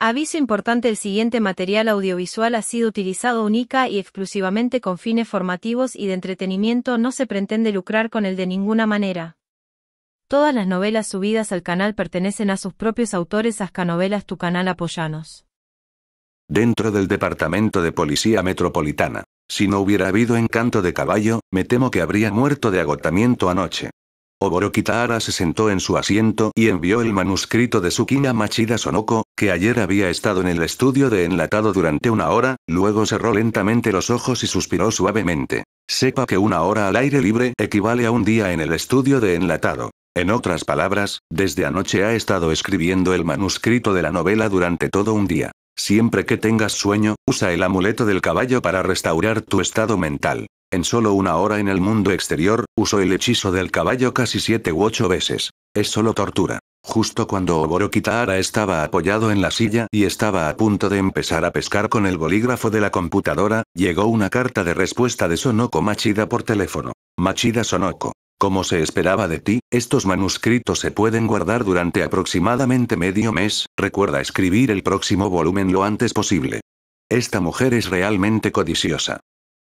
Aviso importante el siguiente material audiovisual ha sido utilizado única y exclusivamente con fines formativos y de entretenimiento no se pretende lucrar con él de ninguna manera. Todas las novelas subidas al canal pertenecen a sus propios autores Ascanovelas Tu Canal Apoyanos. Dentro del Departamento de Policía Metropolitana. Si no hubiera habido encanto de caballo, me temo que habría muerto de agotamiento anoche. Oboro se sentó en su asiento y envió el manuscrito de Sukina Machida Sonoko, que ayer había estado en el estudio de enlatado durante una hora, luego cerró lentamente los ojos y suspiró suavemente. Sepa que una hora al aire libre equivale a un día en el estudio de enlatado. En otras palabras, desde anoche ha estado escribiendo el manuscrito de la novela durante todo un día. Siempre que tengas sueño, usa el amuleto del caballo para restaurar tu estado mental. En solo una hora en el mundo exterior, usó el hechizo del caballo casi siete u ocho veces. Es solo tortura. Justo cuando Oboro estaba apoyado en la silla y estaba a punto de empezar a pescar con el bolígrafo de la computadora, llegó una carta de respuesta de Sonoko Machida por teléfono. Machida Sonoko. Como se esperaba de ti, estos manuscritos se pueden guardar durante aproximadamente medio mes, recuerda escribir el próximo volumen lo antes posible. Esta mujer es realmente codiciosa.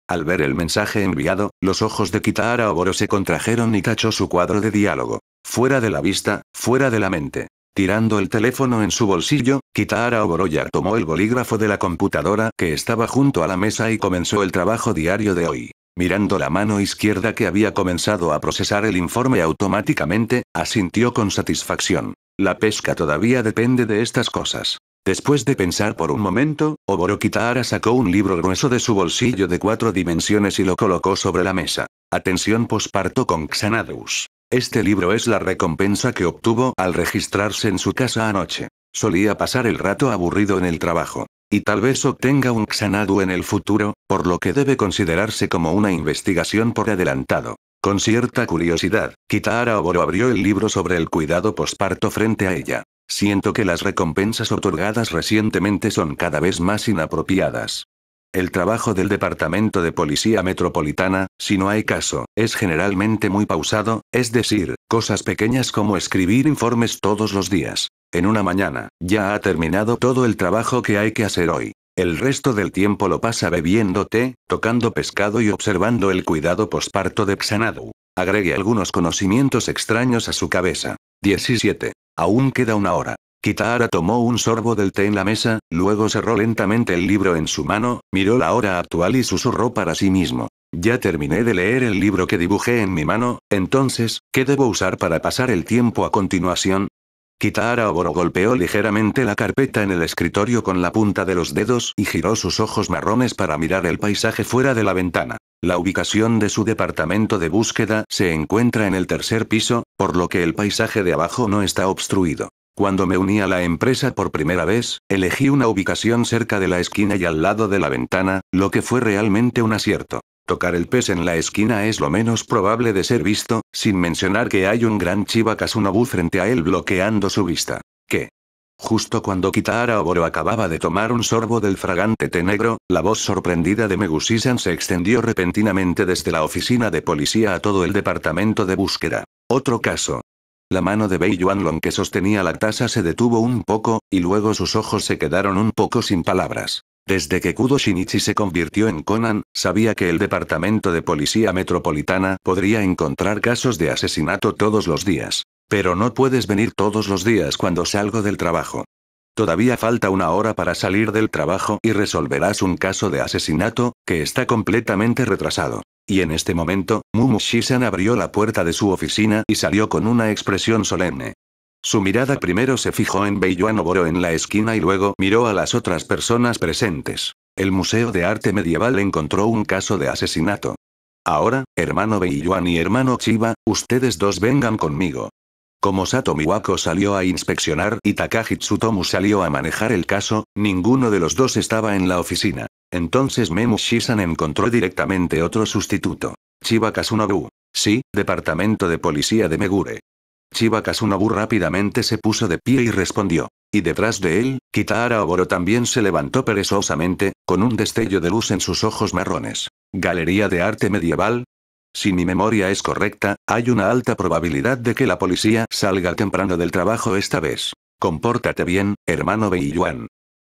Al ver el mensaje enviado, los ojos de Kitahara Oboro se contrajeron y tachó su cuadro de diálogo. Fuera de la vista, fuera de la mente. Tirando el teléfono en su bolsillo, Kitahara Oboroyar tomó el bolígrafo de la computadora que estaba junto a la mesa y comenzó el trabajo diario de hoy. Mirando la mano izquierda que había comenzado a procesar el informe automáticamente, asintió con satisfacción. La pesca todavía depende de estas cosas. Después de pensar por un momento, Oborokitahara sacó un libro grueso de su bolsillo de cuatro dimensiones y lo colocó sobre la mesa. Atención posparto con Xanadus. Este libro es la recompensa que obtuvo al registrarse en su casa anoche. Solía pasar el rato aburrido en el trabajo. Y tal vez obtenga un Xanadu en el futuro, por lo que debe considerarse como una investigación por adelantado. Con cierta curiosidad, Kitahara Oboro abrió el libro sobre el cuidado posparto frente a ella. Siento que las recompensas otorgadas recientemente son cada vez más inapropiadas. El trabajo del Departamento de Policía Metropolitana, si no hay caso, es generalmente muy pausado, es decir, cosas pequeñas como escribir informes todos los días. En una mañana, ya ha terminado todo el trabajo que hay que hacer hoy. El resto del tiempo lo pasa bebiendo té, tocando pescado y observando el cuidado posparto de Xanadu. Agregue algunos conocimientos extraños a su cabeza. 17. Aún queda una hora. Kitahara tomó un sorbo del té en la mesa, luego cerró lentamente el libro en su mano, miró la hora actual y susurró para sí mismo. Ya terminé de leer el libro que dibujé en mi mano, entonces, ¿qué debo usar para pasar el tiempo a continuación? Kitahara Oboro golpeó ligeramente la carpeta en el escritorio con la punta de los dedos y giró sus ojos marrones para mirar el paisaje fuera de la ventana. La ubicación de su departamento de búsqueda se encuentra en el tercer piso, por lo que el paisaje de abajo no está obstruido. Cuando me uní a la empresa por primera vez, elegí una ubicación cerca de la esquina y al lado de la ventana, lo que fue realmente un acierto. Tocar el pez en la esquina es lo menos probable de ser visto, sin mencionar que hay un gran Chiba frente a él bloqueando su vista. Justo cuando Kitahara Oboro acababa de tomar un sorbo del fragante té negro, la voz sorprendida de Megusisan se extendió repentinamente desde la oficina de policía a todo el departamento de búsqueda. Otro caso. La mano de Bei Yuanlong que sostenía la taza se detuvo un poco, y luego sus ojos se quedaron un poco sin palabras. Desde que Kudo Shinichi se convirtió en Conan, sabía que el Departamento de Policía Metropolitana podría encontrar casos de asesinato todos los días. Pero no puedes venir todos los días cuando salgo del trabajo. Todavía falta una hora para salir del trabajo y resolverás un caso de asesinato, que está completamente retrasado. Y en este momento, Mumu abrió la puerta de su oficina y salió con una expresión solemne. Su mirada primero se fijó en Beiyuan Oboro en la esquina y luego miró a las otras personas presentes. El Museo de Arte Medieval encontró un caso de asesinato. Ahora, hermano Beiyuan y hermano Chiba, ustedes dos vengan conmigo. Como Sato Miwako salió a inspeccionar y Takagi Tsutomu salió a manejar el caso, ninguno de los dos estaba en la oficina. Entonces Memu Shisan encontró directamente otro sustituto. Chiba Kasunobu. Sí, Departamento de Policía de Megure. Chiba Kasunobu rápidamente se puso de pie y respondió. Y detrás de él, Kitahara Oboro también se levantó perezosamente, con un destello de luz en sus ojos marrones. Galería de Arte Medieval, si mi memoria es correcta, hay una alta probabilidad de que la policía salga temprano del trabajo esta vez. Compórtate bien, hermano Beiyuan.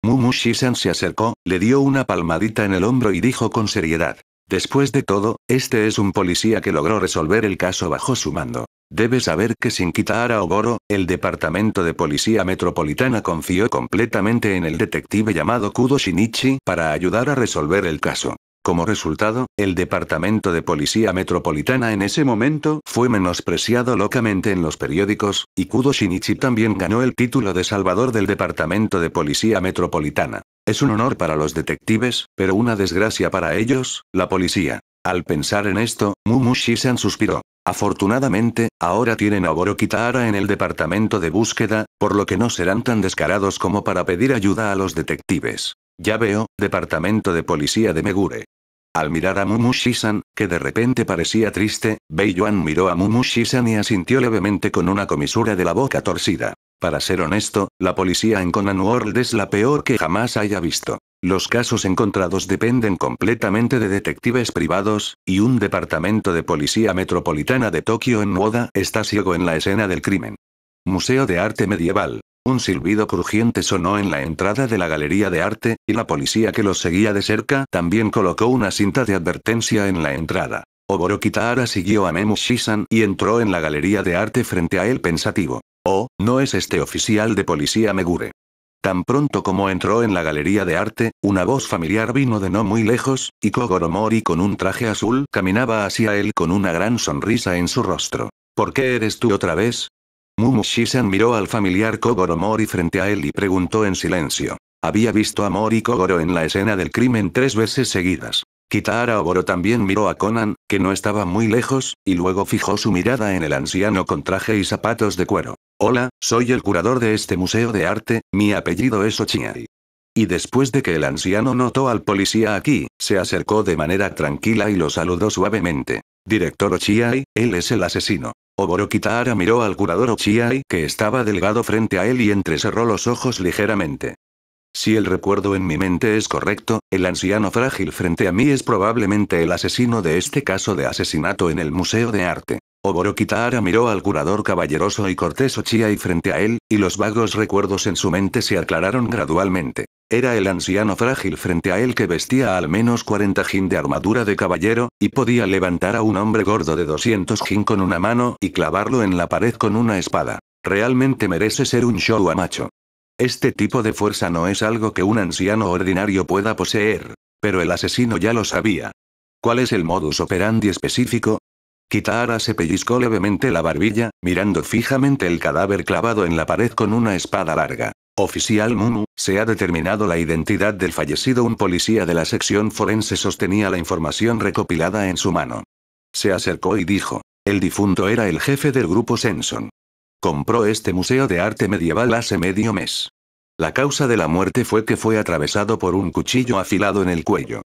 Mumu Shisan se acercó, le dio una palmadita en el hombro y dijo con seriedad. Después de todo, este es un policía que logró resolver el caso bajo su mando. Debe saber que sin quitar a Oboro, el Departamento de Policía Metropolitana confió completamente en el detective llamado Kudo Shinichi para ayudar a resolver el caso. Como resultado, el Departamento de Policía Metropolitana en ese momento fue menospreciado locamente en los periódicos, y Kudo Shinichi también ganó el título de Salvador del Departamento de Policía Metropolitana. Es un honor para los detectives, pero una desgracia para ellos, la policía. Al pensar en esto, Mumu Shisan suspiró. Afortunadamente, ahora tienen a Kitahara en el departamento de búsqueda, por lo que no serán tan descarados como para pedir ayuda a los detectives. Ya veo, departamento de policía de Megure. Al mirar a Mumushisan, que de repente parecía triste, Bei miró a Mumushisan y asintió levemente con una comisura de la boca torcida. Para ser honesto, la policía en Conan World es la peor que jamás haya visto. Los casos encontrados dependen completamente de detectives privados, y un departamento de policía metropolitana de Tokio en Moda está ciego en la escena del crimen. Museo de Arte Medieval. Un silbido crujiente sonó en la entrada de la galería de arte, y la policía que los seguía de cerca también colocó una cinta de advertencia en la entrada. Oboro siguió a Memu y entró en la galería de arte frente a él pensativo. Oh, no es este oficial de policía Megure. Tan pronto como entró en la galería de arte, una voz familiar vino de no muy lejos, y Kogoro Mori con un traje azul caminaba hacia él con una gran sonrisa en su rostro. ¿Por qué eres tú otra vez? Mumu Shisan miró al familiar Kogoro Mori frente a él y preguntó en silencio. Había visto a Mori Kogoro en la escena del crimen tres veces seguidas. Kitahara Ogoro también miró a Conan, que no estaba muy lejos, y luego fijó su mirada en el anciano con traje y zapatos de cuero. Hola, soy el curador de este museo de arte, mi apellido es Ochiai. Y después de que el anciano notó al policía aquí, se acercó de manera tranquila y lo saludó suavemente. Director Ochiai, él es el asesino oboro miró al curador Ochiai que estaba delgado frente a él y entrecerró los ojos ligeramente. Si el recuerdo en mi mente es correcto, el anciano frágil frente a mí es probablemente el asesino de este caso de asesinato en el Museo de Arte. Oboro miró al curador caballeroso y cortés Ochiai frente a él, y los vagos recuerdos en su mente se aclararon gradualmente. Era el anciano frágil frente a él que vestía al menos 40 jin de armadura de caballero, y podía levantar a un hombre gordo de 200 jin con una mano y clavarlo en la pared con una espada. Realmente merece ser un show a macho. Este tipo de fuerza no es algo que un anciano ordinario pueda poseer, pero el asesino ya lo sabía. ¿Cuál es el modus operandi específico? Kitara se pellizcó levemente la barbilla, mirando fijamente el cadáver clavado en la pared con una espada larga. Oficial Mumu, se ha determinado la identidad del fallecido. Un policía de la sección forense sostenía la información recopilada en su mano. Se acercó y dijo, el difunto era el jefe del grupo Senson. Compró este museo de arte medieval hace medio mes. La causa de la muerte fue que fue atravesado por un cuchillo afilado en el cuello.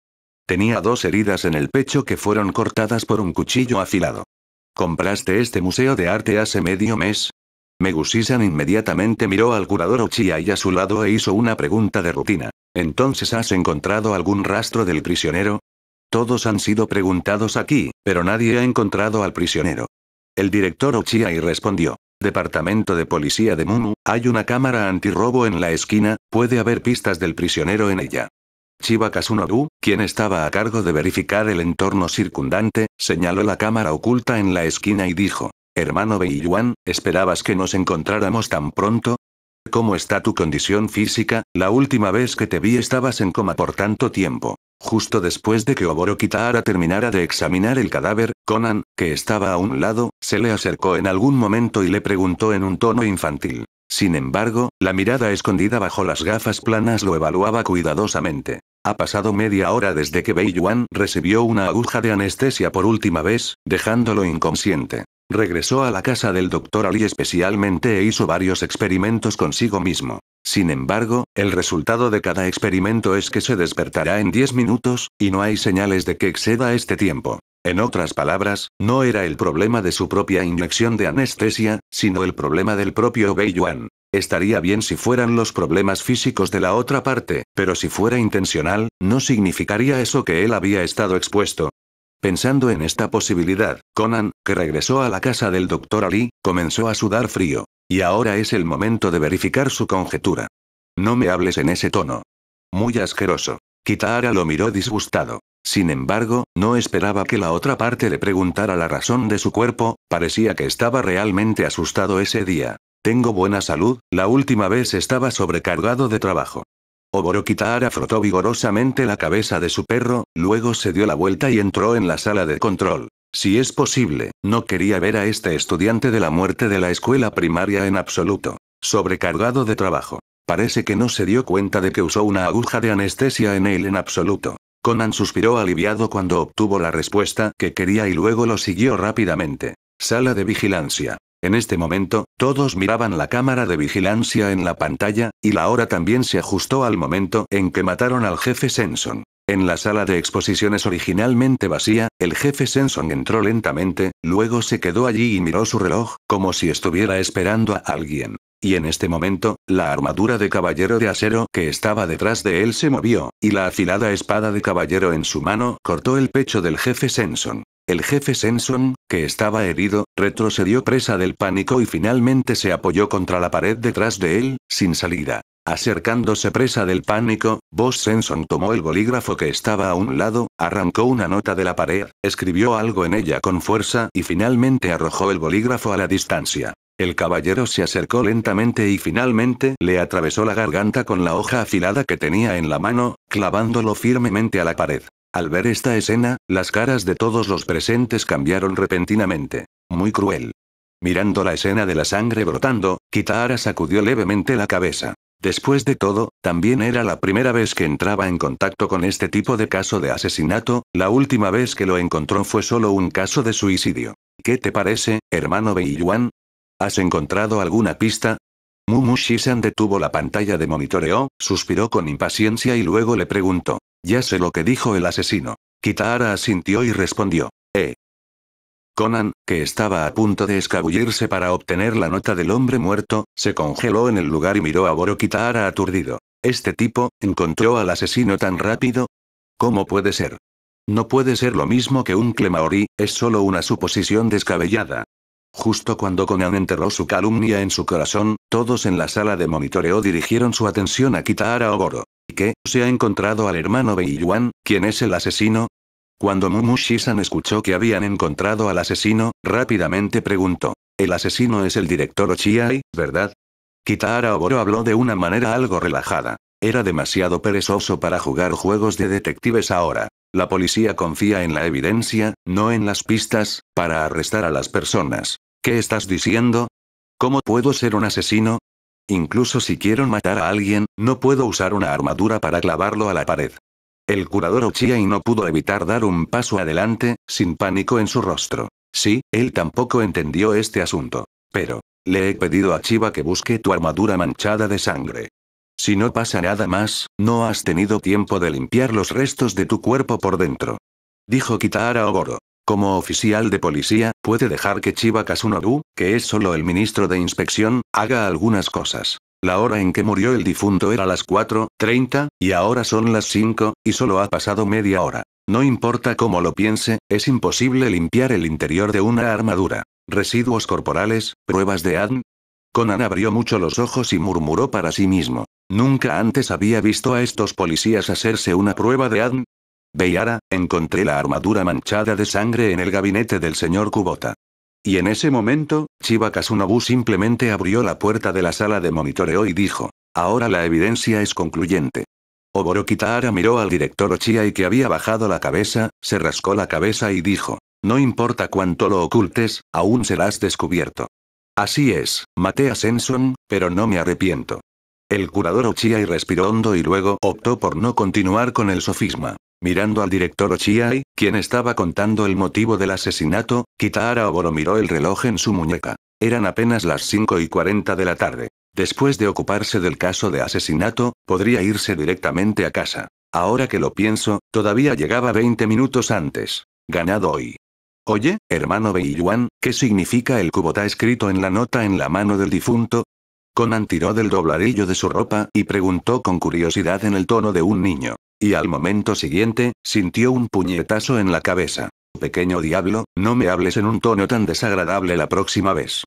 Tenía dos heridas en el pecho que fueron cortadas por un cuchillo afilado. ¿Compraste este museo de arte hace medio mes? Megusisan inmediatamente miró al curador ochia y a su lado e hizo una pregunta de rutina. ¿Entonces has encontrado algún rastro del prisionero? Todos han sido preguntados aquí, pero nadie ha encontrado al prisionero. El director Ochiai respondió. Departamento de Policía de Mumu, hay una cámara antirrobo en la esquina, puede haber pistas del prisionero en ella. Chiba Kazunoru, quien estaba a cargo de verificar el entorno circundante, señaló la cámara oculta en la esquina y dijo, Hermano Beiyuan, ¿esperabas que nos encontráramos tan pronto? ¿Cómo está tu condición física? La última vez que te vi estabas en coma por tanto tiempo. Justo después de que Oboro terminara de examinar el cadáver, Conan, que estaba a un lado, se le acercó en algún momento y le preguntó en un tono infantil. Sin embargo, la mirada escondida bajo las gafas planas lo evaluaba cuidadosamente. Ha pasado media hora desde que Bei Yuan recibió una aguja de anestesia por última vez, dejándolo inconsciente. Regresó a la casa del doctor Ali especialmente e hizo varios experimentos consigo mismo. Sin embargo, el resultado de cada experimento es que se despertará en 10 minutos, y no hay señales de que exceda este tiempo. En otras palabras, no era el problema de su propia inyección de anestesia, sino el problema del propio Bei Yuan. Estaría bien si fueran los problemas físicos de la otra parte, pero si fuera intencional, no significaría eso que él había estado expuesto, Pensando en esta posibilidad, Conan, que regresó a la casa del doctor Ali, comenzó a sudar frío. Y ahora es el momento de verificar su conjetura. No me hables en ese tono. Muy asqueroso. Kitara lo miró disgustado. Sin embargo, no esperaba que la otra parte le preguntara la razón de su cuerpo, parecía que estaba realmente asustado ese día. Tengo buena salud, la última vez estaba sobrecargado de trabajo. Oboro frotó vigorosamente la cabeza de su perro, luego se dio la vuelta y entró en la sala de control. Si es posible, no quería ver a este estudiante de la muerte de la escuela primaria en absoluto. Sobrecargado de trabajo. Parece que no se dio cuenta de que usó una aguja de anestesia en él en absoluto. Conan suspiró aliviado cuando obtuvo la respuesta que quería y luego lo siguió rápidamente. Sala de vigilancia. En este momento, todos miraban la cámara de vigilancia en la pantalla, y la hora también se ajustó al momento en que mataron al jefe Senson. En la sala de exposiciones originalmente vacía, el jefe Senson entró lentamente, luego se quedó allí y miró su reloj, como si estuviera esperando a alguien. Y en este momento, la armadura de caballero de acero que estaba detrás de él se movió, y la afilada espada de caballero en su mano cortó el pecho del jefe Senson. El jefe Senson, que estaba herido, retrocedió presa del pánico y finalmente se apoyó contra la pared detrás de él, sin salida. Acercándose presa del pánico, Boss Senson tomó el bolígrafo que estaba a un lado, arrancó una nota de la pared, escribió algo en ella con fuerza y finalmente arrojó el bolígrafo a la distancia. El caballero se acercó lentamente y finalmente le atravesó la garganta con la hoja afilada que tenía en la mano, clavándolo firmemente a la pared. Al ver esta escena, las caras de todos los presentes cambiaron repentinamente. Muy cruel. Mirando la escena de la sangre brotando, Kitahara sacudió levemente la cabeza. Después de todo, también era la primera vez que entraba en contacto con este tipo de caso de asesinato, la última vez que lo encontró fue solo un caso de suicidio. ¿Qué te parece, hermano Beiyuan? ¿Has encontrado alguna pista? Mumu Shisan detuvo la pantalla de monitoreo, suspiró con impaciencia y luego le preguntó. Ya sé lo que dijo el asesino. Kitahara asintió y respondió. Eh. Conan, que estaba a punto de escabullirse para obtener la nota del hombre muerto, se congeló en el lugar y miró a Boro Kitahara aturdido. ¿Este tipo, encontró al asesino tan rápido? ¿Cómo puede ser? No puede ser lo mismo que un Clemaori, es solo una suposición descabellada. Justo cuando Conan enterró su calumnia en su corazón, todos en la sala de monitoreo dirigieron su atención a Kitahara Goro qué se ha encontrado al hermano Beiyuan, quien es el asesino? Cuando Mumushisan escuchó que habían encontrado al asesino, rápidamente preguntó. El asesino es el director Ochiai, ¿verdad? Kitara Oboro habló de una manera algo relajada. Era demasiado perezoso para jugar juegos de detectives ahora. La policía confía en la evidencia, no en las pistas, para arrestar a las personas. ¿Qué estás diciendo? ¿Cómo puedo ser un asesino? Incluso si quiero matar a alguien, no puedo usar una armadura para clavarlo a la pared. El curador Uchiha y no pudo evitar dar un paso adelante, sin pánico en su rostro. Sí, él tampoco entendió este asunto. Pero, le he pedido a Chiba que busque tu armadura manchada de sangre. Si no pasa nada más, no has tenido tiempo de limpiar los restos de tu cuerpo por dentro. Dijo Kitara Ogoro. Como oficial de policía, puede dejar que Chiba que es solo el ministro de inspección, haga algunas cosas. La hora en que murió el difunto era las 4.30, y ahora son las 5, y solo ha pasado media hora. No importa cómo lo piense, es imposible limpiar el interior de una armadura. Residuos corporales, pruebas de ADN. Conan abrió mucho los ojos y murmuró para sí mismo. Nunca antes había visto a estos policías hacerse una prueba de ADN, Beiara, encontré la armadura manchada de sangre en el gabinete del señor Kubota. Y en ese momento, Chiba Kasunobu simplemente abrió la puerta de la sala de monitoreo y dijo, ahora la evidencia es concluyente. Oboro miró al director Ochiai que había bajado la cabeza, se rascó la cabeza y dijo, no importa cuánto lo ocultes, aún serás descubierto. Así es, maté a Senson, pero no me arrepiento. El curador Ochiai respiró hondo y luego optó por no continuar con el sofisma. Mirando al director Ochiai, quien estaba contando el motivo del asesinato, Kitahara Oboro miró el reloj en su muñeca. Eran apenas las 5 y 40 de la tarde. Después de ocuparse del caso de asesinato, podría irse directamente a casa. Ahora que lo pienso, todavía llegaba 20 minutos antes. Ganado hoy. Oye, hermano Beiyuan, ¿qué significa el cubota escrito en la nota en la mano del difunto? Conan tiró del dobladillo de su ropa y preguntó con curiosidad en el tono de un niño. Y al momento siguiente, sintió un puñetazo en la cabeza. Pequeño diablo, no me hables en un tono tan desagradable la próxima vez.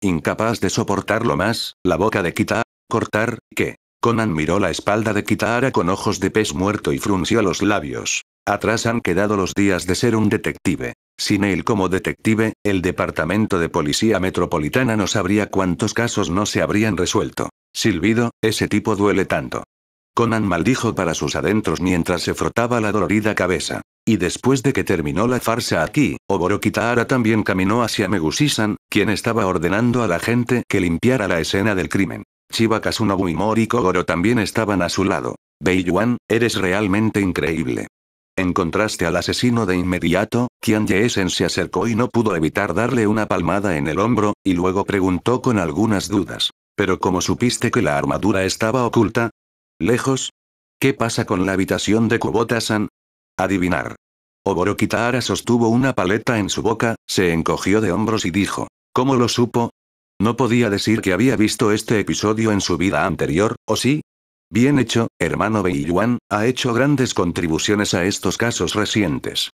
Incapaz de soportarlo más, la boca de Kita, cortar, que. Conan miró la espalda de Kitahara con ojos de pez muerto y frunció los labios. Atrás han quedado los días de ser un detective. Sin él como detective, el Departamento de Policía Metropolitana no sabría cuántos casos no se habrían resuelto. Silbido, ese tipo duele tanto. Conan maldijo para sus adentros mientras se frotaba la dolorida cabeza. Y después de que terminó la farsa aquí, Oborokitara también caminó hacia Megusisan, quien estaba ordenando a la gente que limpiara la escena del crimen. Chiba Kasunobu y Mori Kogoro también estaban a su lado. Yuan, eres realmente increíble. Encontraste contraste al asesino de inmediato, Qian Yeesen se acercó y no pudo evitar darle una palmada en el hombro, y luego preguntó con algunas dudas. Pero como supiste que la armadura estaba oculta, lejos. ¿Qué pasa con la habitación de Kubota-san? Adivinar. Oborokitaara sostuvo una paleta en su boca, se encogió de hombros y dijo. ¿Cómo lo supo? No podía decir que había visto este episodio en su vida anterior, ¿o sí? Bien hecho, hermano Beiyuan, ha hecho grandes contribuciones a estos casos recientes.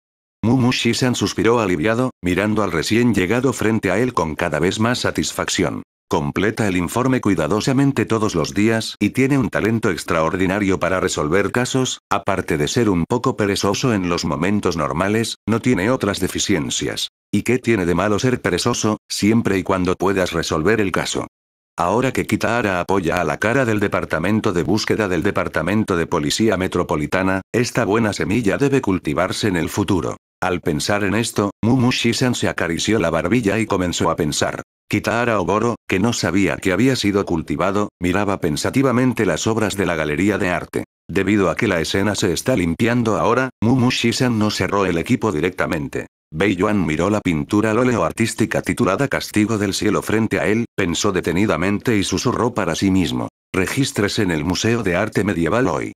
Mumushisan suspiró aliviado, mirando al recién llegado frente a él con cada vez más satisfacción. Completa el informe cuidadosamente todos los días y tiene un talento extraordinario para resolver casos, aparte de ser un poco perezoso en los momentos normales, no tiene otras deficiencias. ¿Y qué tiene de malo ser perezoso, siempre y cuando puedas resolver el caso? Ahora que Kitara apoya a la cara del Departamento de Búsqueda del Departamento de Policía Metropolitana, esta buena semilla debe cultivarse en el futuro. Al pensar en esto, Mumu Shisan se acarició la barbilla y comenzó a pensar. Kitara Ogoro, que no sabía que había sido cultivado, miraba pensativamente las obras de la galería de arte. Debido a que la escena se está limpiando ahora, Mumu Shisan no cerró el equipo directamente. Bei Yuan miró la pintura al óleo artística titulada Castigo del Cielo frente a él, pensó detenidamente y susurró para sí mismo. Regístrese en el Museo de Arte Medieval hoy.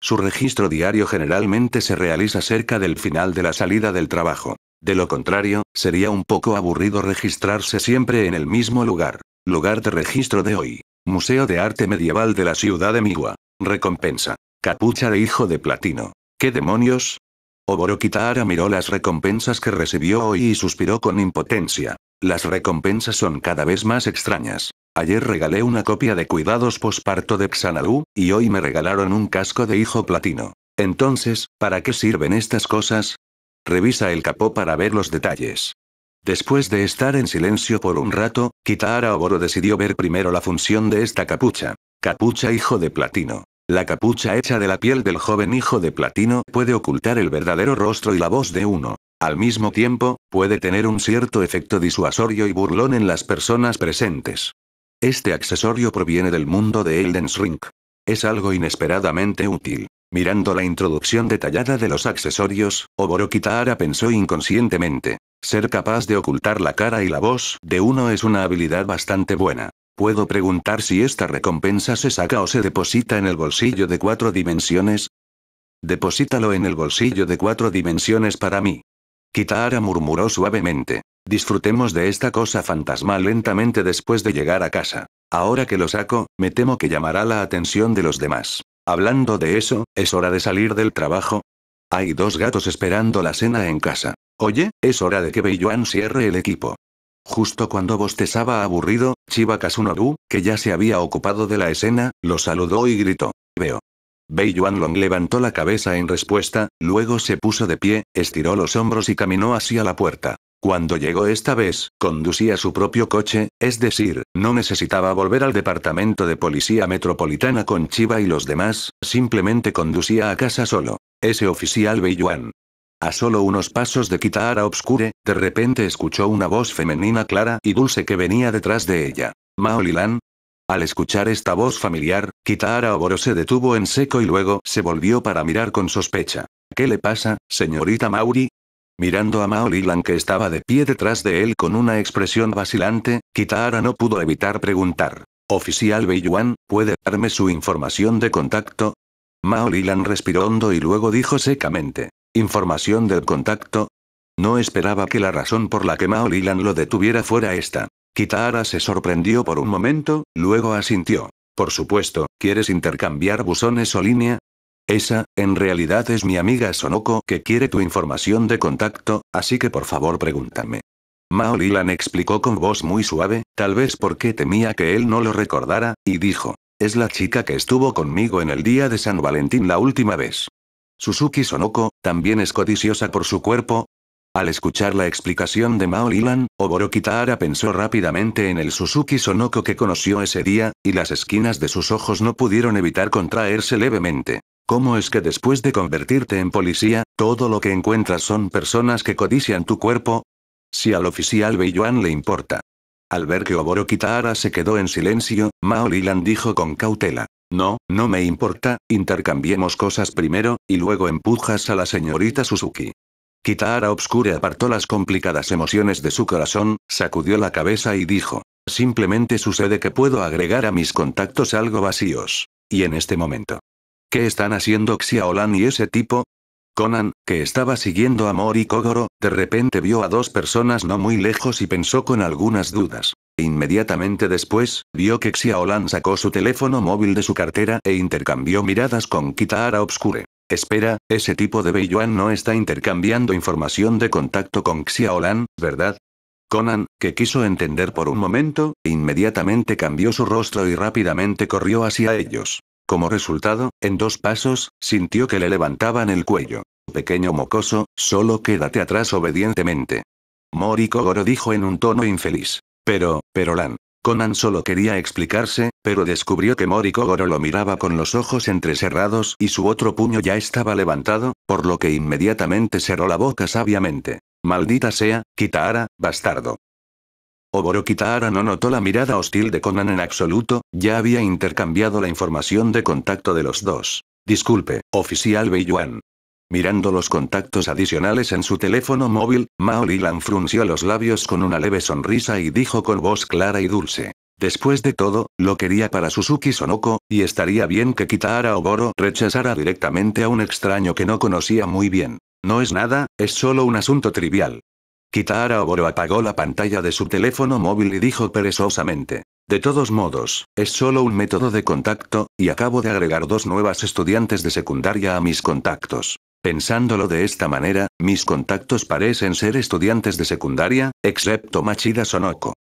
Su registro diario generalmente se realiza cerca del final de la salida del trabajo. De lo contrario, sería un poco aburrido registrarse siempre en el mismo lugar. Lugar de registro de hoy. Museo de Arte Medieval de la ciudad de Migua. Recompensa. Capucha de hijo de platino. ¿Qué demonios? Oborokitaara miró las recompensas que recibió hoy y suspiró con impotencia. Las recompensas son cada vez más extrañas. Ayer regalé una copia de Cuidados Posparto de Xanadu, y hoy me regalaron un casco de hijo platino. Entonces, ¿para qué sirven estas cosas? Revisa el capó para ver los detalles. Después de estar en silencio por un rato, Kitahara Oboro decidió ver primero la función de esta capucha. Capucha hijo de platino. La capucha hecha de la piel del joven hijo de platino puede ocultar el verdadero rostro y la voz de uno. Al mismo tiempo, puede tener un cierto efecto disuasorio y burlón en las personas presentes. Este accesorio proviene del mundo de Elden's Ring. Es algo inesperadamente útil. Mirando la introducción detallada de los accesorios, Oborokitahara pensó inconscientemente. Ser capaz de ocultar la cara y la voz de uno es una habilidad bastante buena. Puedo preguntar si esta recompensa se saca o se deposita en el bolsillo de cuatro dimensiones. Deposítalo en el bolsillo de cuatro dimensiones para mí. Kitahara murmuró suavemente. Disfrutemos de esta cosa fantasma lentamente después de llegar a casa. Ahora que lo saco, me temo que llamará la atención de los demás. Hablando de eso, es hora de salir del trabajo. Hay dos gatos esperando la cena en casa. Oye, es hora de que Beiyuan cierre el equipo. Justo cuando bostezaba aburrido, Chiba que ya se había ocupado de la escena, lo saludó y gritó. Veo. Bei Long levantó la cabeza en respuesta, luego se puso de pie, estiró los hombros y caminó hacia la puerta. Cuando llegó esta vez, conducía su propio coche, es decir, no necesitaba volver al departamento de policía metropolitana con Chiva y los demás, simplemente conducía a casa solo. Ese oficial Yuan. A solo unos pasos de Kitahara Obscure, de repente escuchó una voz femenina clara y dulce que venía detrás de ella. Maolilan. Al escuchar esta voz familiar, Kitahara Oboro se detuvo en seco y luego se volvió para mirar con sospecha. ¿Qué le pasa, señorita Mauri? Mirando a Mao que estaba de pie detrás de él con una expresión vacilante, Kitahara no pudo evitar preguntar. Oficial Beiyuan, ¿puede darme su información de contacto? Mao respiró hondo y luego dijo secamente. ¿Información de contacto? No esperaba que la razón por la que Mao lo detuviera fuera esta. Kitahara se sorprendió por un momento, luego asintió. Por supuesto, ¿quieres intercambiar buzones o línea? Esa, en realidad es mi amiga Sonoko que quiere tu información de contacto, así que por favor pregúntame. Maolilan explicó con voz muy suave, tal vez porque temía que él no lo recordara, y dijo, es la chica que estuvo conmigo en el día de San Valentín la última vez. Suzuki Sonoko, también es codiciosa por su cuerpo. Al escuchar la explicación de Maolilan, Lilan, Oboro pensó rápidamente en el Suzuki Sonoko que conoció ese día, y las esquinas de sus ojos no pudieron evitar contraerse levemente. ¿Cómo es que después de convertirte en policía, todo lo que encuentras son personas que codician tu cuerpo? Si al oficial Beiyuan le importa. Al ver que Oboro Kitahara se quedó en silencio, Mao Lilan dijo con cautela. No, no me importa, intercambiemos cosas primero, y luego empujas a la señorita Suzuki. Kitahara Obscure apartó las complicadas emociones de su corazón, sacudió la cabeza y dijo. Simplemente sucede que puedo agregar a mis contactos algo vacíos. Y en este momento. ¿Qué están haciendo Xiaolan y ese tipo? Conan, que estaba siguiendo a Mori Kogoro, de repente vio a dos personas no muy lejos y pensó con algunas dudas. Inmediatamente después, vio que Xiaolan sacó su teléfono móvil de su cartera e intercambió miradas con Kitahara Obscure. Espera, ese tipo de Beiyuan no está intercambiando información de contacto con Xiaolan, ¿verdad? Conan, que quiso entender por un momento, inmediatamente cambió su rostro y rápidamente corrió hacia ellos. Como resultado, en dos pasos, sintió que le levantaban el cuello. Pequeño mocoso, solo quédate atrás obedientemente. Mori Kogoro dijo en un tono infeliz. Pero, pero Lan. Conan solo quería explicarse, pero descubrió que Mori Kogoro lo miraba con los ojos entrecerrados y su otro puño ya estaba levantado, por lo que inmediatamente cerró la boca sabiamente. Maldita sea, Kitahara, bastardo. Oboro Kitahara no notó la mirada hostil de Conan en absoluto, ya había intercambiado la información de contacto de los dos. Disculpe, oficial Beiyuan. Mirando los contactos adicionales en su teléfono móvil, Mao Lilan frunció los labios con una leve sonrisa y dijo con voz clara y dulce. Después de todo, lo quería para Suzuki Sonoko, y estaría bien que Kitahara Oboro rechazara directamente a un extraño que no conocía muy bien. No es nada, es solo un asunto trivial. Kitara Oboro apagó la pantalla de su teléfono móvil y dijo perezosamente. De todos modos, es solo un método de contacto, y acabo de agregar dos nuevas estudiantes de secundaria a mis contactos. Pensándolo de esta manera, mis contactos parecen ser estudiantes de secundaria, excepto Machida Sonoko.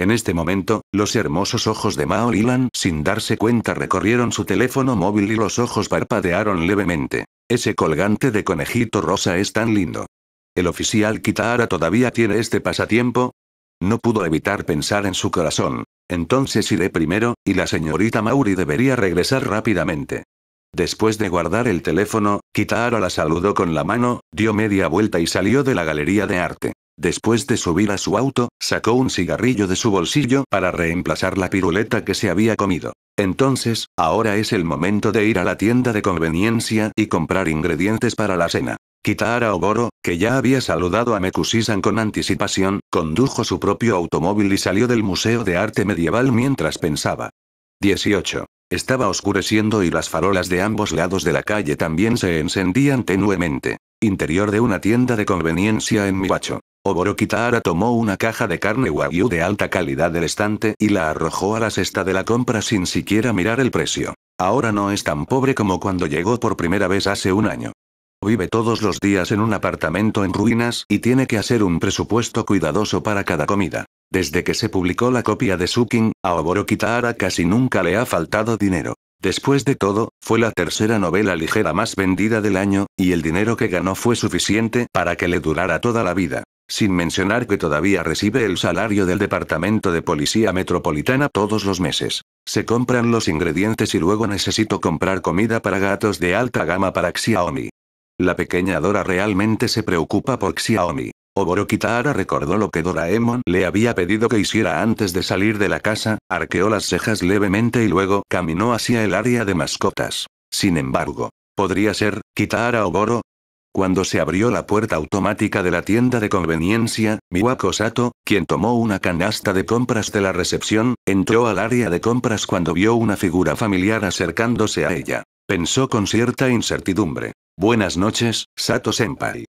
En este momento, los hermosos ojos de Mao Lilan sin darse cuenta recorrieron su teléfono móvil y los ojos parpadearon levemente. Ese colgante de conejito rosa es tan lindo. ¿El oficial Kitahara todavía tiene este pasatiempo? No pudo evitar pensar en su corazón. Entonces iré primero, y la señorita Mauri debería regresar rápidamente. Después de guardar el teléfono, Kitahara la saludó con la mano, dio media vuelta y salió de la galería de arte. Después de subir a su auto, sacó un cigarrillo de su bolsillo para reemplazar la piruleta que se había comido. Entonces, ahora es el momento de ir a la tienda de conveniencia y comprar ingredientes para la cena. Kitara Ogoro, que ya había saludado a Mekusisan con anticipación, condujo su propio automóvil y salió del Museo de Arte Medieval mientras pensaba. 18. Estaba oscureciendo y las farolas de ambos lados de la calle también se encendían tenuemente. Interior de una tienda de conveniencia en Miwacho. Oborokitaara tomó una caja de carne wagyu de alta calidad del estante y la arrojó a la cesta de la compra sin siquiera mirar el precio. Ahora no es tan pobre como cuando llegó por primera vez hace un año. Vive todos los días en un apartamento en ruinas y tiene que hacer un presupuesto cuidadoso para cada comida. Desde que se publicó la copia de Suking, a Oboro casi nunca le ha faltado dinero. Después de todo, fue la tercera novela ligera más vendida del año, y el dinero que ganó fue suficiente para que le durara toda la vida sin mencionar que todavía recibe el salario del Departamento de Policía Metropolitana todos los meses. Se compran los ingredientes y luego necesito comprar comida para gatos de alta gama para Xiaomi. La pequeña Dora realmente se preocupa por Xiaomi. Oborokitara recordó lo que Doraemon le había pedido que hiciera antes de salir de la casa, arqueó las cejas levemente y luego caminó hacia el área de mascotas. Sin embargo, ¿podría ser, Kitara Oboro, cuando se abrió la puerta automática de la tienda de conveniencia, Miwako Sato, quien tomó una canasta de compras de la recepción, entró al área de compras cuando vio una figura familiar acercándose a ella. Pensó con cierta incertidumbre. Buenas noches, Sato-senpai.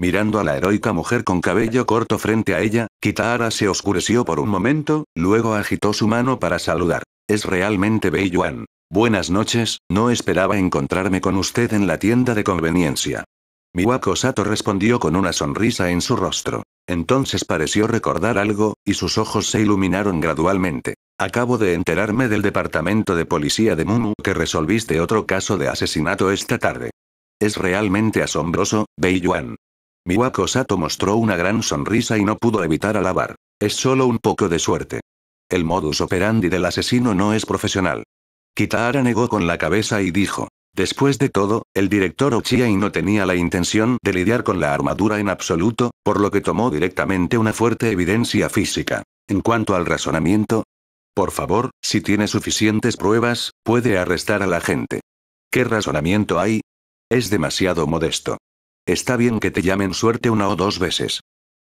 Mirando a la heroica mujer con cabello corto frente a ella, Kitahara se oscureció por un momento, luego agitó su mano para saludar. Es realmente Beiyuan. Buenas noches, no esperaba encontrarme con usted en la tienda de conveniencia. Miwako Sato respondió con una sonrisa en su rostro. Entonces pareció recordar algo, y sus ojos se iluminaron gradualmente. Acabo de enterarme del departamento de policía de Mumu que resolviste otro caso de asesinato esta tarde. Es realmente asombroso, Bei Yuan. Miwako Sato mostró una gran sonrisa y no pudo evitar alabar. Es solo un poco de suerte. El modus operandi del asesino no es profesional. Kitahara negó con la cabeza y dijo, Después de todo, el director Ochiai no tenía la intención de lidiar con la armadura en absoluto, por lo que tomó directamente una fuerte evidencia física. En cuanto al razonamiento, por favor, si tiene suficientes pruebas, puede arrestar a la gente. ¿Qué razonamiento hay? Es demasiado modesto. Está bien que te llamen suerte una o dos veces.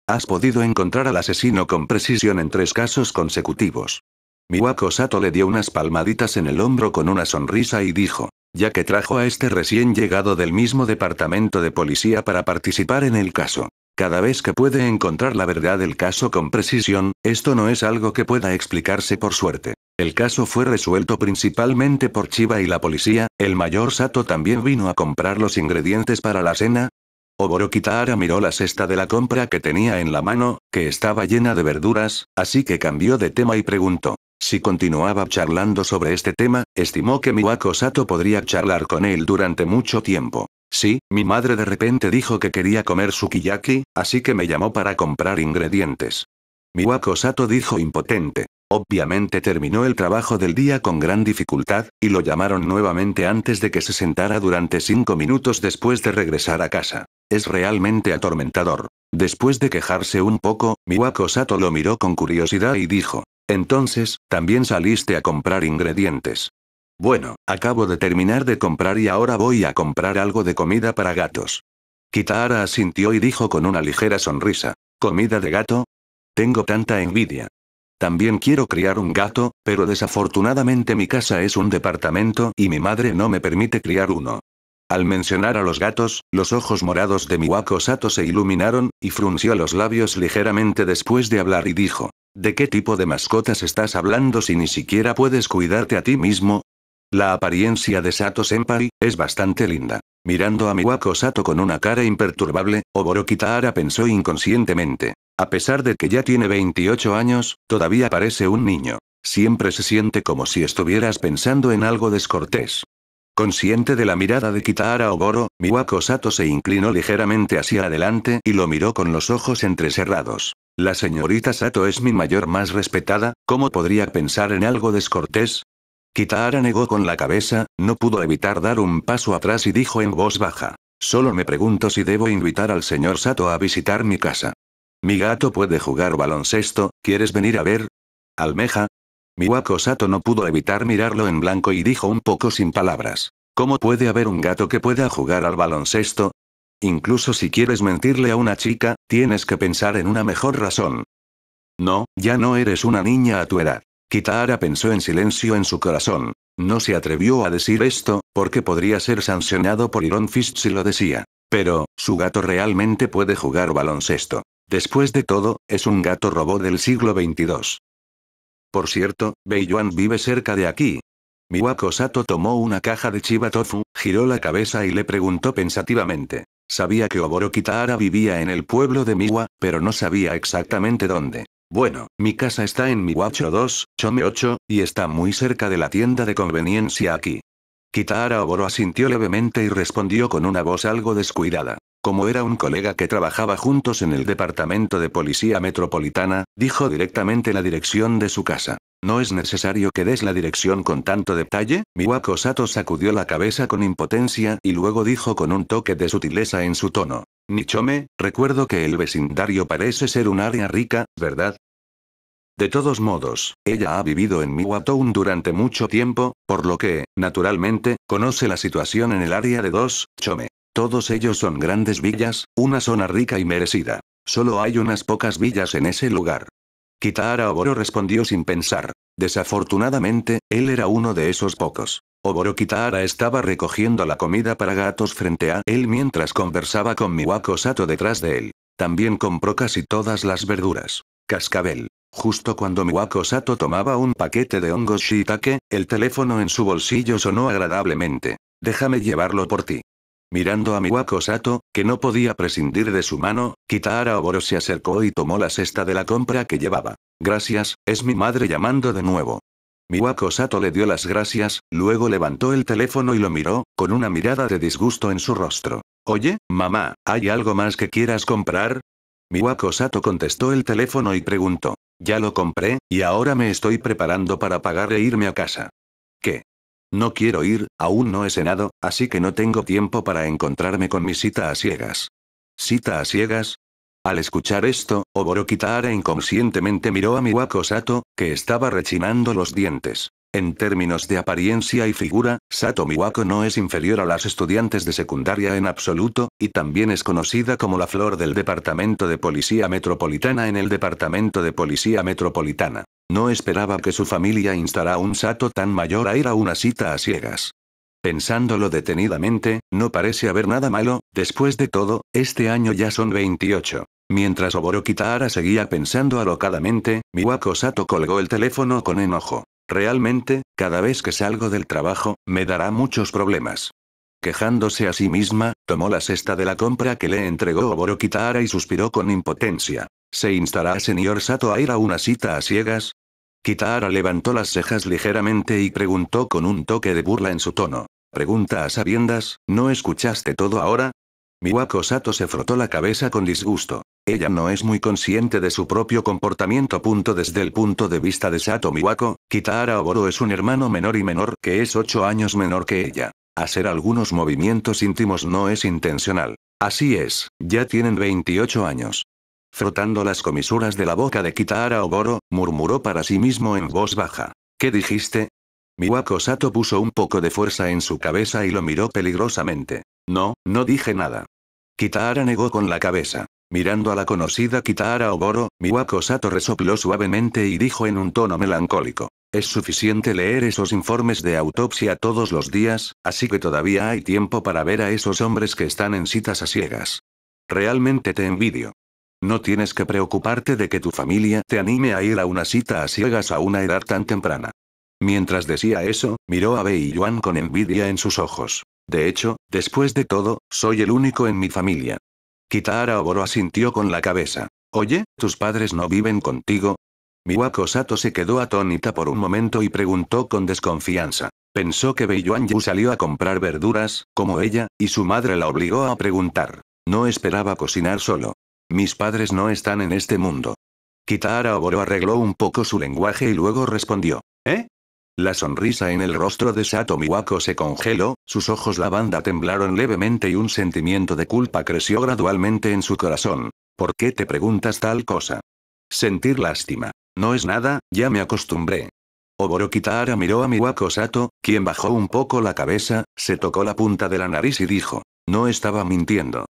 Has podido encontrar al asesino con precisión en tres casos consecutivos. Miwako Sato le dio unas palmaditas en el hombro con una sonrisa y dijo, ya que trajo a este recién llegado del mismo departamento de policía para participar en el caso. Cada vez que puede encontrar la verdad del caso con precisión, esto no es algo que pueda explicarse por suerte. El caso fue resuelto principalmente por Chiba y la policía, el mayor Sato también vino a comprar los ingredientes para la cena. Oboro miró la cesta de la compra que tenía en la mano, que estaba llena de verduras, así que cambió de tema y preguntó. Si continuaba charlando sobre este tema, estimó que Miwako Sato podría charlar con él durante mucho tiempo. Sí, mi madre de repente dijo que quería comer sukiyaki, así que me llamó para comprar ingredientes. Miwako Sato dijo impotente. Obviamente terminó el trabajo del día con gran dificultad, y lo llamaron nuevamente antes de que se sentara durante cinco minutos después de regresar a casa. Es realmente atormentador. Después de quejarse un poco, Miwako Sato lo miró con curiosidad y dijo, entonces, también saliste a comprar ingredientes. Bueno, acabo de terminar de comprar y ahora voy a comprar algo de comida para gatos. Kitara asintió y dijo con una ligera sonrisa. ¿Comida de gato? Tengo tanta envidia. También quiero criar un gato, pero desafortunadamente mi casa es un departamento y mi madre no me permite criar uno. Al mencionar a los gatos, los ojos morados de Miwako Sato se iluminaron, y frunció los labios ligeramente después de hablar y dijo, ¿De qué tipo de mascotas estás hablando si ni siquiera puedes cuidarte a ti mismo? La apariencia de Sato Senpai es bastante linda. Mirando a Miwako Sato con una cara imperturbable, Kitaara pensó inconscientemente. A pesar de que ya tiene 28 años, todavía parece un niño. Siempre se siente como si estuvieras pensando en algo descortés. Consciente de la mirada de Kitaara Oboro, Miwako Sato se inclinó ligeramente hacia adelante y lo miró con los ojos entrecerrados. La señorita Sato es mi mayor más respetada, ¿cómo podría pensar en algo descortés? Kitahara negó con la cabeza, no pudo evitar dar un paso atrás y dijo en voz baja. Solo me pregunto si debo invitar al señor Sato a visitar mi casa. Mi gato puede jugar baloncesto, ¿quieres venir a ver? Almeja. Mi guaco Sato no pudo evitar mirarlo en blanco y dijo un poco sin palabras. ¿Cómo puede haber un gato que pueda jugar al baloncesto? Incluso si quieres mentirle a una chica, tienes que pensar en una mejor razón. No, ya no eres una niña a tu edad. Kitahara pensó en silencio en su corazón. No se atrevió a decir esto, porque podría ser sancionado por Iron Fist si lo decía. Pero, su gato realmente puede jugar baloncesto. Después de todo, es un gato robot del siglo XXII. Por cierto, Beiyuan vive cerca de aquí. Miwako Sato tomó una caja de chiba tofu, giró la cabeza y le preguntó pensativamente. Sabía que Oboro Kitahara vivía en el pueblo de Miwa, pero no sabía exactamente dónde. Bueno, mi casa está en Miwacho 2, Chome 8, y está muy cerca de la tienda de conveniencia aquí. Kitahara Oboro asintió levemente y respondió con una voz algo descuidada. Como era un colega que trabajaba juntos en el departamento de policía metropolitana, dijo directamente la dirección de su casa. ¿No es necesario que des la dirección con tanto detalle? Miwako Sato sacudió la cabeza con impotencia y luego dijo con un toque de sutileza en su tono. Nichome, recuerdo que el vecindario parece ser un área rica, ¿verdad? De todos modos, ella ha vivido en Miwatown durante mucho tiempo, por lo que, naturalmente, conoce la situación en el área de dos, Chome. Todos ellos son grandes villas, una zona rica y merecida. Solo hay unas pocas villas en ese lugar. Kitara Oboro respondió sin pensar. Desafortunadamente, él era uno de esos pocos. Oboro Kitara estaba recogiendo la comida para gatos frente a él mientras conversaba con Miwako Sato detrás de él. También compró casi todas las verduras. Cascabel. Justo cuando Miwako Sato tomaba un paquete de hongos shiitake, el teléfono en su bolsillo sonó agradablemente. Déjame llevarlo por ti. Mirando a Miwako Sato, que no podía prescindir de su mano, Kitara Oboro se acercó y tomó la cesta de la compra que llevaba. Gracias, es mi madre llamando de nuevo. Miwako Sato le dio las gracias, luego levantó el teléfono y lo miró, con una mirada de disgusto en su rostro. Oye, mamá, ¿hay algo más que quieras comprar? Miwako Sato contestó el teléfono y preguntó. Ya lo compré, y ahora me estoy preparando para pagar e irme a casa. ¿Qué? No quiero ir, aún no he cenado, así que no tengo tiempo para encontrarme con mi cita a ciegas. ¿Cita a ciegas? Al escuchar esto, Oborokitaara inconscientemente miró a Miwako Sato, que estaba rechinando los dientes. En términos de apariencia y figura, Sato Miwako no es inferior a las estudiantes de secundaria en absoluto, y también es conocida como la flor del Departamento de Policía Metropolitana en el Departamento de Policía Metropolitana. No esperaba que su familia instara a un Sato tan mayor a ir a una cita a ciegas. Pensándolo detenidamente, no parece haber nada malo, después de todo, este año ya son 28. Mientras Oboro Kitahara seguía pensando alocadamente, Miwako Sato colgó el teléfono con enojo. Realmente, cada vez que salgo del trabajo, me dará muchos problemas. Quejándose a sí misma, tomó la cesta de la compra que le entregó Oboro y suspiró con impotencia. ¿Se instará señor Sato a ir a una cita a ciegas? Kitahara levantó las cejas ligeramente y preguntó con un toque de burla en su tono. Pregunta a sabiendas, ¿no escuchaste todo ahora? Miwako Sato se frotó la cabeza con disgusto. Ella no es muy consciente de su propio comportamiento. Desde el punto de vista de Sato Miwako, Kitahara Oboro es un hermano menor y menor que es 8 años menor que ella. Hacer algunos movimientos íntimos no es intencional. Así es, ya tienen 28 años frotando las comisuras de la boca de Kitahara Ogoro, murmuró para sí mismo en voz baja. ¿Qué dijiste? Miwako Sato puso un poco de fuerza en su cabeza y lo miró peligrosamente. No, no dije nada. Kitahara negó con la cabeza. Mirando a la conocida Kitahara Ogoro, Miwako Sato resopló suavemente y dijo en un tono melancólico. Es suficiente leer esos informes de autopsia todos los días, así que todavía hay tiempo para ver a esos hombres que están en citas a ciegas. Realmente te envidio. No tienes que preocuparte de que tu familia te anime a ir a una cita a ciegas a una edad tan temprana. Mientras decía eso, miró a Bei Yuan con envidia en sus ojos. De hecho, después de todo, soy el único en mi familia. Kitara Oboro asintió con la cabeza. Oye, ¿tus padres no viven contigo? Miwako Sato se quedó atónita por un momento y preguntó con desconfianza. Pensó que Bei Yuan Yu salió a comprar verduras, como ella, y su madre la obligó a preguntar. No esperaba cocinar solo. Mis padres no están en este mundo. Kitahara Oboro arregló un poco su lenguaje y luego respondió. ¿Eh? La sonrisa en el rostro de Sato Miwako se congeló, sus ojos lavanda temblaron levemente y un sentimiento de culpa creció gradualmente en su corazón. ¿Por qué te preguntas tal cosa? Sentir lástima. No es nada, ya me acostumbré. Oboro Kitahara miró a Miwako Sato, quien bajó un poco la cabeza, se tocó la punta de la nariz y dijo. No estaba mintiendo.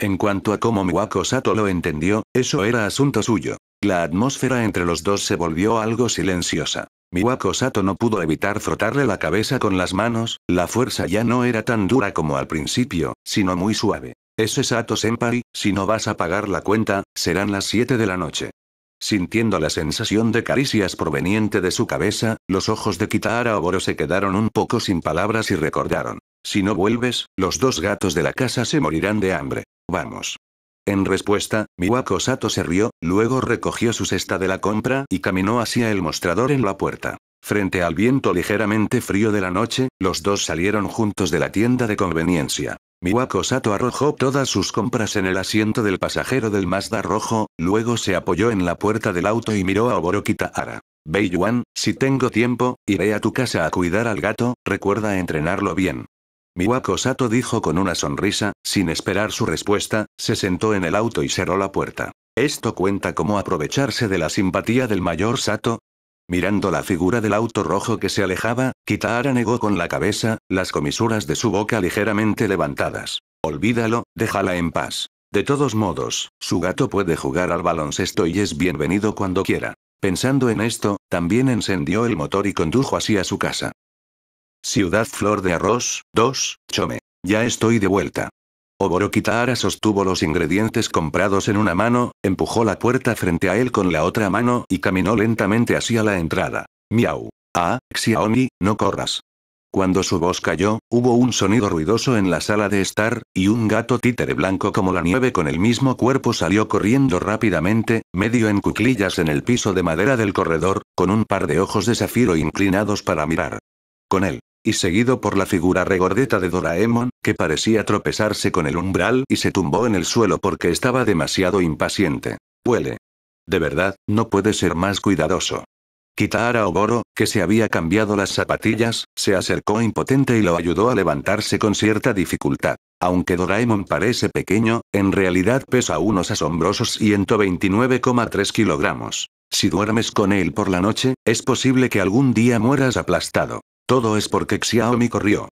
En cuanto a cómo Miwako Sato lo entendió, eso era asunto suyo. La atmósfera entre los dos se volvió algo silenciosa. Miwako Sato no pudo evitar frotarle la cabeza con las manos, la fuerza ya no era tan dura como al principio, sino muy suave. Ese Sato-senpai, si no vas a pagar la cuenta, serán las 7 de la noche. Sintiendo la sensación de caricias proveniente de su cabeza, los ojos de Kitahara Oboro se quedaron un poco sin palabras y recordaron. Si no vuelves, los dos gatos de la casa se morirán de hambre. Vamos. En respuesta, Miwako Sato se rió, luego recogió su cesta de la compra y caminó hacia el mostrador en la puerta. Frente al viento ligeramente frío de la noche, los dos salieron juntos de la tienda de conveniencia. Miwako Sato arrojó todas sus compras en el asiento del pasajero del Mazda rojo, luego se apoyó en la puerta del auto y miró a Oboro ara Bei Yuan, si tengo tiempo, iré a tu casa a cuidar al gato, recuerda entrenarlo bien. Miwako Sato dijo con una sonrisa, sin esperar su respuesta, se sentó en el auto y cerró la puerta. ¿Esto cuenta como aprovecharse de la simpatía del mayor Sato? Mirando la figura del auto rojo que se alejaba, Kitahara negó con la cabeza, las comisuras de su boca ligeramente levantadas. Olvídalo, déjala en paz. De todos modos, su gato puede jugar al baloncesto y es bienvenido cuando quiera. Pensando en esto, también encendió el motor y condujo así a su casa. Ciudad Flor de Arroz, 2, Chome. Ya estoy de vuelta. Oborokitaara sostuvo los ingredientes comprados en una mano, empujó la puerta frente a él con la otra mano y caminó lentamente hacia la entrada. Miau. Ah, Xiaomi, no corras. Cuando su voz cayó, hubo un sonido ruidoso en la sala de estar, y un gato títere blanco como la nieve con el mismo cuerpo salió corriendo rápidamente, medio en cuclillas en el piso de madera del corredor, con un par de ojos de zafiro inclinados para mirar. Con él y seguido por la figura regordeta de Doraemon, que parecía tropezarse con el umbral y se tumbó en el suelo porque estaba demasiado impaciente. Huele. De verdad, no puede ser más cuidadoso. a Oboro, que se había cambiado las zapatillas, se acercó impotente y lo ayudó a levantarse con cierta dificultad. Aunque Doraemon parece pequeño, en realidad pesa unos asombrosos 129,3 kilogramos. Si duermes con él por la noche, es posible que algún día mueras aplastado. Todo es porque Xiaomi corrió.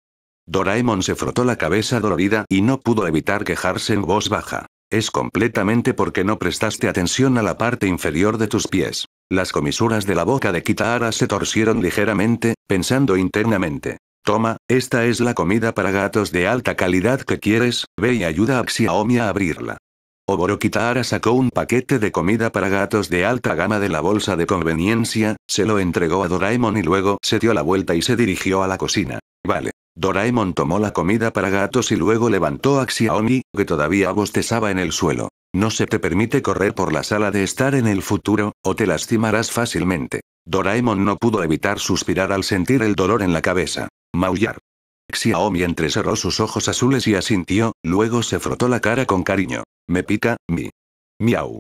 Doraemon se frotó la cabeza dolorida y no pudo evitar quejarse en voz baja. Es completamente porque no prestaste atención a la parte inferior de tus pies. Las comisuras de la boca de Kitahara se torcieron ligeramente, pensando internamente. Toma, esta es la comida para gatos de alta calidad que quieres, ve y ayuda a Xiaomi a abrirla. Oborokitara sacó un paquete de comida para gatos de alta gama de la bolsa de conveniencia, se lo entregó a Doraemon y luego se dio la vuelta y se dirigió a la cocina. Vale. Doraemon tomó la comida para gatos y luego levantó a Xiaomi, que todavía bostezaba en el suelo. No se te permite correr por la sala de estar en el futuro, o te lastimarás fácilmente. Doraemon no pudo evitar suspirar al sentir el dolor en la cabeza. Maullar. Xiaomi entrecerró sus ojos azules y asintió, luego se frotó la cara con cariño. Me pica, mi. Miau.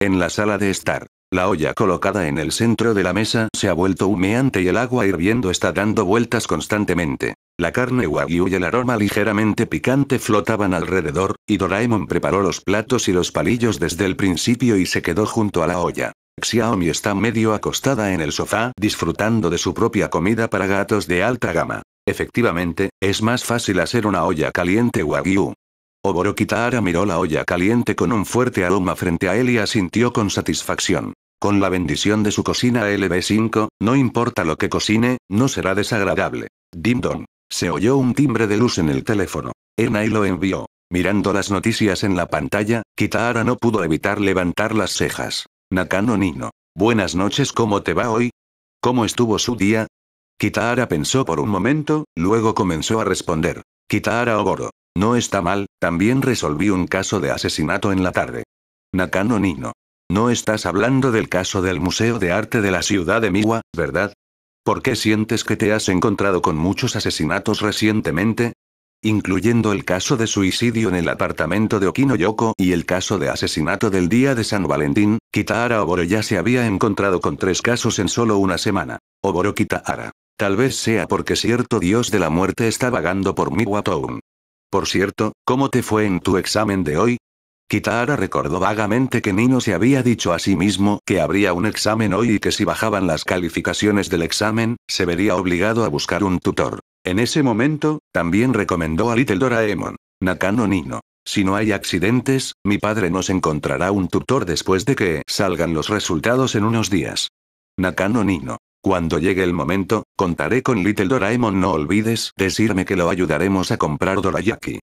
En la sala de estar. La olla colocada en el centro de la mesa se ha vuelto humeante y el agua hirviendo está dando vueltas constantemente. La carne wagyu y el aroma ligeramente picante flotaban alrededor, y Doraemon preparó los platos y los palillos desde el principio y se quedó junto a la olla. Xiaomi está medio acostada en el sofá disfrutando de su propia comida para gatos de alta gama. Efectivamente, es más fácil hacer una olla caliente wagyu. Kitara miró la olla caliente con un fuerte aroma frente a él y asintió con satisfacción. Con la bendición de su cocina LB5, no importa lo que cocine, no será desagradable. Dim Se oyó un timbre de luz en el teléfono. y lo envió. Mirando las noticias en la pantalla, Kitara no pudo evitar levantar las cejas. Nakano Nino. Buenas noches, ¿cómo te va hoy? ¿Cómo estuvo su día? Kitara pensó por un momento, luego comenzó a responder. Kitara Oboro. No está mal, también resolví un caso de asesinato en la tarde. Nakano Nino. No estás hablando del caso del Museo de Arte de la ciudad de Miwa, ¿verdad? ¿Por qué sientes que te has encontrado con muchos asesinatos recientemente? Incluyendo el caso de suicidio en el apartamento de Okino Yoko y el caso de asesinato del día de San Valentín, Kitahara Oboro ya se había encontrado con tres casos en solo una semana. Oboro Kitahara. Tal vez sea porque cierto dios de la muerte está vagando por Miwa Town. Por cierto, ¿cómo te fue en tu examen de hoy? Kitara recordó vagamente que Nino se había dicho a sí mismo que habría un examen hoy y que si bajaban las calificaciones del examen, se vería obligado a buscar un tutor. En ese momento, también recomendó a Little Doraemon. Nakano Nino. Si no hay accidentes, mi padre nos encontrará un tutor después de que salgan los resultados en unos días. Nakano Nino. Cuando llegue el momento, Contaré con Little Doraemon no olvides decirme que lo ayudaremos a comprar Dorayaki.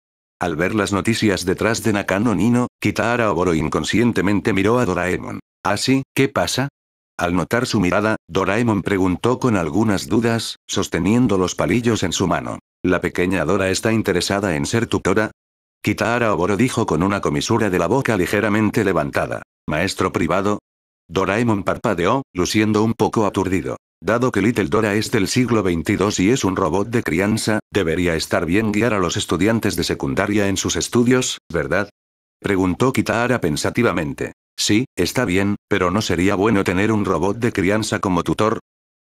Al ver las noticias detrás de Nakano Nino, Kitahara Oboro inconscientemente miró a Doraemon. ¿Así? ¿Ah, ¿Qué pasa? Al notar su mirada, Doraemon preguntó con algunas dudas, sosteniendo los palillos en su mano. ¿La pequeña Dora está interesada en ser tutora? Kitahara Oboro dijo con una comisura de la boca ligeramente levantada. ¿Maestro privado? Doraemon parpadeó, luciendo un poco aturdido. Dado que Little Dora es del siglo XXII y es un robot de crianza, debería estar bien guiar a los estudiantes de secundaria en sus estudios, ¿verdad? Preguntó Kitahara pensativamente. Sí, está bien, pero ¿no sería bueno tener un robot de crianza como tutor?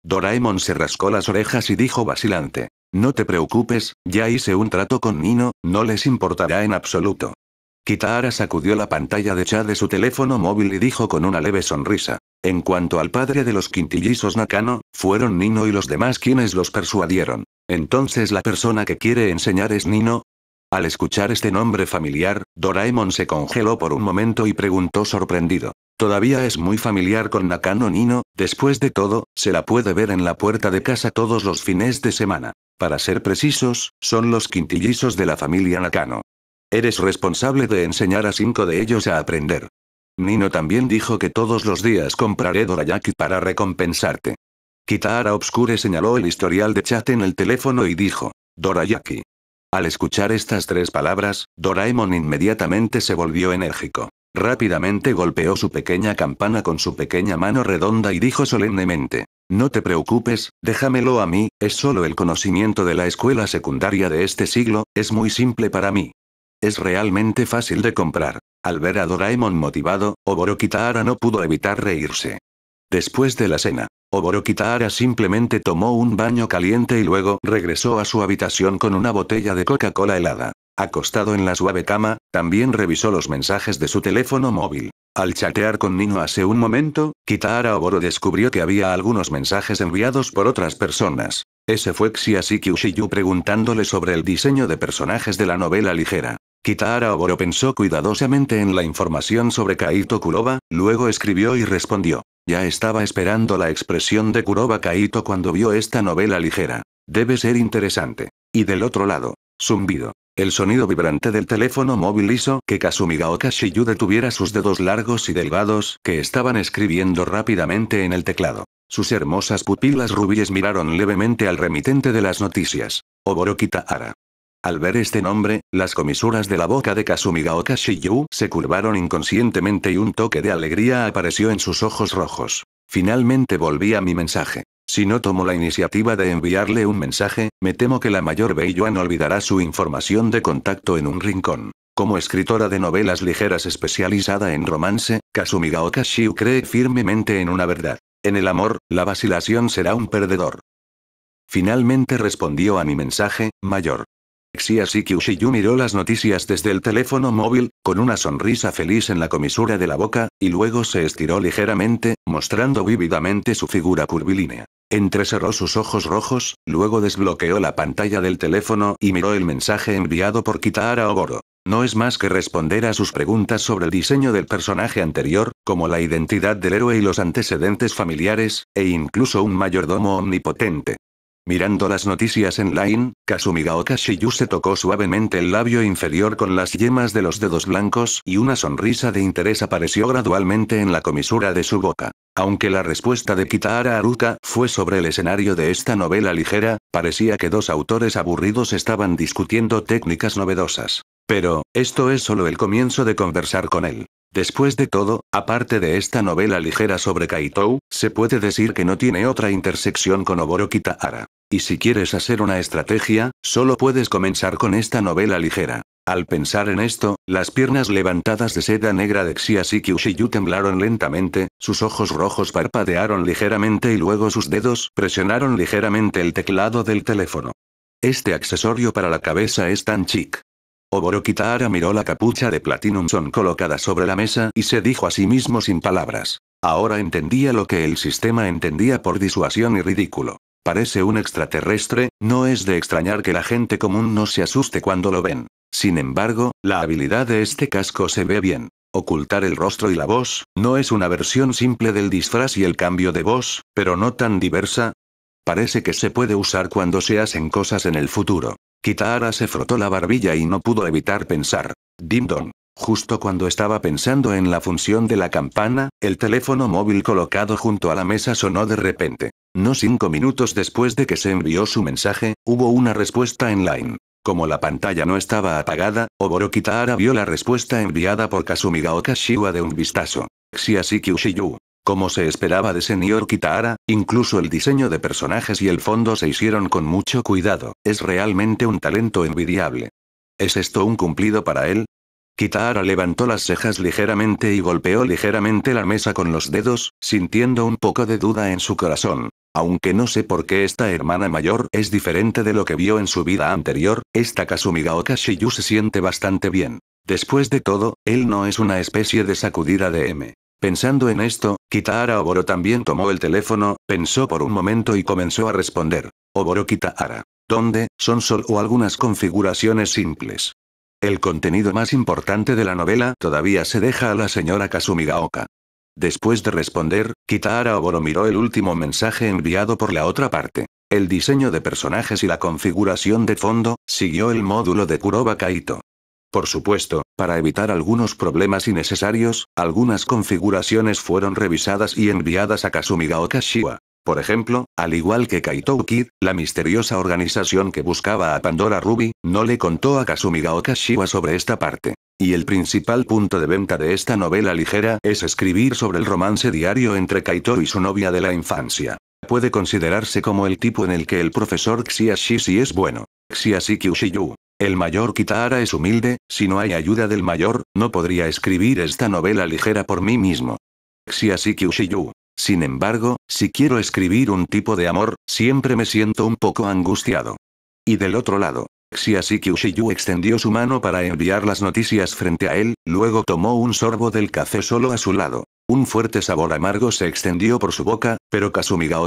Doraemon se rascó las orejas y dijo vacilante. No te preocupes, ya hice un trato con Nino, no les importará en absoluto. Kitahara sacudió la pantalla de chat de su teléfono móvil y dijo con una leve sonrisa. En cuanto al padre de los quintillizos Nakano, fueron Nino y los demás quienes los persuadieron. Entonces la persona que quiere enseñar es Nino. Al escuchar este nombre familiar, Doraemon se congeló por un momento y preguntó sorprendido. Todavía es muy familiar con Nakano Nino, después de todo, se la puede ver en la puerta de casa todos los fines de semana. Para ser precisos, son los quintillizos de la familia Nakano. Eres responsable de enseñar a cinco de ellos a aprender. Nino también dijo que todos los días compraré dorayaki para recompensarte. Kitahara Obscure señaló el historial de chat en el teléfono y dijo, Dorayaki. Al escuchar estas tres palabras, Doraemon inmediatamente se volvió enérgico. Rápidamente golpeó su pequeña campana con su pequeña mano redonda y dijo solemnemente, No te preocupes, déjamelo a mí, es solo el conocimiento de la escuela secundaria de este siglo, es muy simple para mí. Es realmente fácil de comprar. Al ver a Doraemon motivado, Kitahara no pudo evitar reírse. Después de la cena, Kitahara simplemente tomó un baño caliente y luego regresó a su habitación con una botella de Coca-Cola helada. Acostado en la suave cama, también revisó los mensajes de su teléfono móvil. Al chatear con Nino hace un momento, Kitahara Oboro descubrió que había algunos mensajes enviados por otras personas. Ese fue Xiasiki preguntándole sobre el diseño de personajes de la novela ligera. Kitahara Oboro pensó cuidadosamente en la información sobre Kaito Kuroba, luego escribió y respondió. Ya estaba esperando la expresión de Kuroba Kaito cuando vio esta novela ligera. Debe ser interesante. Y del otro lado, zumbido. El sonido vibrante del teléfono móvil hizo que Kasumigaoka Shiyu detuviera sus dedos largos y delgados que estaban escribiendo rápidamente en el teclado. Sus hermosas pupilas rubíes miraron levemente al remitente de las noticias. Oboro Kitahara. Al ver este nombre, las comisuras de la boca de Kasumiga Shiyu se curvaron inconscientemente y un toque de alegría apareció en sus ojos rojos. Finalmente volví a mi mensaje. Si no tomo la iniciativa de enviarle un mensaje, me temo que la mayor Beiyuan olvidará su información de contacto en un rincón. Como escritora de novelas ligeras especializada en romance, Kasumiga Shiyu cree firmemente en una verdad. En el amor, la vacilación será un perdedor. Finalmente respondió a mi mensaje, mayor. Xia Kyushiyu miró las noticias desde el teléfono móvil, con una sonrisa feliz en la comisura de la boca, y luego se estiró ligeramente, mostrando vívidamente su figura curvilínea. Entrecerró sus ojos rojos, luego desbloqueó la pantalla del teléfono y miró el mensaje enviado por Kitahara Ogoro. No es más que responder a sus preguntas sobre el diseño del personaje anterior, como la identidad del héroe y los antecedentes familiares, e incluso un mayordomo omnipotente. Mirando las noticias en line, Kasumiga Shiyu se tocó suavemente el labio inferior con las yemas de los dedos blancos y una sonrisa de interés apareció gradualmente en la comisura de su boca. Aunque la respuesta de Kitahara Aruka fue sobre el escenario de esta novela ligera, parecía que dos autores aburridos estaban discutiendo técnicas novedosas. Pero, esto es solo el comienzo de conversar con él. Después de todo, aparte de esta novela ligera sobre Kaitou, se puede decir que no tiene otra intersección con Oborokita Kitahara. Y si quieres hacer una estrategia, solo puedes comenzar con esta novela ligera. Al pensar en esto, las piernas levantadas de seda negra de Xiasi Kyushiyu temblaron lentamente, sus ojos rojos parpadearon ligeramente y luego sus dedos presionaron ligeramente el teclado del teléfono. Este accesorio para la cabeza es tan chic. Oborokitara miró la capucha de Platinum Son colocada sobre la mesa y se dijo a sí mismo sin palabras. Ahora entendía lo que el sistema entendía por disuasión y ridículo. Parece un extraterrestre, no es de extrañar que la gente común no se asuste cuando lo ven. Sin embargo, la habilidad de este casco se ve bien. Ocultar el rostro y la voz, no es una versión simple del disfraz y el cambio de voz, pero no tan diversa. Parece que se puede usar cuando se hacen cosas en el futuro. Kitahara se frotó la barbilla y no pudo evitar pensar. Dim Justo cuando estaba pensando en la función de la campana, el teléfono móvil colocado junto a la mesa sonó de repente. No cinco minutos después de que se envió su mensaje, hubo una respuesta en line. Como la pantalla no estaba apagada, Oboro Kitahara vio la respuesta enviada por Kasumigaoka Shiwa de un vistazo. Xiasiki como se esperaba de señor Kitahara, incluso el diseño de personajes y el fondo se hicieron con mucho cuidado, es realmente un talento envidiable. ¿Es esto un cumplido para él? Kitahara levantó las cejas ligeramente y golpeó ligeramente la mesa con los dedos, sintiendo un poco de duda en su corazón. Aunque no sé por qué esta hermana mayor es diferente de lo que vio en su vida anterior, esta Kasumigaoka Shiyu se siente bastante bien. Después de todo, él no es una especie de sacudida de M. Pensando en esto, Kitahara Oboro también tomó el teléfono, pensó por un momento y comenzó a responder. Oboro Kitahara. ¿Dónde? Son solo algunas configuraciones simples. El contenido más importante de la novela todavía se deja a la señora Kasumigaoka. Después de responder, Kitahara Oboro miró el último mensaje enviado por la otra parte. El diseño de personajes y la configuración de fondo, siguió el módulo de Kuroba Kaito. Por supuesto, para evitar algunos problemas innecesarios, algunas configuraciones fueron revisadas y enviadas a Kasumiga Okashiwa. Por ejemplo, al igual que Kaitou Kid, la misteriosa organización que buscaba a Pandora Ruby, no le contó a Kasumiga Okashiwa sobre esta parte. Y el principal punto de venta de esta novela ligera es escribir sobre el romance diario entre Kaito y su novia de la infancia. Puede considerarse como el tipo en el que el profesor Xia si es bueno. Xiashi Kyushiyu el mayor Kitahara es humilde, si no hay ayuda del mayor, no podría escribir esta novela ligera por mí mismo. Xiasiki Ushiyu. Sin embargo, si quiero escribir un tipo de amor, siempre me siento un poco angustiado. Y del otro lado, Xiasiki Ushiyu extendió su mano para enviar las noticias frente a él, luego tomó un sorbo del café solo a su lado. Un fuerte sabor amargo se extendió por su boca, pero Kazumiga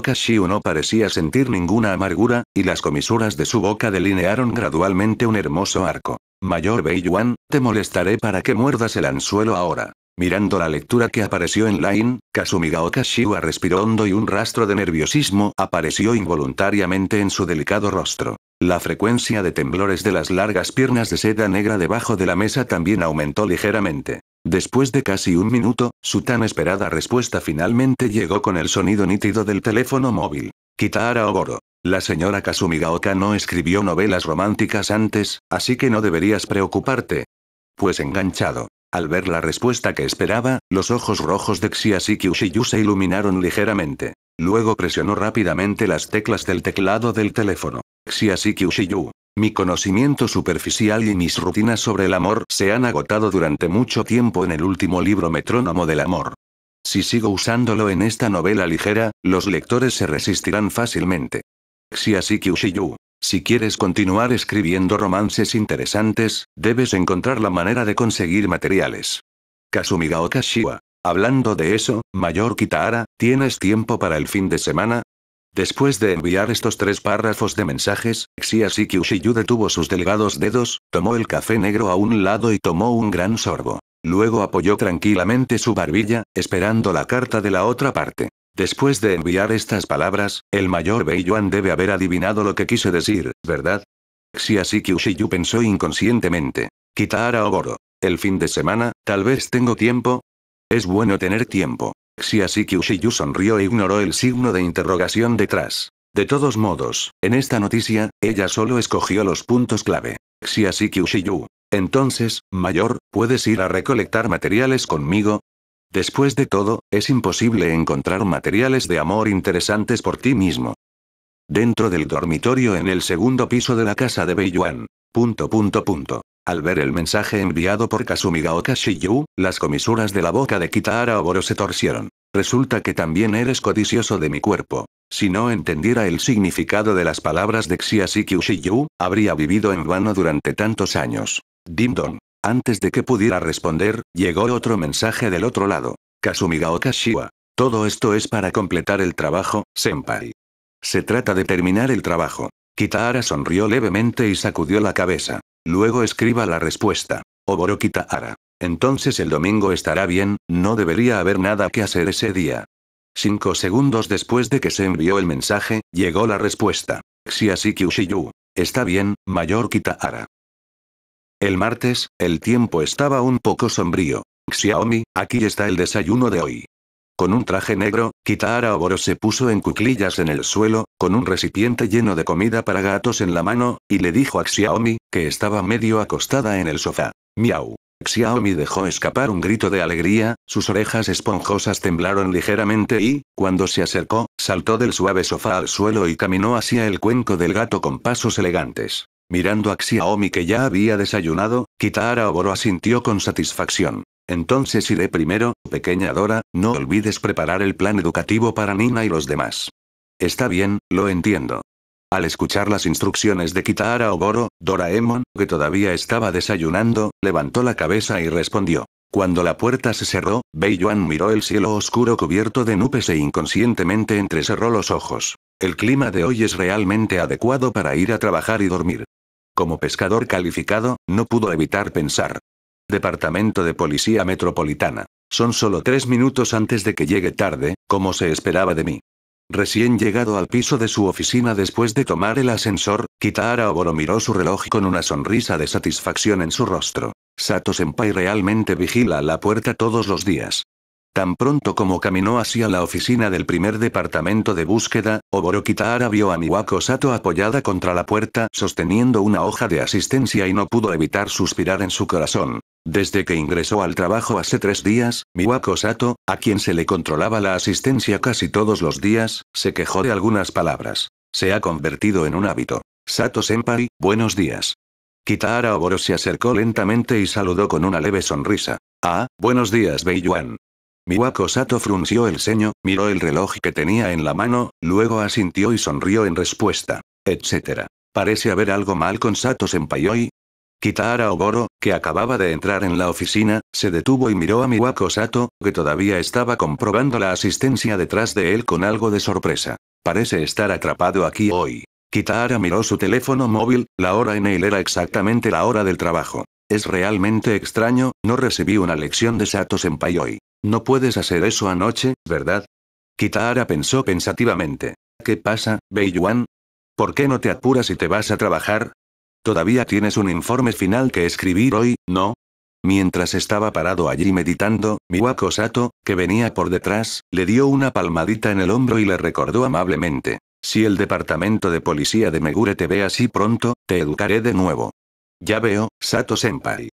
no parecía sentir ninguna amargura, y las comisuras de su boca delinearon gradualmente un hermoso arco. Mayor Beiyuan, te molestaré para que muerdas el anzuelo ahora. Mirando la lectura que apareció en Line, Kazumiga Okashiwa respiró hondo y un rastro de nerviosismo apareció involuntariamente en su delicado rostro. La frecuencia de temblores de las largas piernas de seda negra debajo de la mesa también aumentó ligeramente. Después de casi un minuto, su tan esperada respuesta finalmente llegó con el sonido nítido del teléfono móvil. Kitara Ogoro. La señora Kasumigaoka no escribió novelas románticas antes, así que no deberías preocuparte. Pues enganchado. Al ver la respuesta que esperaba, los ojos rojos de Xiasiki se iluminaron ligeramente. Luego presionó rápidamente las teclas del teclado del teléfono. Xiasiki Ushiyu. Mi conocimiento superficial y mis rutinas sobre el amor se han agotado durante mucho tiempo en el último libro Metrónomo del Amor. Si sigo usándolo en esta novela ligera, los lectores se resistirán fácilmente. Xiasiki Ushiyu. Si quieres continuar escribiendo romances interesantes, debes encontrar la manera de conseguir materiales. Kazumiga Okashiwa. Hablando de eso, Mayor Kitahara, ¿tienes tiempo para el fin de semana? Después de enviar estos tres párrafos de mensajes, Xiasi detuvo sus delgados dedos, tomó el café negro a un lado y tomó un gran sorbo. Luego apoyó tranquilamente su barbilla, esperando la carta de la otra parte. Después de enviar estas palabras, el mayor Beiyuan debe haber adivinado lo que quise decir, ¿verdad? Xiasi pensó inconscientemente. a Ogoro. El fin de semana, tal vez tengo tiempo. Es bueno tener tiempo. Xiasiki Yu sonrió e ignoró el signo de interrogación detrás. De todos modos, en esta noticia, ella solo escogió los puntos clave. Xiasiki Yu. Entonces, mayor, ¿puedes ir a recolectar materiales conmigo? Después de todo, es imposible encontrar materiales de amor interesantes por ti mismo. Dentro del dormitorio en el segundo piso de la casa de Beiyuan. Punto punto punto. Al ver el mensaje enviado por Kasumigaoka Shiyu, las comisuras de la boca de Kitahara Oboro se torcieron. Resulta que también eres codicioso de mi cuerpo. Si no entendiera el significado de las palabras de Xiasikyu Shiyu, habría vivido en vano durante tantos años. Dong. Antes de que pudiera responder, llegó otro mensaje del otro lado. Kasumigaoka Shiwa. Todo esto es para completar el trabajo, senpai. Se trata de terminar el trabajo. Kitahara sonrió levemente y sacudió la cabeza. Luego escriba la respuesta. Oborokita ara. Entonces el domingo estará bien, no debería haber nada que hacer ese día. Cinco segundos después de que se envió el mensaje, llegó la respuesta. Xiasiki Está bien, Mayor ara. El martes, el tiempo estaba un poco sombrío. Xiaomi, aquí está el desayuno de hoy. Con un traje negro, Kitahara Oboro se puso en cuclillas en el suelo, con un recipiente lleno de comida para gatos en la mano, y le dijo a Xiaomi, que estaba medio acostada en el sofá. Miau. Xiaomi dejó escapar un grito de alegría, sus orejas esponjosas temblaron ligeramente y, cuando se acercó, saltó del suave sofá al suelo y caminó hacia el cuenco del gato con pasos elegantes. Mirando a Xiaomi que ya había desayunado, Kitahara Oboro asintió con satisfacción. Entonces iré primero, pequeña Dora, no olvides preparar el plan educativo para Nina y los demás. Está bien, lo entiendo. Al escuchar las instrucciones de Kitahara Oboro, Doraemon, que todavía estaba desayunando, levantó la cabeza y respondió. Cuando la puerta se cerró, Bei miró el cielo oscuro cubierto de nubes e inconscientemente entrecerró los ojos. El clima de hoy es realmente adecuado para ir a trabajar y dormir. Como pescador calificado, no pudo evitar pensar, Departamento de Policía Metropolitana. Son solo tres minutos antes de que llegue tarde, como se esperaba de mí. Recién llegado al piso de su oficina después de tomar el ascensor, Kitahara Oboro miró su reloj con una sonrisa de satisfacción en su rostro. Sato Senpai realmente vigila la puerta todos los días. Tan pronto como caminó hacia la oficina del primer departamento de búsqueda, Oboro Kitahara vio a Miwako Sato apoyada contra la puerta sosteniendo una hoja de asistencia y no pudo evitar suspirar en su corazón. Desde que ingresó al trabajo hace tres días, Miwako Sato, a quien se le controlaba la asistencia casi todos los días, se quejó de algunas palabras. Se ha convertido en un hábito. Sato-senpai, buenos días. Kitahara Oboro se acercó lentamente y saludó con una leve sonrisa. Ah, buenos días Beiyuan. Miwako Sato frunció el ceño, miró el reloj que tenía en la mano, luego asintió y sonrió en respuesta. Etcétera. Parece haber algo mal con Sato Senpai hoy, Kitahara Ogoro, que acababa de entrar en la oficina, se detuvo y miró a Miwako Sato, que todavía estaba comprobando la asistencia detrás de él con algo de sorpresa. Parece estar atrapado aquí hoy. Kitahara miró su teléfono móvil, la hora en él era exactamente la hora del trabajo. Es realmente extraño, no recibí una lección de Sato Senpai hoy. No puedes hacer eso anoche, ¿verdad? Kitahara pensó pensativamente. ¿Qué pasa, Beiyuan? ¿Por qué no te apuras y te vas a trabajar? Todavía tienes un informe final que escribir hoy, ¿no? Mientras estaba parado allí meditando, Miwako Sato, que venía por detrás, le dio una palmadita en el hombro y le recordó amablemente. Si el departamento de policía de Megure te ve así pronto, te educaré de nuevo. Ya veo, Sato-senpai.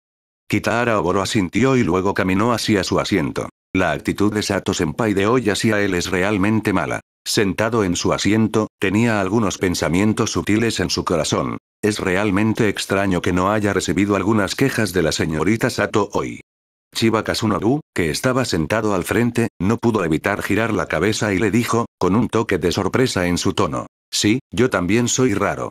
Kitahara Oboro asintió y luego caminó hacia su asiento. La actitud de Sato-senpai de hoy hacia él es realmente mala. Sentado en su asiento, tenía algunos pensamientos sutiles en su corazón. Es realmente extraño que no haya recibido algunas quejas de la señorita Sato hoy. Chiba que estaba sentado al frente, no pudo evitar girar la cabeza y le dijo, con un toque de sorpresa en su tono. Sí, yo también soy raro.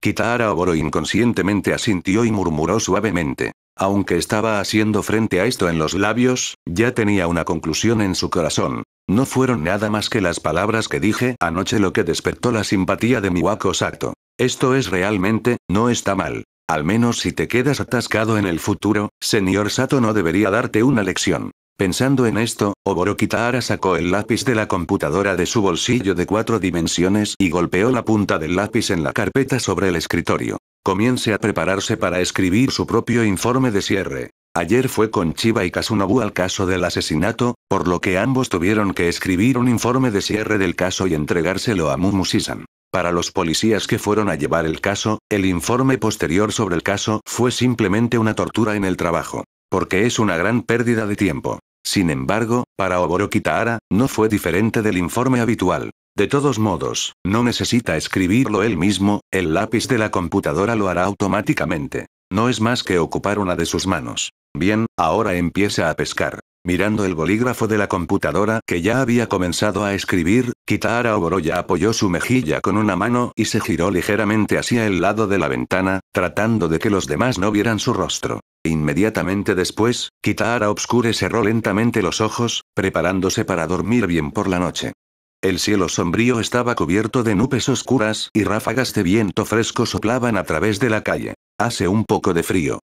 Kitahara Oboro inconscientemente asintió y murmuró suavemente. Aunque estaba haciendo frente a esto en los labios, ya tenía una conclusión en su corazón. No fueron nada más que las palabras que dije anoche lo que despertó la simpatía de mi guaco Sato. Esto es realmente, no está mal. Al menos si te quedas atascado en el futuro, señor Sato no debería darte una lección. Pensando en esto, Oborokitaara sacó el lápiz de la computadora de su bolsillo de cuatro dimensiones y golpeó la punta del lápiz en la carpeta sobre el escritorio. Comience a prepararse para escribir su propio informe de cierre. Ayer fue con Chiba y Kasunobu al caso del asesinato, por lo que ambos tuvieron que escribir un informe de cierre del caso y entregárselo a Mumusisan. Para los policías que fueron a llevar el caso, el informe posterior sobre el caso fue simplemente una tortura en el trabajo. Porque es una gran pérdida de tiempo. Sin embargo, para Oboro Kitahara, no fue diferente del informe habitual. De todos modos, no necesita escribirlo él mismo, el lápiz de la computadora lo hará automáticamente. No es más que ocupar una de sus manos. Bien, ahora empieza a pescar. Mirando el bolígrafo de la computadora que ya había comenzado a escribir, Kitahara Oboroya apoyó su mejilla con una mano y se giró ligeramente hacia el lado de la ventana, tratando de que los demás no vieran su rostro. Inmediatamente después, Kitahara Obscure cerró lentamente los ojos, preparándose para dormir bien por la noche. El cielo sombrío estaba cubierto de nubes oscuras y ráfagas de viento fresco soplaban a través de la calle. Hace un poco de frío.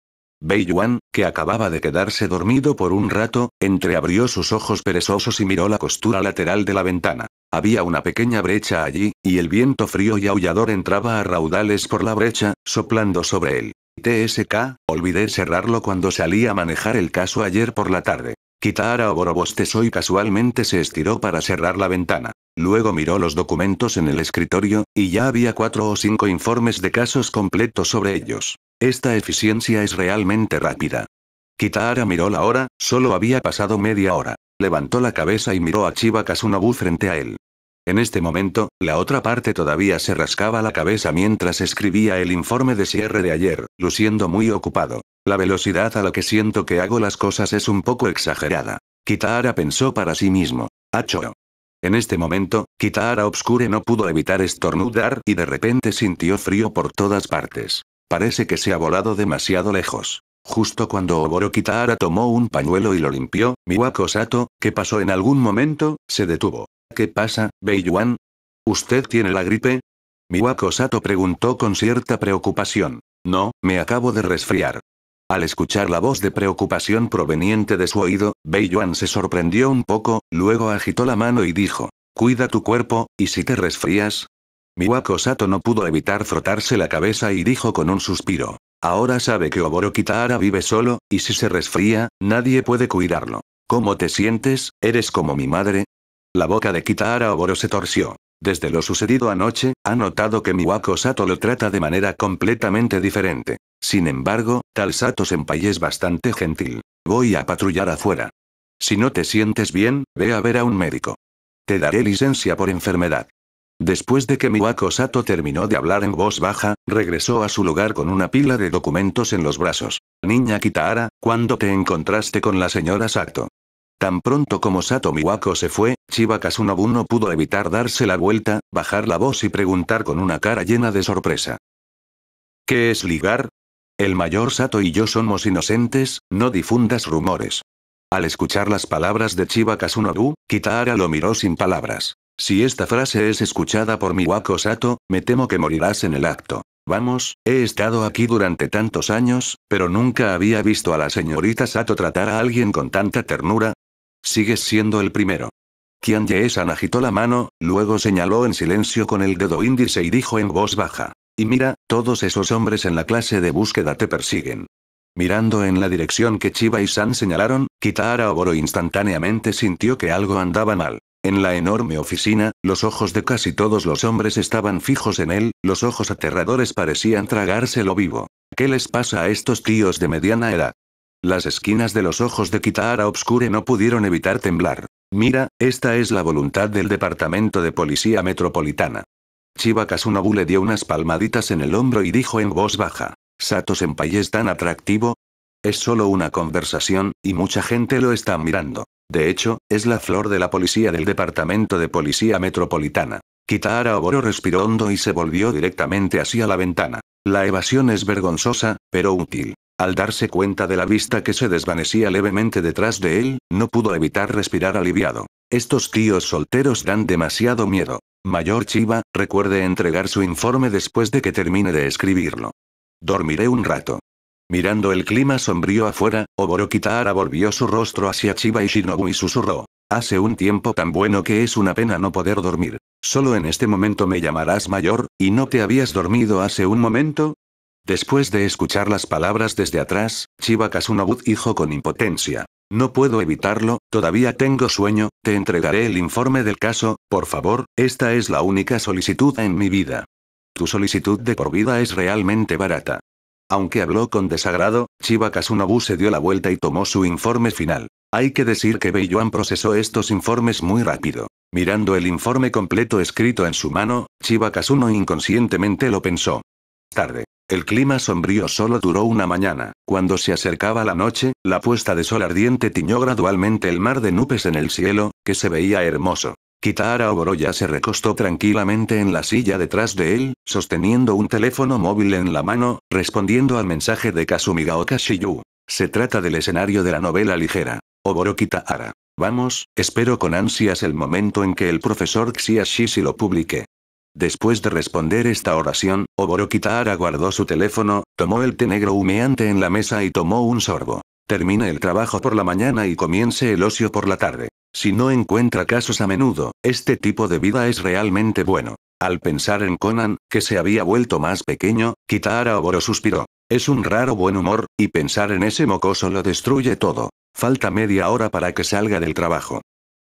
Bei Yuan, que acababa de quedarse dormido por un rato, entreabrió sus ojos perezosos y miró la costura lateral de la ventana. Había una pequeña brecha allí, y el viento frío y aullador entraba a raudales por la brecha, soplando sobre él. TSK, olvidé cerrarlo cuando salí a manejar el caso ayer por la tarde. Kitara o bostezó y casualmente se estiró para cerrar la ventana. Luego miró los documentos en el escritorio, y ya había cuatro o cinco informes de casos completos sobre ellos. Esta eficiencia es realmente rápida. Kitahara miró la hora, solo había pasado media hora. Levantó la cabeza y miró a Chiba Kasunobu frente a él. En este momento, la otra parte todavía se rascaba la cabeza mientras escribía el informe de cierre de ayer, luciendo muy ocupado. La velocidad a la que siento que hago las cosas es un poco exagerada. Kitahara pensó para sí mismo. Acho. En este momento, Kitara Obscure no pudo evitar estornudar y de repente sintió frío por todas partes. Parece que se ha volado demasiado lejos. Justo cuando Oboro Kitara tomó un pañuelo y lo limpió, Miwako Sato, que pasó en algún momento, se detuvo. ¿Qué pasa, Beiyuan? ¿Usted tiene la gripe? Miwako Sato preguntó con cierta preocupación. No, me acabo de resfriar. Al escuchar la voz de preocupación proveniente de su oído, Bei se sorprendió un poco, luego agitó la mano y dijo, Cuida tu cuerpo, y si te resfrías. Miwako Sato no pudo evitar frotarse la cabeza y dijo con un suspiro, Ahora sabe que Oboro Kitahara vive solo, y si se resfría, nadie puede cuidarlo. ¿Cómo te sientes? ¿Eres como mi madre? La boca de Kitahara Oboro se torció. Desde lo sucedido anoche, ha notado que Miwako Sato lo trata de manera completamente diferente. Sin embargo, tal Sato Senpai es bastante gentil. Voy a patrullar afuera. Si no te sientes bien, ve a ver a un médico. Te daré licencia por enfermedad. Después de que Miwako Sato terminó de hablar en voz baja, regresó a su lugar con una pila de documentos en los brazos. Niña Kitahara, ¿cuándo te encontraste con la señora Sato? Tan pronto como Sato Miwako se fue, Chibakasunobu no pudo evitar darse la vuelta, bajar la voz y preguntar con una cara llena de sorpresa. ¿Qué es ligar? El mayor Sato y yo somos inocentes, no difundas rumores. Al escuchar las palabras de Chiba Kitara Kitahara lo miró sin palabras. Si esta frase es escuchada por mi guaco Sato, me temo que morirás en el acto. Vamos, he estado aquí durante tantos años, pero nunca había visto a la señorita Sato tratar a alguien con tanta ternura. Sigues siendo el primero. Kian ye agitó la mano, luego señaló en silencio con el dedo índice y dijo en voz baja. Y mira, todos esos hombres en la clase de búsqueda te persiguen. Mirando en la dirección que Chiba y San señalaron, Kitahara Oboro instantáneamente sintió que algo andaba mal. En la enorme oficina, los ojos de casi todos los hombres estaban fijos en él, los ojos aterradores parecían tragárselo vivo. ¿Qué les pasa a estos tíos de mediana edad? Las esquinas de los ojos de Kitahara Obscure no pudieron evitar temblar. Mira, esta es la voluntad del Departamento de Policía Metropolitana. Chiba le dio unas palmaditas en el hombro y dijo en voz baja. "Satos Senpai es tan atractivo. Es solo una conversación, y mucha gente lo está mirando. De hecho, es la flor de la policía del Departamento de Policía Metropolitana. Kitahara Oboro respiró hondo y se volvió directamente hacia la ventana. La evasión es vergonzosa, pero útil. Al darse cuenta de la vista que se desvanecía levemente detrás de él, no pudo evitar respirar aliviado. Estos tíos solteros dan demasiado miedo. Mayor Chiba, recuerde entregar su informe después de que termine de escribirlo. Dormiré un rato. Mirando el clima sombrío afuera, Oborokitahara volvió su rostro hacia Chiba y Shinobu y susurró. Hace un tiempo tan bueno que es una pena no poder dormir. Solo en este momento me llamarás mayor, ¿y no te habías dormido hace un momento? Después de escuchar las palabras desde atrás, Chiba Kasunobu dijo con impotencia. No puedo evitarlo, todavía tengo sueño, te entregaré el informe del caso, por favor, esta es la única solicitud en mi vida. Tu solicitud de por vida es realmente barata. Aunque habló con desagrado, Chiba se dio la vuelta y tomó su informe final. Hay que decir que Beiyuan procesó estos informes muy rápido. Mirando el informe completo escrito en su mano, Chiba Kasuno inconscientemente lo pensó. Tarde. El clima sombrío solo duró una mañana. Cuando se acercaba la noche, la puesta de sol ardiente tiñó gradualmente el mar de nubes en el cielo, que se veía hermoso. Kitara Oboroya se recostó tranquilamente en la silla detrás de él, sosteniendo un teléfono móvil en la mano, respondiendo al mensaje de Kasumigaoka Shiyu. Se trata del escenario de la novela ligera. Oboro Kitahara. Vamos, espero con ansias el momento en que el profesor si lo publique. Después de responder esta oración, Oborokitaara guardó su teléfono, tomó el té negro humeante en la mesa y tomó un sorbo. Termina el trabajo por la mañana y comience el ocio por la tarde. Si no encuentra casos a menudo, este tipo de vida es realmente bueno. Al pensar en Conan, que se había vuelto más pequeño, Kitaara Oboro suspiró. Es un raro buen humor, y pensar en ese mocoso lo destruye todo. Falta media hora para que salga del trabajo.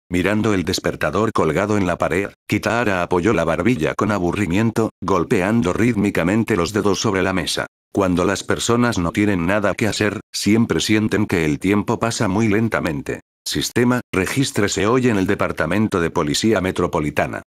Mirando el despertador colgado en la pared, Kitahara apoyó la barbilla con aburrimiento, golpeando rítmicamente los dedos sobre la mesa. Cuando las personas no tienen nada que hacer, siempre sienten que el tiempo pasa muy lentamente. Sistema, regístrese hoy en el Departamento de Policía Metropolitana.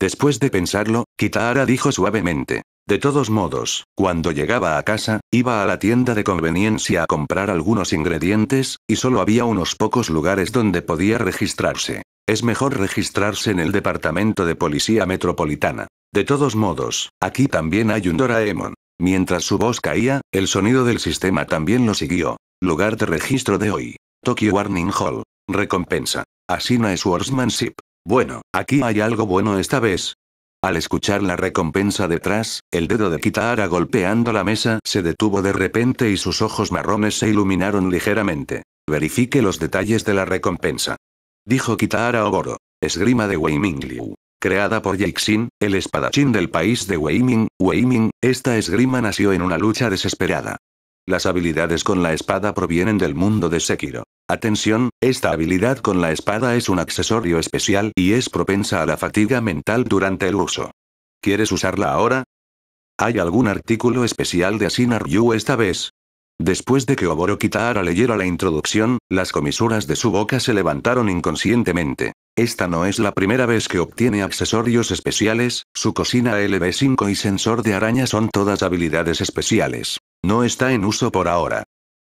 Después de pensarlo, Kitahara dijo suavemente. De todos modos, cuando llegaba a casa, iba a la tienda de conveniencia a comprar algunos ingredientes, y solo había unos pocos lugares donde podía registrarse. Es mejor registrarse en el Departamento de Policía Metropolitana. De todos modos, aquí también hay un Doraemon. Mientras su voz caía, el sonido del sistema también lo siguió. Lugar de registro de hoy. Tokyo Warning Hall. Recompensa. Asina es Swordsmanship. Bueno, aquí hay algo bueno esta vez, al escuchar la recompensa detrás, el dedo de Kitaara golpeando la mesa se detuvo de repente y sus ojos marrones se iluminaron ligeramente. Verifique los detalles de la recompensa. Dijo Kitaara Ogoro. Esgrima de Weiming Liu. Creada por Yixin, el espadachín del país de Weiming, Weiming, esta esgrima nació en una lucha desesperada. Las habilidades con la espada provienen del mundo de Sekiro. Atención, esta habilidad con la espada es un accesorio especial y es propensa a la fatiga mental durante el uso. ¿Quieres usarla ahora? ¿Hay algún artículo especial de Asinar Yu esta vez? Después de que Oboro Kitahara leyera la introducción, las comisuras de su boca se levantaron inconscientemente. Esta no es la primera vez que obtiene accesorios especiales, su cocina LB5 y sensor de araña son todas habilidades especiales. No está en uso por ahora.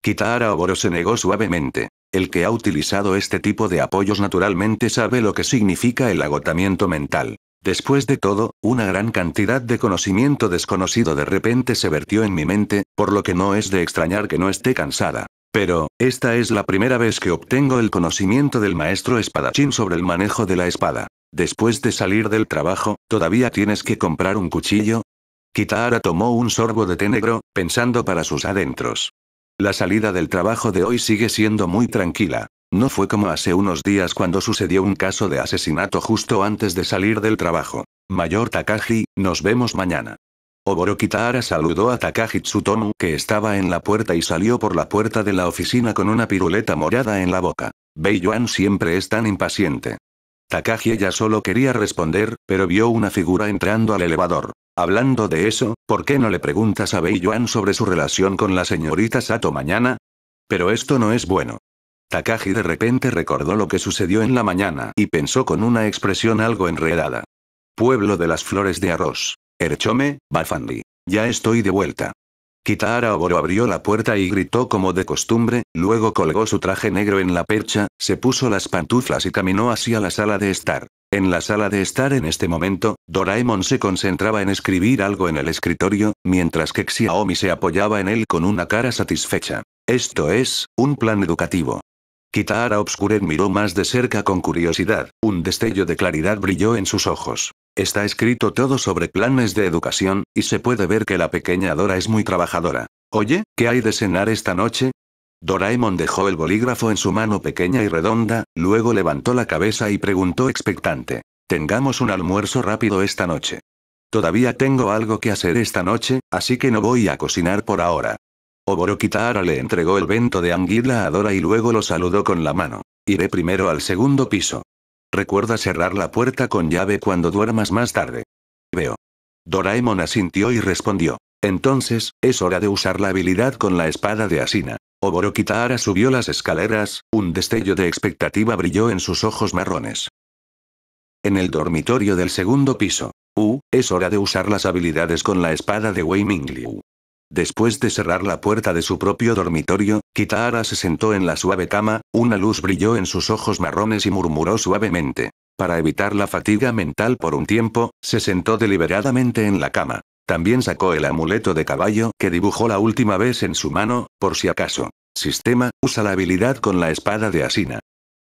Kitara Oboro se negó suavemente. El que ha utilizado este tipo de apoyos naturalmente sabe lo que significa el agotamiento mental. Después de todo, una gran cantidad de conocimiento desconocido de repente se vertió en mi mente, por lo que no es de extrañar que no esté cansada. Pero, esta es la primera vez que obtengo el conocimiento del maestro espadachín sobre el manejo de la espada. Después de salir del trabajo, ¿todavía tienes que comprar un cuchillo? Kitara tomó un sorbo de té negro, pensando para sus adentros. La salida del trabajo de hoy sigue siendo muy tranquila. No fue como hace unos días cuando sucedió un caso de asesinato justo antes de salir del trabajo. Mayor Takagi, nos vemos mañana. Oboro Kitahara saludó a Takagi Tsutomu que estaba en la puerta y salió por la puerta de la oficina con una piruleta morada en la boca. Bei siempre es tan impaciente. Takagi ya solo quería responder, pero vio una figura entrando al elevador. Hablando de eso, ¿por qué no le preguntas a Bei sobre su relación con la señorita Sato mañana? Pero esto no es bueno. Takagi de repente recordó lo que sucedió en la mañana y pensó con una expresión algo enredada. Pueblo de las flores de arroz. Erchome, Bafandi. Ya estoy de vuelta. Kitahara Oboro abrió la puerta y gritó como de costumbre, luego colgó su traje negro en la percha, se puso las pantuflas y caminó hacia la sala de estar. En la sala de estar en este momento, Doraemon se concentraba en escribir algo en el escritorio, mientras que Xiaomi se apoyaba en él con una cara satisfecha. Esto es, un plan educativo. Kitahara Obscuren miró más de cerca con curiosidad, un destello de claridad brilló en sus ojos. Está escrito todo sobre planes de educación, y se puede ver que la pequeña Dora es muy trabajadora. Oye, ¿qué hay de cenar esta noche? Doraemon dejó el bolígrafo en su mano pequeña y redonda, luego levantó la cabeza y preguntó expectante. Tengamos un almuerzo rápido esta noche. Todavía tengo algo que hacer esta noche, así que no voy a cocinar por ahora. Oborokitaara le entregó el vento de anguila a Dora y luego lo saludó con la mano. Iré primero al segundo piso. Recuerda cerrar la puerta con llave cuando duermas más tarde. Veo. Doraemon asintió y respondió. Entonces, es hora de usar la habilidad con la espada de Asina. Oboro subió las escaleras, un destello de expectativa brilló en sus ojos marrones. En el dormitorio del segundo piso. Uh, es hora de usar las habilidades con la espada de Wei Mingliu. Después de cerrar la puerta de su propio dormitorio, Kitahara se sentó en la suave cama, una luz brilló en sus ojos marrones y murmuró suavemente. Para evitar la fatiga mental por un tiempo, se sentó deliberadamente en la cama. También sacó el amuleto de caballo que dibujó la última vez en su mano, por si acaso. Sistema, usa la habilidad con la espada de Asina.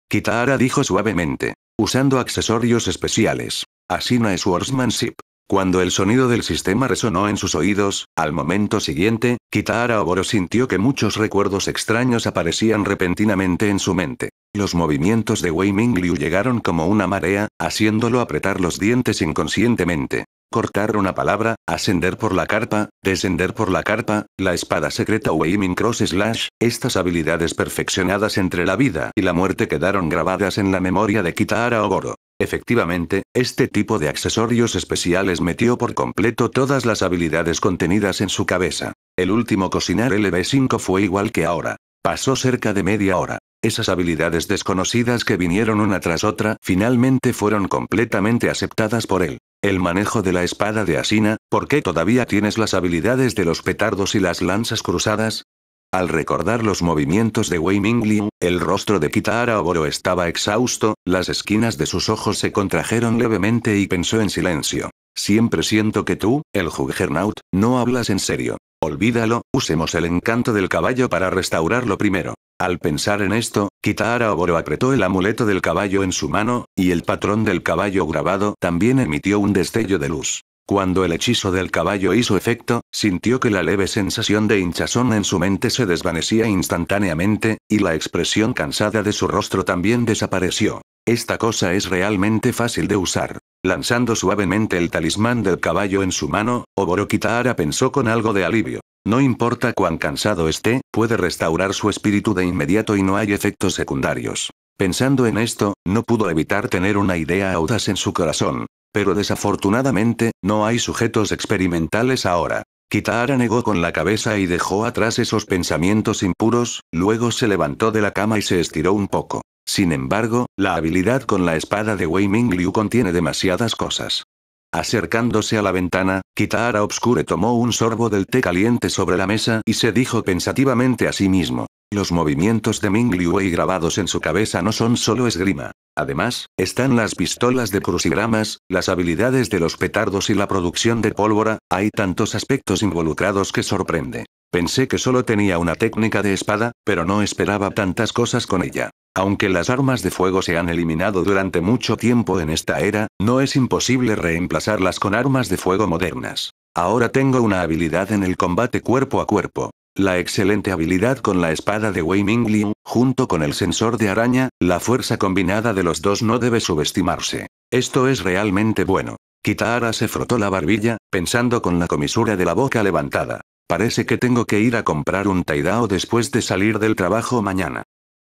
Kitahara dijo suavemente, usando accesorios especiales. Asina es Swordsmanship. Cuando el sonido del sistema resonó en sus oídos, al momento siguiente, Kitahara Oboro sintió que muchos recuerdos extraños aparecían repentinamente en su mente. Los movimientos de Wei Liu llegaron como una marea, haciéndolo apretar los dientes inconscientemente. Cortar una palabra, ascender por la carpa, descender por la carpa, la espada secreta Wei Ming Cross Slash, estas habilidades perfeccionadas entre la vida y la muerte quedaron grabadas en la memoria de Kitahara Oboro. Efectivamente, este tipo de accesorios especiales metió por completo todas las habilidades contenidas en su cabeza. El último cocinar LB5 fue igual que ahora. Pasó cerca de media hora. Esas habilidades desconocidas que vinieron una tras otra finalmente fueron completamente aceptadas por él. El manejo de la espada de Asina, ¿por qué todavía tienes las habilidades de los petardos y las lanzas cruzadas? Al recordar los movimientos de Wei Mingling, el rostro de Kitahara Oboro estaba exhausto, las esquinas de sus ojos se contrajeron levemente y pensó en silencio. Siempre siento que tú, el Juggernaut, no hablas en serio. Olvídalo, usemos el encanto del caballo para restaurarlo primero. Al pensar en esto, Kitahara Oboro apretó el amuleto del caballo en su mano, y el patrón del caballo grabado también emitió un destello de luz. Cuando el hechizo del caballo hizo efecto, sintió que la leve sensación de hinchazón en su mente se desvanecía instantáneamente, y la expresión cansada de su rostro también desapareció. Esta cosa es realmente fácil de usar. Lanzando suavemente el talismán del caballo en su mano, Oborokitaara pensó con algo de alivio. No importa cuán cansado esté, puede restaurar su espíritu de inmediato y no hay efectos secundarios. Pensando en esto, no pudo evitar tener una idea audaz en su corazón. Pero desafortunadamente, no hay sujetos experimentales ahora. Kitahara negó con la cabeza y dejó atrás esos pensamientos impuros, luego se levantó de la cama y se estiró un poco. Sin embargo, la habilidad con la espada de Wei Ming Liu contiene demasiadas cosas. Acercándose a la ventana, Kitahara Obscure tomó un sorbo del té caliente sobre la mesa y se dijo pensativamente a sí mismo. Los movimientos de Ming y grabados en su cabeza no son solo esgrima. Además, están las pistolas de crucigramas, las habilidades de los petardos y la producción de pólvora, hay tantos aspectos involucrados que sorprende. Pensé que solo tenía una técnica de espada, pero no esperaba tantas cosas con ella. Aunque las armas de fuego se han eliminado durante mucho tiempo en esta era, no es imposible reemplazarlas con armas de fuego modernas. Ahora tengo una habilidad en el combate cuerpo a cuerpo. La excelente habilidad con la espada de Wei Mingliu, junto con el sensor de araña, la fuerza combinada de los dos no debe subestimarse. Esto es realmente bueno. Kitara se frotó la barbilla, pensando con la comisura de la boca levantada. Parece que tengo que ir a comprar un taidao después de salir del trabajo mañana.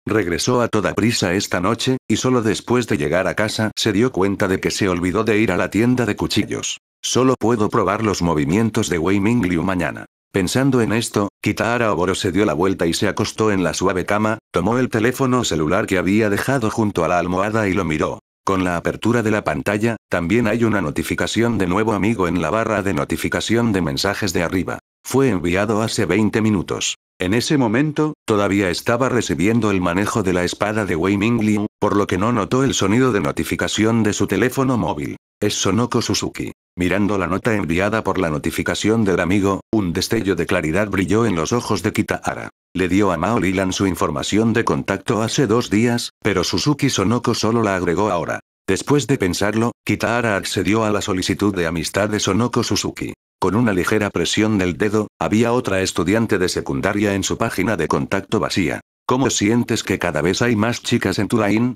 Regresó a toda prisa esta noche, y solo después de llegar a casa se dio cuenta de que se olvidó de ir a la tienda de cuchillos. Solo puedo probar los movimientos de Wei Mingliu mañana. Pensando en esto, Kitahara Oboro se dio la vuelta y se acostó en la suave cama, tomó el teléfono celular que había dejado junto a la almohada y lo miró. Con la apertura de la pantalla, también hay una notificación de nuevo amigo en la barra de notificación de mensajes de arriba. Fue enviado hace 20 minutos. En ese momento, todavía estaba recibiendo el manejo de la espada de Wei Mingliu, por lo que no notó el sonido de notificación de su teléfono móvil. Es Sonoko Suzuki. Mirando la nota enviada por la notificación del amigo, un destello de claridad brilló en los ojos de Kitahara. Le dio a Mao Lilan su información de contacto hace dos días, pero Suzuki Sonoko solo la agregó ahora. Después de pensarlo, Kitahara accedió a la solicitud de amistad de Sonoko Suzuki. Con una ligera presión del dedo, había otra estudiante de secundaria en su página de contacto vacía. ¿Cómo sientes que cada vez hay más chicas en tu line?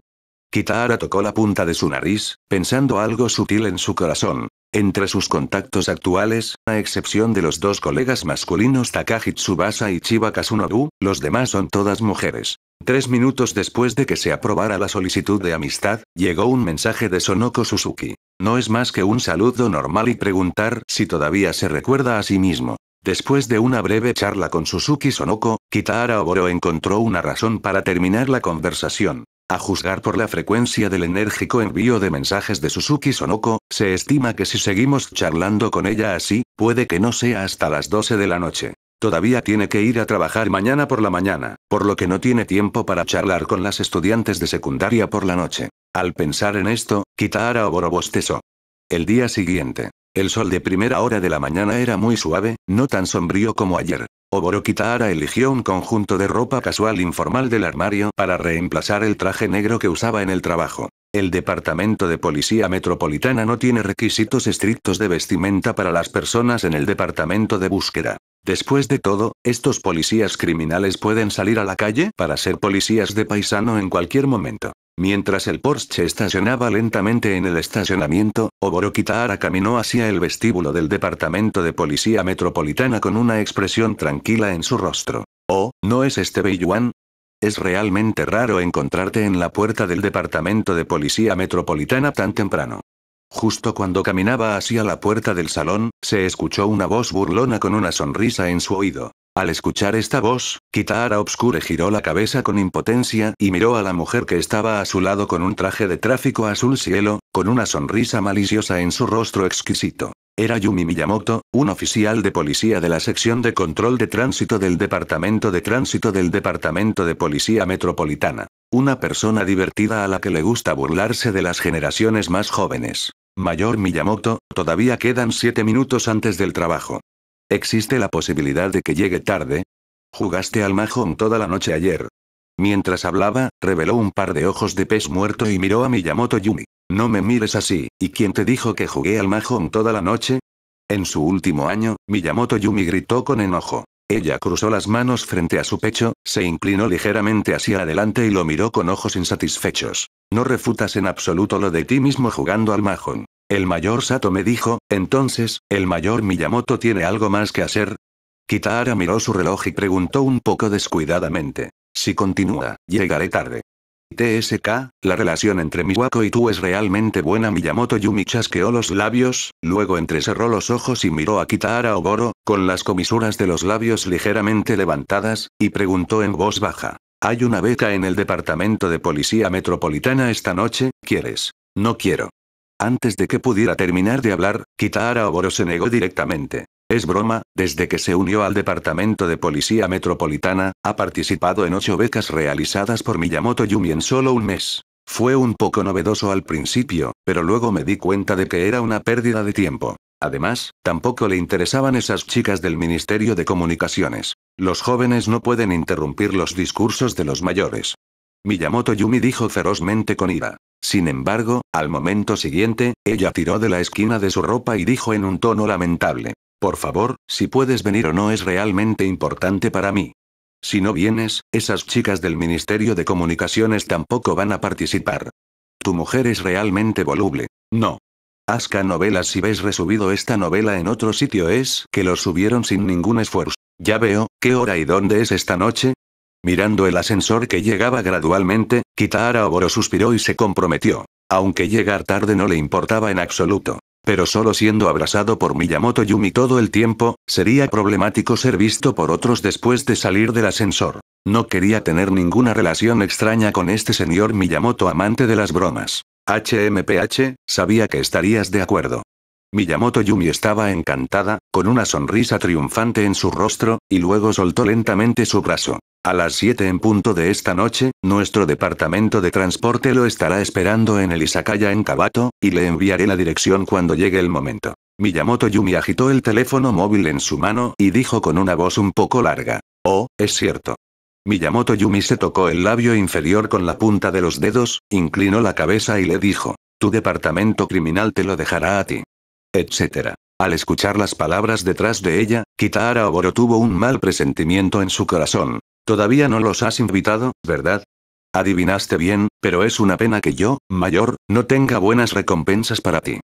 Kitahara tocó la punta de su nariz, pensando algo sutil en su corazón. Entre sus contactos actuales, a excepción de los dos colegas masculinos Takahi Tsubasa y Chiba Kasunobu, los demás son todas mujeres. Tres minutos después de que se aprobara la solicitud de amistad, llegó un mensaje de Sonoko Suzuki. No es más que un saludo normal y preguntar si todavía se recuerda a sí mismo. Después de una breve charla con Suzuki Sonoko, Kitahara Oboro encontró una razón para terminar la conversación. A juzgar por la frecuencia del enérgico envío de mensajes de Suzuki Sonoko, se estima que si seguimos charlando con ella así, puede que no sea hasta las 12 de la noche. Todavía tiene que ir a trabajar mañana por la mañana, por lo que no tiene tiempo para charlar con las estudiantes de secundaria por la noche. Al pensar en esto, Kitahara Oboro bostezó. El día siguiente. El sol de primera hora de la mañana era muy suave, no tan sombrío como ayer. Oborokitara eligió un conjunto de ropa casual informal del armario para reemplazar el traje negro que usaba en el trabajo. El Departamento de Policía Metropolitana no tiene requisitos estrictos de vestimenta para las personas en el Departamento de Búsqueda. Después de todo, estos policías criminales pueden salir a la calle para ser policías de paisano en cualquier momento. Mientras el Porsche estacionaba lentamente en el estacionamiento, Oborokitaara caminó hacia el vestíbulo del Departamento de Policía Metropolitana con una expresión tranquila en su rostro. Oh, ¿no es este Beyuan? Es realmente raro encontrarte en la puerta del Departamento de Policía Metropolitana tan temprano. Justo cuando caminaba hacia la puerta del salón, se escuchó una voz burlona con una sonrisa en su oído. Al escuchar esta voz, Kitara Obscure giró la cabeza con impotencia y miró a la mujer que estaba a su lado con un traje de tráfico azul cielo, con una sonrisa maliciosa en su rostro exquisito. Era Yumi Miyamoto, un oficial de policía de la sección de control de tránsito del Departamento de Tránsito del Departamento de Policía Metropolitana. Una persona divertida a la que le gusta burlarse de las generaciones más jóvenes. Mayor Miyamoto, todavía quedan siete minutos antes del trabajo. ¿Existe la posibilidad de que llegue tarde? Jugaste al majón toda la noche ayer, Mientras hablaba, reveló un par de ojos de pez muerto y miró a Miyamoto Yumi. No me mires así, ¿y quién te dijo que jugué al majón toda la noche? En su último año, Miyamoto Yumi gritó con enojo. Ella cruzó las manos frente a su pecho, se inclinó ligeramente hacia adelante y lo miró con ojos insatisfechos. No refutas en absoluto lo de ti mismo jugando al majón. El mayor Sato me dijo, entonces, ¿el mayor Miyamoto tiene algo más que hacer? Kitara miró su reloj y preguntó un poco descuidadamente. Si continúa, llegaré tarde. TSK, la relación entre Miwako y tú es realmente buena. Miyamoto Yumi chasqueó los labios, luego entrecerró los ojos y miró a Kitahara Oboro, con las comisuras de los labios ligeramente levantadas, y preguntó en voz baja. Hay una beca en el Departamento de Policía Metropolitana esta noche, ¿quieres? No quiero. Antes de que pudiera terminar de hablar, Kitahara Oboro se negó directamente. Es broma, desde que se unió al Departamento de Policía Metropolitana, ha participado en ocho becas realizadas por Miyamoto Yumi en solo un mes. Fue un poco novedoso al principio, pero luego me di cuenta de que era una pérdida de tiempo. Además, tampoco le interesaban esas chicas del Ministerio de Comunicaciones. Los jóvenes no pueden interrumpir los discursos de los mayores. Miyamoto Yumi dijo ferozmente con ira. Sin embargo, al momento siguiente, ella tiró de la esquina de su ropa y dijo en un tono lamentable, por favor, si puedes venir o no es realmente importante para mí. Si no vienes, esas chicas del Ministerio de Comunicaciones tampoco van a participar. Tu mujer es realmente voluble. No. Asca novelas si ves resubido esta novela en otro sitio es que lo subieron sin ningún esfuerzo. Ya veo, ¿qué hora y dónde es esta noche? Mirando el ascensor que llegaba gradualmente, Kitara Oboro suspiró y se comprometió. Aunque llegar tarde no le importaba en absoluto. Pero solo siendo abrazado por Miyamoto Yumi todo el tiempo, sería problemático ser visto por otros después de salir del ascensor. No quería tener ninguna relación extraña con este señor Miyamoto amante de las bromas. HMPH, sabía que estarías de acuerdo. Miyamoto Yumi estaba encantada, con una sonrisa triunfante en su rostro, y luego soltó lentamente su brazo. A las 7 en punto de esta noche, nuestro departamento de transporte lo estará esperando en el Isakaya en Kabato, y le enviaré la dirección cuando llegue el momento. Miyamoto Yumi agitó el teléfono móvil en su mano y dijo con una voz un poco larga. Oh, es cierto. Miyamoto Yumi se tocó el labio inferior con la punta de los dedos, inclinó la cabeza y le dijo. Tu departamento criminal te lo dejará a ti etc. Al escuchar las palabras detrás de ella, Kitara Oboro tuvo un mal presentimiento en su corazón. Todavía no los has invitado, ¿verdad? Adivinaste bien, pero es una pena que yo, mayor, no tenga buenas recompensas para ti.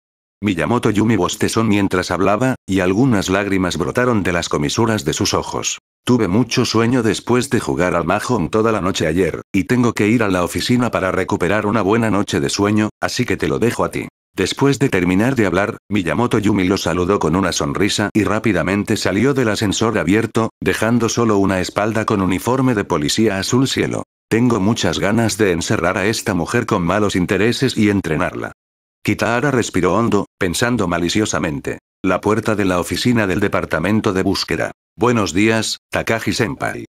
Miyamoto Yumi bostezó mientras hablaba, y algunas lágrimas brotaron de las comisuras de sus ojos. Tuve mucho sueño después de jugar al mahjong toda la noche ayer, y tengo que ir a la oficina para recuperar una buena noche de sueño, así que te lo dejo a ti. Después de terminar de hablar, Miyamoto Yumi lo saludó con una sonrisa y rápidamente salió del ascensor abierto, dejando solo una espalda con uniforme de policía azul cielo. Tengo muchas ganas de encerrar a esta mujer con malos intereses y entrenarla. Kitahara respiró hondo, pensando maliciosamente. La puerta de la oficina del departamento de búsqueda. Buenos días, Takagi Senpai.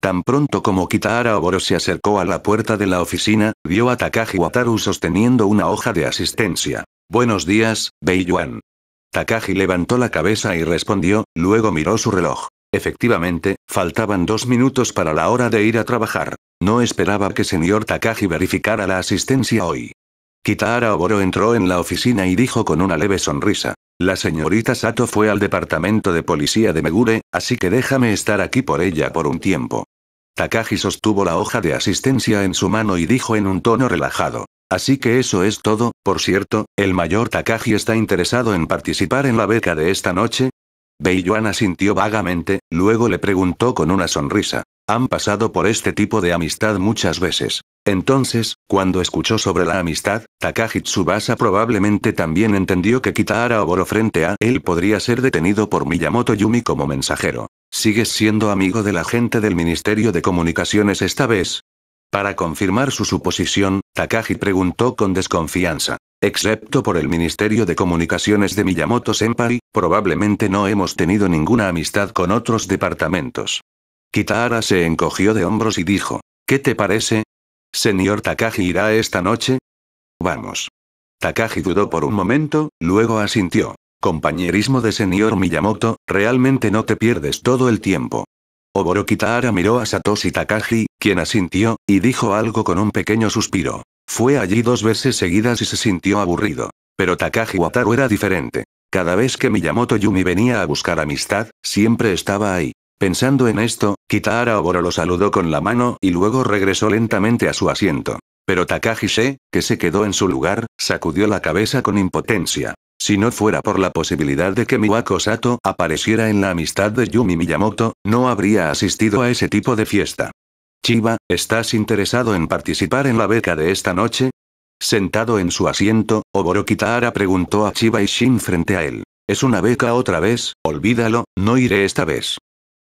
Tan pronto como Kitahara Oboro se acercó a la puerta de la oficina, vio a Takagi Wataru sosteniendo una hoja de asistencia. Buenos días, Beiyuan. Takagi levantó la cabeza y respondió, luego miró su reloj. Efectivamente, faltaban dos minutos para la hora de ir a trabajar. No esperaba que señor Takagi verificara la asistencia hoy. Kitahara Oboro entró en la oficina y dijo con una leve sonrisa. La señorita Sato fue al departamento de policía de Megure, así que déjame estar aquí por ella por un tiempo. Takagi sostuvo la hoja de asistencia en su mano y dijo en un tono relajado. Así que eso es todo, por cierto, el mayor Takagi está interesado en participar en la beca de esta noche. Beiyuan asintió vagamente, luego le preguntó con una sonrisa. Han pasado por este tipo de amistad muchas veces. Entonces, cuando escuchó sobre la amistad, Takagi Tsubasa probablemente también entendió que Kitahara Oboro frente a él podría ser detenido por Miyamoto Yumi como mensajero. ¿Sigues siendo amigo de la gente del Ministerio de Comunicaciones esta vez? Para confirmar su suposición, Takagi preguntó con desconfianza. Excepto por el Ministerio de Comunicaciones de Miyamoto Senpai, probablemente no hemos tenido ninguna amistad con otros departamentos. Kitahara se encogió de hombros y dijo, ¿Qué te parece? Señor Takagi irá esta noche. Vamos. Takagi dudó por un momento, luego asintió. Compañerismo de señor Miyamoto, realmente no te pierdes todo el tiempo. Oboro miró a Satoshi Takagi, quien asintió, y dijo algo con un pequeño suspiro. Fue allí dos veces seguidas y se sintió aburrido. Pero Takagi Wataru era diferente. Cada vez que Miyamoto Yumi venía a buscar amistad, siempre estaba ahí. Pensando en esto, Kitahara Oboro lo saludó con la mano y luego regresó lentamente a su asiento. Pero Takajise, que se quedó en su lugar, sacudió la cabeza con impotencia. Si no fuera por la posibilidad de que Miwako Sato apareciera en la amistad de Yumi Miyamoto, no habría asistido a ese tipo de fiesta. Chiba, ¿estás interesado en participar en la beca de esta noche? Sentado en su asiento, Oboro Kitahara preguntó a Chiba y Shin frente a él. Es una beca otra vez, olvídalo, no iré esta vez.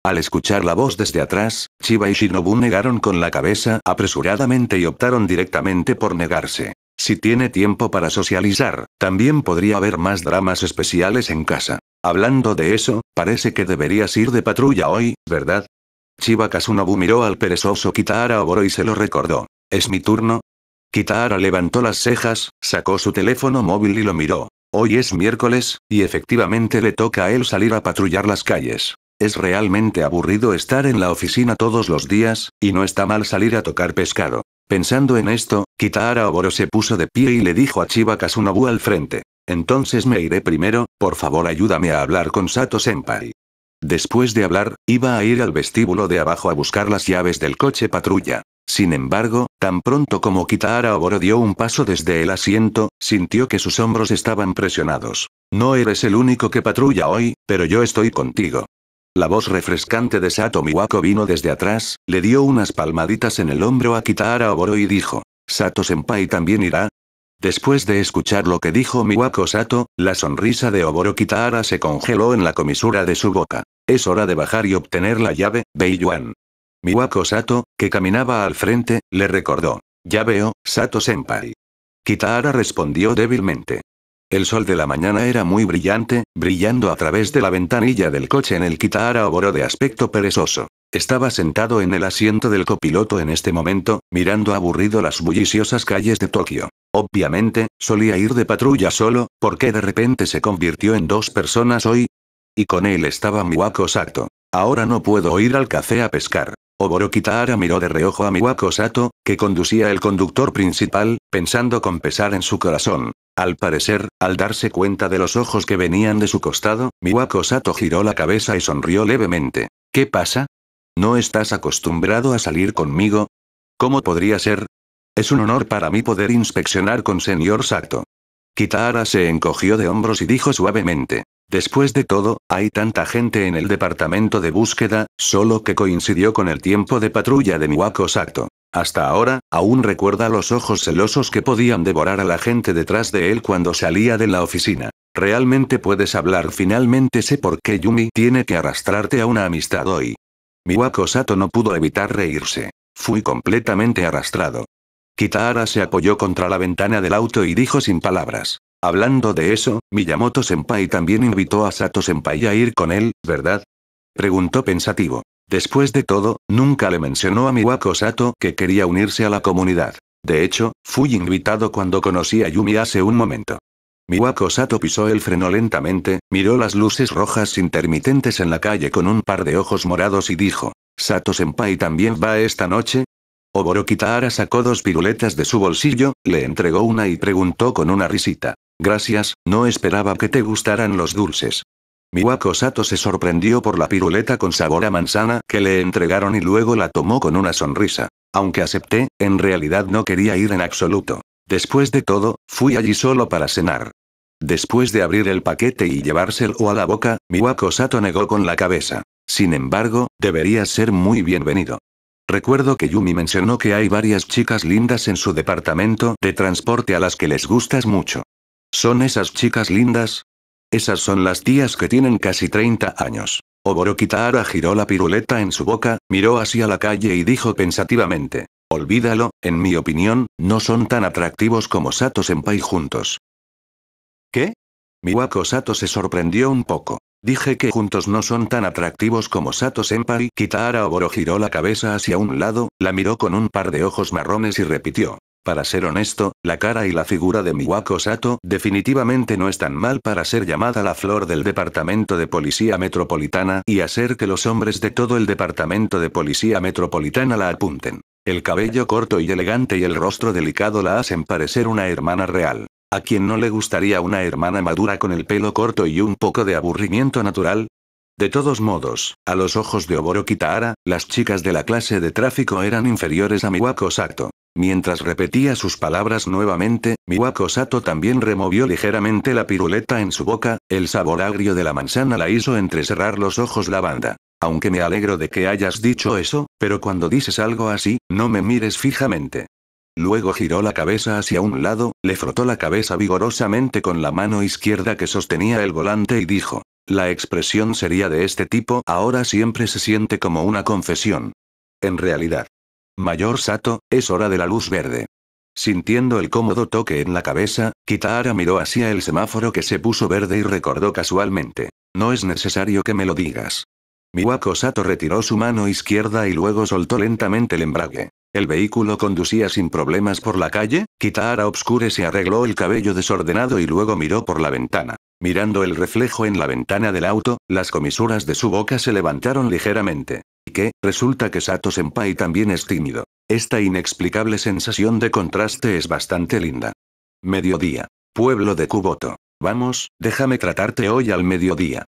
Al escuchar la voz desde atrás, Chiba y Shinobu negaron con la cabeza apresuradamente y optaron directamente por negarse. Si tiene tiempo para socializar, también podría haber más dramas especiales en casa. Hablando de eso, parece que deberías ir de patrulla hoy, ¿verdad? Chiba Kasunobu miró al perezoso Kitahara Oboro y se lo recordó. ¿Es mi turno? Kitahara levantó las cejas, sacó su teléfono móvil y lo miró. Hoy es miércoles, y efectivamente le toca a él salir a patrullar las calles. Es realmente aburrido estar en la oficina todos los días, y no está mal salir a tocar pescado. Pensando en esto, Kitahara Oboro se puso de pie y le dijo a Chiba Kasunobu al frente. Entonces me iré primero, por favor ayúdame a hablar con Sato Senpai. Después de hablar, iba a ir al vestíbulo de abajo a buscar las llaves del coche patrulla. Sin embargo, tan pronto como Kitahara Oboro dio un paso desde el asiento, sintió que sus hombros estaban presionados. No eres el único que patrulla hoy, pero yo estoy contigo. La voz refrescante de Sato Miwako vino desde atrás, le dio unas palmaditas en el hombro a Kitahara Oboro y dijo, Sato Senpai también irá. Después de escuchar lo que dijo Miwako Sato, la sonrisa de Oboro Kitahara se congeló en la comisura de su boca. Es hora de bajar y obtener la llave, Beiyuan. Miwako Sato, que caminaba al frente, le recordó. Ya veo, Sato Senpai. Kitahara respondió débilmente. El sol de la mañana era muy brillante, brillando a través de la ventanilla del coche en el que Oboro de aspecto perezoso. Estaba sentado en el asiento del copiloto en este momento, mirando aburrido las bulliciosas calles de Tokio. Obviamente, solía ir de patrulla solo, porque de repente se convirtió en dos personas hoy. Y con él estaba Miwako Sato. Ahora no puedo ir al café a pescar. Oboro Kitahara miró de reojo a Miwako Sato, que conducía el conductor principal, pensando con pesar en su corazón. Al parecer, al darse cuenta de los ojos que venían de su costado, Miwako Sato giró la cabeza y sonrió levemente. ¿Qué pasa? ¿No estás acostumbrado a salir conmigo? ¿Cómo podría ser? Es un honor para mí poder inspeccionar con señor Sato. Kitahara se encogió de hombros y dijo suavemente. Después de todo, hay tanta gente en el departamento de búsqueda, solo que coincidió con el tiempo de patrulla de Miwako Sato. Hasta ahora, aún recuerda los ojos celosos que podían devorar a la gente detrás de él cuando salía de la oficina. Realmente puedes hablar, finalmente sé por qué Yumi tiene que arrastrarte a una amistad hoy. Miwako Sato no pudo evitar reírse. Fui completamente arrastrado. Kitahara se apoyó contra la ventana del auto y dijo sin palabras. Hablando de eso, Miyamoto Senpai también invitó a Sato Senpai a ir con él, ¿verdad? Preguntó pensativo. Después de todo, nunca le mencionó a Miwako Sato que quería unirse a la comunidad. De hecho, fui invitado cuando conocí a Yumi hace un momento. Miwako Sato pisó el freno lentamente, miró las luces rojas intermitentes en la calle con un par de ojos morados y dijo, ¿Sato-senpai también va esta noche? Oboro sacó dos piruletas de su bolsillo, le entregó una y preguntó con una risita. Gracias, no esperaba que te gustaran los dulces. Miwako Sato se sorprendió por la piruleta con sabor a manzana que le entregaron y luego la tomó con una sonrisa. Aunque acepté, en realidad no quería ir en absoluto. Después de todo, fui allí solo para cenar. Después de abrir el paquete y llevárselo a la boca, Miwako Sato negó con la cabeza. Sin embargo, debería ser muy bienvenido. Recuerdo que Yumi mencionó que hay varias chicas lindas en su departamento de transporte a las que les gustas mucho. ¿Son esas chicas lindas? Esas son las tías que tienen casi 30 años. Oboro Kitahara giró la piruleta en su boca, miró hacia la calle y dijo pensativamente. Olvídalo, en mi opinión, no son tan atractivos como Sato Senpai juntos. ¿Qué? Miwako Sato se sorprendió un poco. Dije que juntos no son tan atractivos como Sato Senpai. Kitahara Oboro giró la cabeza hacia un lado, la miró con un par de ojos marrones y repitió. Para ser honesto, la cara y la figura de Miwako Sato definitivamente no están mal para ser llamada la flor del Departamento de Policía Metropolitana y hacer que los hombres de todo el Departamento de Policía Metropolitana la apunten. El cabello corto y elegante y el rostro delicado la hacen parecer una hermana real. ¿A quien no le gustaría una hermana madura con el pelo corto y un poco de aburrimiento natural? De todos modos, a los ojos de Oboro Kitahara, las chicas de la clase de tráfico eran inferiores a Miwako Sato. Mientras repetía sus palabras nuevamente, Miwako Sato también removió ligeramente la piruleta en su boca, el sabor agrio de la manzana la hizo entrecerrar los ojos la banda. Aunque me alegro de que hayas dicho eso, pero cuando dices algo así, no me mires fijamente. Luego giró la cabeza hacia un lado, le frotó la cabeza vigorosamente con la mano izquierda que sostenía el volante y dijo, la expresión sería de este tipo, ahora siempre se siente como una confesión. En realidad. Mayor Sato, es hora de la luz verde. Sintiendo el cómodo toque en la cabeza, Kitahara miró hacia el semáforo que se puso verde y recordó casualmente. No es necesario que me lo digas. Miwako Sato retiró su mano izquierda y luego soltó lentamente el embrague. El vehículo conducía sin problemas por la calle, Kitahara Obscure se arregló el cabello desordenado y luego miró por la ventana. Mirando el reflejo en la ventana del auto, las comisuras de su boca se levantaron ligeramente que, resulta que Sato Senpai también es tímido. Esta inexplicable sensación de contraste es bastante linda. Mediodía. Pueblo de Kuboto. Vamos, déjame tratarte hoy al mediodía.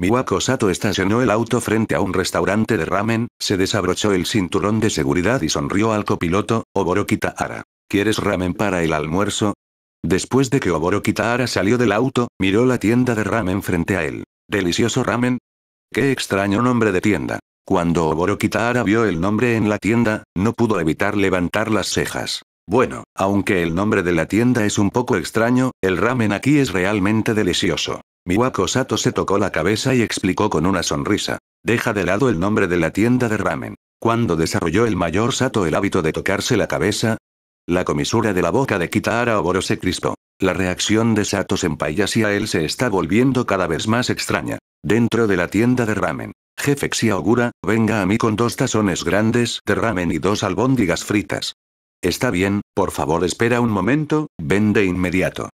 Miwako Sato estacionó el auto frente a un restaurante de ramen, se desabrochó el cinturón de seguridad y sonrió al copiloto, Oboro ara ¿Quieres ramen para el almuerzo? Después de que Oboro salió del auto, miró la tienda de ramen frente a él. ¿Delicioso ramen? Qué extraño nombre de tienda. Cuando Kitara vio el nombre en la tienda, no pudo evitar levantar las cejas. Bueno, aunque el nombre de la tienda es un poco extraño, el ramen aquí es realmente delicioso. Miwako Sato se tocó la cabeza y explicó con una sonrisa. Deja de lado el nombre de la tienda de ramen. Cuando desarrolló el mayor Sato el hábito de tocarse la cabeza? La comisura de la boca de Kitara Oboro se crispó. La reacción de Sato y a él se está volviendo cada vez más extraña. Dentro de la tienda de ramen, Jefe Xiaogura, venga a mí con dos tazones grandes de ramen y dos albóndigas fritas. Está bien, por favor espera un momento, ven de inmediato.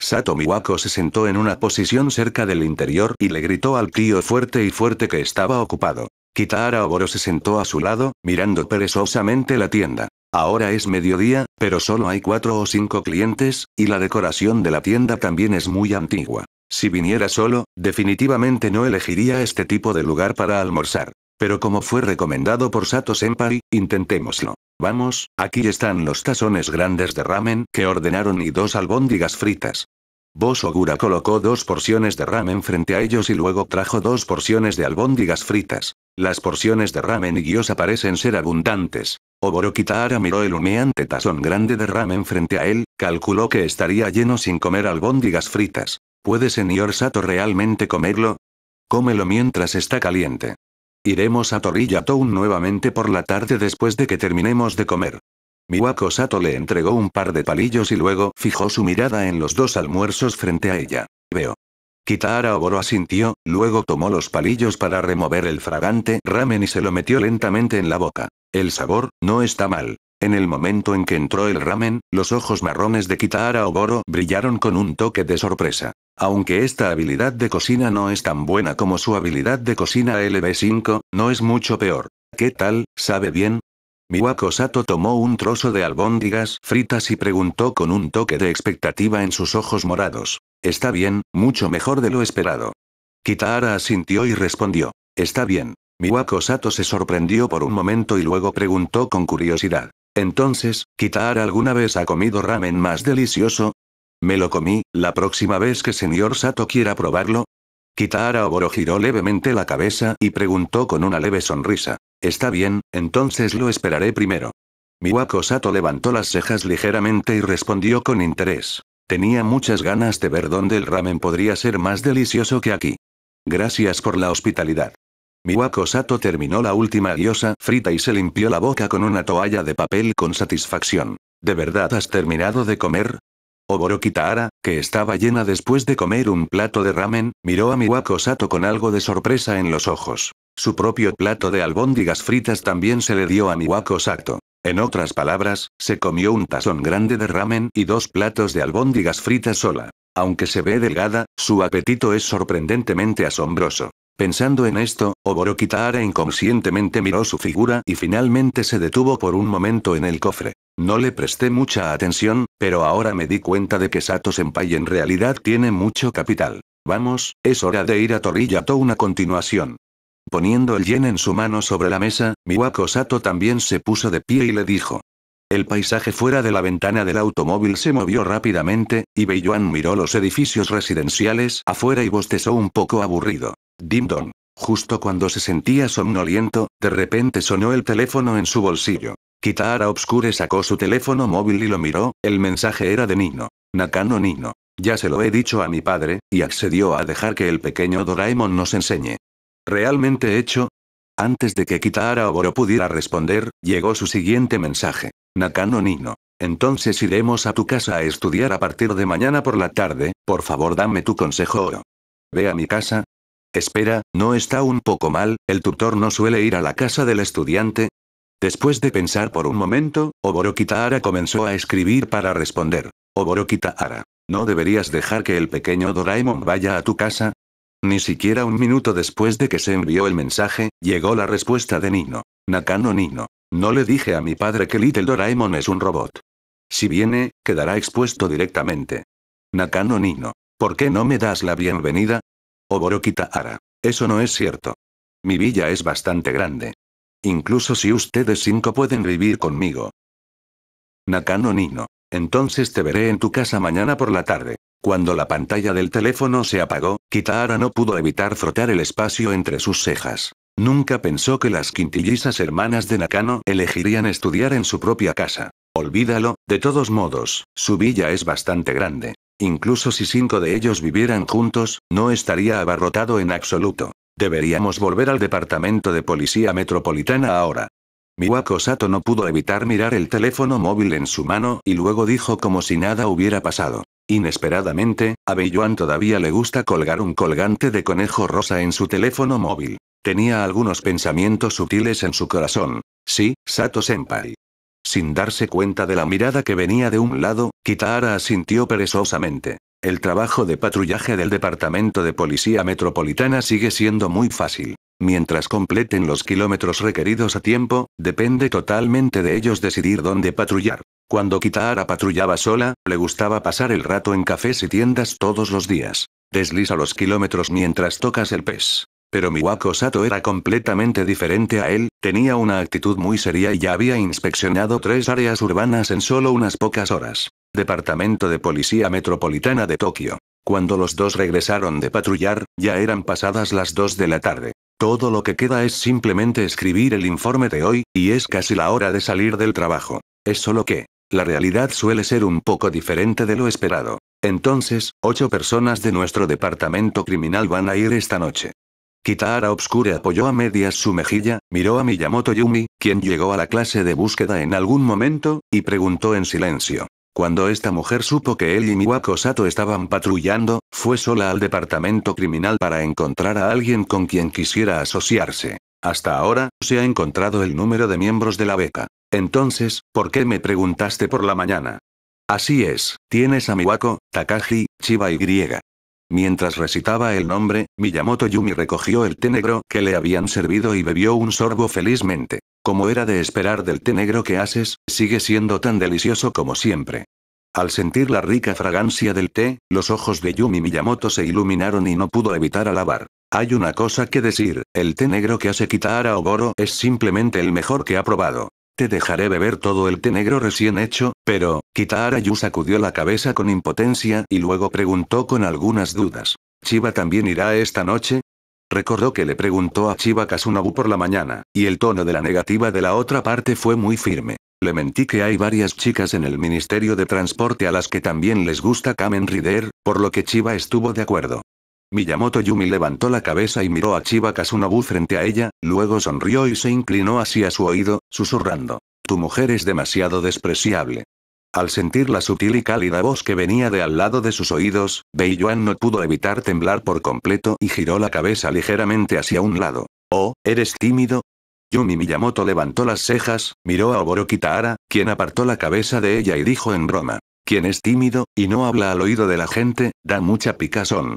Sato Miwako se sentó en una posición cerca del interior y le gritó al tío fuerte y fuerte que estaba ocupado. Kitahara Oboro se sentó a su lado, mirando perezosamente la tienda. Ahora es mediodía, pero solo hay cuatro o cinco clientes, y la decoración de la tienda también es muy antigua. Si viniera solo, definitivamente no elegiría este tipo de lugar para almorzar. Pero como fue recomendado por Sato Senpai, intentémoslo. Vamos, aquí están los tazones grandes de ramen que ordenaron y dos albóndigas fritas. Ogura colocó dos porciones de ramen frente a ellos y luego trajo dos porciones de albóndigas fritas. Las porciones de ramen y guiosa parecen ser abundantes. Oborokitaara miró el humeante tazón grande de ramen frente a él, calculó que estaría lleno sin comer albóndigas fritas. ¿Puede señor Sato realmente comerlo? Cómelo mientras está caliente. Iremos a Torilla Town nuevamente por la tarde después de que terminemos de comer. Miwako Sato le entregó un par de palillos y luego fijó su mirada en los dos almuerzos frente a ella. Veo. Kitahara Oboro asintió, luego tomó los palillos para remover el fragante ramen y se lo metió lentamente en la boca. El sabor, no está mal. En el momento en que entró el ramen, los ojos marrones de Kitahara Oboro brillaron con un toque de sorpresa. Aunque esta habilidad de cocina no es tan buena como su habilidad de cocina LB5, no es mucho peor. ¿Qué tal, sabe bien? Miwako Sato tomó un trozo de albóndigas fritas y preguntó con un toque de expectativa en sus ojos morados. Está bien, mucho mejor de lo esperado. Kitahara asintió y respondió. Está bien. Miwako Sato se sorprendió por un momento y luego preguntó con curiosidad. Entonces, ¿Kitahara alguna vez ha comido ramen más delicioso? Me lo comí, la próxima vez que señor Sato quiera probarlo. Kitara Oboro giró levemente la cabeza y preguntó con una leve sonrisa. Está bien, entonces lo esperaré primero. Miwako Sato levantó las cejas ligeramente y respondió con interés. Tenía muchas ganas de ver dónde el ramen podría ser más delicioso que aquí. Gracias por la hospitalidad. Miwako Sato terminó la última diosa frita y se limpió la boca con una toalla de papel con satisfacción. ¿De verdad has terminado de comer? Oborokitaara, que estaba llena después de comer un plato de ramen, miró a Miwako Sato con algo de sorpresa en los ojos. Su propio plato de albóndigas fritas también se le dio a Miwako Sato. En otras palabras, se comió un tazón grande de ramen y dos platos de albóndigas fritas sola. Aunque se ve delgada, su apetito es sorprendentemente asombroso. Pensando en esto, Oborokitaara inconscientemente miró su figura y finalmente se detuvo por un momento en el cofre. No le presté mucha atención, pero ahora me di cuenta de que Sato Senpai en realidad tiene mucho capital. Vamos, es hora de ir a Toriyato una continuación. Poniendo el yen en su mano sobre la mesa, Miwako Sato también se puso de pie y le dijo. El paisaje fuera de la ventana del automóvil se movió rápidamente, y Beiyuan miró los edificios residenciales afuera y bostezó un poco aburrido. Dim don. Justo cuando se sentía somnoliento, de repente sonó el teléfono en su bolsillo. Kitahara Obscure sacó su teléfono móvil y lo miró, el mensaje era de Nino. Nakano Nino. Ya se lo he dicho a mi padre, y accedió a dejar que el pequeño Doraemon nos enseñe. ¿Realmente hecho? Antes de que Kitahara Oboro pudiera responder, llegó su siguiente mensaje. Nakano Nino. Entonces iremos a tu casa a estudiar a partir de mañana por la tarde, por favor dame tu consejo Oro. Ve a mi casa. Espera, ¿no está un poco mal? El tutor no suele ir a la casa del estudiante, Después de pensar por un momento, Oborokitaara comenzó a escribir para responder. Oborokitaara, ¿no deberías dejar que el pequeño Doraemon vaya a tu casa? Ni siquiera un minuto después de que se envió el mensaje, llegó la respuesta de Nino. Nakano Nino. No le dije a mi padre que Little Doraemon es un robot. Si viene, quedará expuesto directamente. Nakano Nino. ¿Por qué no me das la bienvenida? Oborokitaara. Eso no es cierto. Mi villa es bastante grande. Incluso si ustedes cinco pueden vivir conmigo. Nakano Nino. Entonces te veré en tu casa mañana por la tarde. Cuando la pantalla del teléfono se apagó, Kitahara no pudo evitar frotar el espacio entre sus cejas. Nunca pensó que las quintillizas hermanas de Nakano elegirían estudiar en su propia casa. Olvídalo, de todos modos, su villa es bastante grande. Incluso si cinco de ellos vivieran juntos, no estaría abarrotado en absoluto. Deberíamos volver al departamento de policía metropolitana ahora. Miwako Sato no pudo evitar mirar el teléfono móvil en su mano y luego dijo como si nada hubiera pasado. Inesperadamente, a todavía le gusta colgar un colgante de conejo rosa en su teléfono móvil. Tenía algunos pensamientos sutiles en su corazón. Sí, Sato-senpai. Sin darse cuenta de la mirada que venía de un lado, Kitahara asintió perezosamente. El trabajo de patrullaje del Departamento de Policía Metropolitana sigue siendo muy fácil. Mientras completen los kilómetros requeridos a tiempo, depende totalmente de ellos decidir dónde patrullar. Cuando Kitahara patrullaba sola, le gustaba pasar el rato en cafés y tiendas todos los días. Desliza los kilómetros mientras tocas el pez. Pero Miwako Sato era completamente diferente a él, tenía una actitud muy seria y ya había inspeccionado tres áreas urbanas en solo unas pocas horas. Departamento de Policía Metropolitana de Tokio. Cuando los dos regresaron de patrullar, ya eran pasadas las 2 de la tarde. Todo lo que queda es simplemente escribir el informe de hoy, y es casi la hora de salir del trabajo. Es solo que, la realidad suele ser un poco diferente de lo esperado. Entonces, ocho personas de nuestro departamento criminal van a ir esta noche. Kitara Obscure apoyó a medias su mejilla, miró a Miyamoto Yumi, quien llegó a la clase de búsqueda en algún momento, y preguntó en silencio. Cuando esta mujer supo que él y Miwako Sato estaban patrullando, fue sola al departamento criminal para encontrar a alguien con quien quisiera asociarse. Hasta ahora, se ha encontrado el número de miembros de la beca. Entonces, ¿por qué me preguntaste por la mañana? Así es, tienes a Miwako, Takagi, Chiba y Griega. Mientras recitaba el nombre, Miyamoto Yumi recogió el té negro que le habían servido y bebió un sorbo felizmente. Como era de esperar del té negro que haces, sigue siendo tan delicioso como siempre. Al sentir la rica fragancia del té, los ojos de Yumi Miyamoto se iluminaron y no pudo evitar alabar. Hay una cosa que decir, el té negro que hace Kitahara Oboro es simplemente el mejor que ha probado. Te dejaré beber todo el té negro recién hecho, pero, Kitarayu sacudió la cabeza con impotencia y luego preguntó con algunas dudas. ¿Chiba también irá esta noche? Recordó que le preguntó a Chiba Kasunobu por la mañana, y el tono de la negativa de la otra parte fue muy firme. Le mentí que hay varias chicas en el Ministerio de Transporte a las que también les gusta Kamen Rider, por lo que Chiba estuvo de acuerdo. Miyamoto Yumi levantó la cabeza y miró a Chiba Kasunobu frente a ella, luego sonrió y se inclinó hacia su oído, susurrando. Tu mujer es demasiado despreciable. Al sentir la sutil y cálida voz que venía de al lado de sus oídos, Bei no pudo evitar temblar por completo y giró la cabeza ligeramente hacia un lado. Oh, ¿eres tímido? Yumi Miyamoto levantó las cejas, miró a Oboro Kitahara, quien apartó la cabeza de ella y dijo en broma. Quien es tímido, y no habla al oído de la gente, da mucha picazón.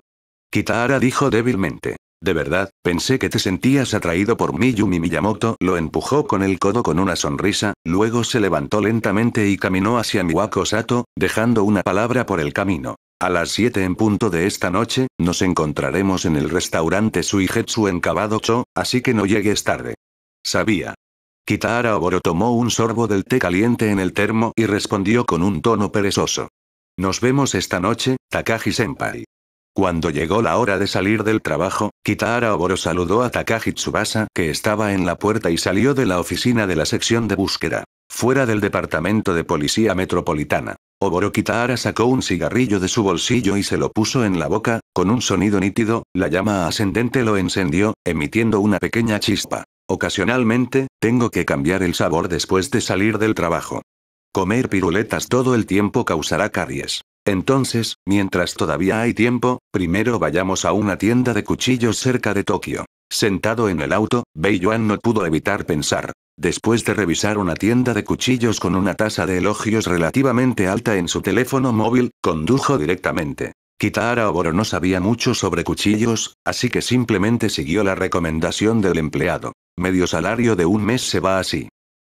Kitahara dijo débilmente. De verdad, pensé que te sentías atraído por mí. Yumi Miyamoto lo empujó con el codo con una sonrisa, luego se levantó lentamente y caminó hacia Miwako Sato, dejando una palabra por el camino. A las 7 en punto de esta noche, nos encontraremos en el restaurante Suijetsu en Cho, así que no llegues tarde. Sabía. Kitahara Oboro tomó un sorbo del té caliente en el termo y respondió con un tono perezoso. Nos vemos esta noche, Takahi senpai cuando llegó la hora de salir del trabajo, Kitahara Oboro saludó a Takagi Tsubasa que estaba en la puerta y salió de la oficina de la sección de búsqueda. Fuera del departamento de policía metropolitana. Oboro Kitahara sacó un cigarrillo de su bolsillo y se lo puso en la boca, con un sonido nítido, la llama ascendente lo encendió, emitiendo una pequeña chispa. Ocasionalmente, tengo que cambiar el sabor después de salir del trabajo. Comer piruletas todo el tiempo causará caries. Entonces, mientras todavía hay tiempo, primero vayamos a una tienda de cuchillos cerca de Tokio. Sentado en el auto, Bei no pudo evitar pensar. Después de revisar una tienda de cuchillos con una tasa de elogios relativamente alta en su teléfono móvil, condujo directamente. Kitahara Oboro no sabía mucho sobre cuchillos, así que simplemente siguió la recomendación del empleado. Medio salario de un mes se va así.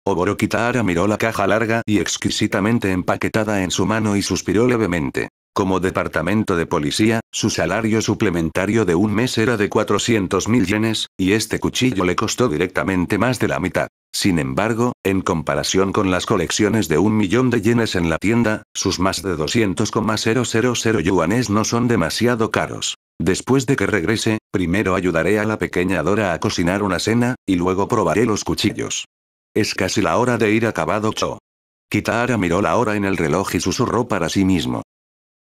Oborokitara miró la caja larga y exquisitamente empaquetada en su mano y suspiró levemente. Como departamento de policía, su salario suplementario de un mes era de 400.000 yenes, y este cuchillo le costó directamente más de la mitad. Sin embargo, en comparación con las colecciones de un millón de yenes en la tienda, sus más de 200,000 yuanes no son demasiado caros. Después de que regrese, primero ayudaré a la pequeña Dora a cocinar una cena, y luego probaré los cuchillos. Es casi la hora de ir acabado Cho. Kitahara miró la hora en el reloj y susurró para sí mismo.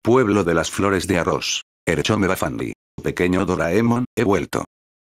Pueblo de las flores de arroz. Erchome Bafandi. Pequeño Doraemon, he vuelto.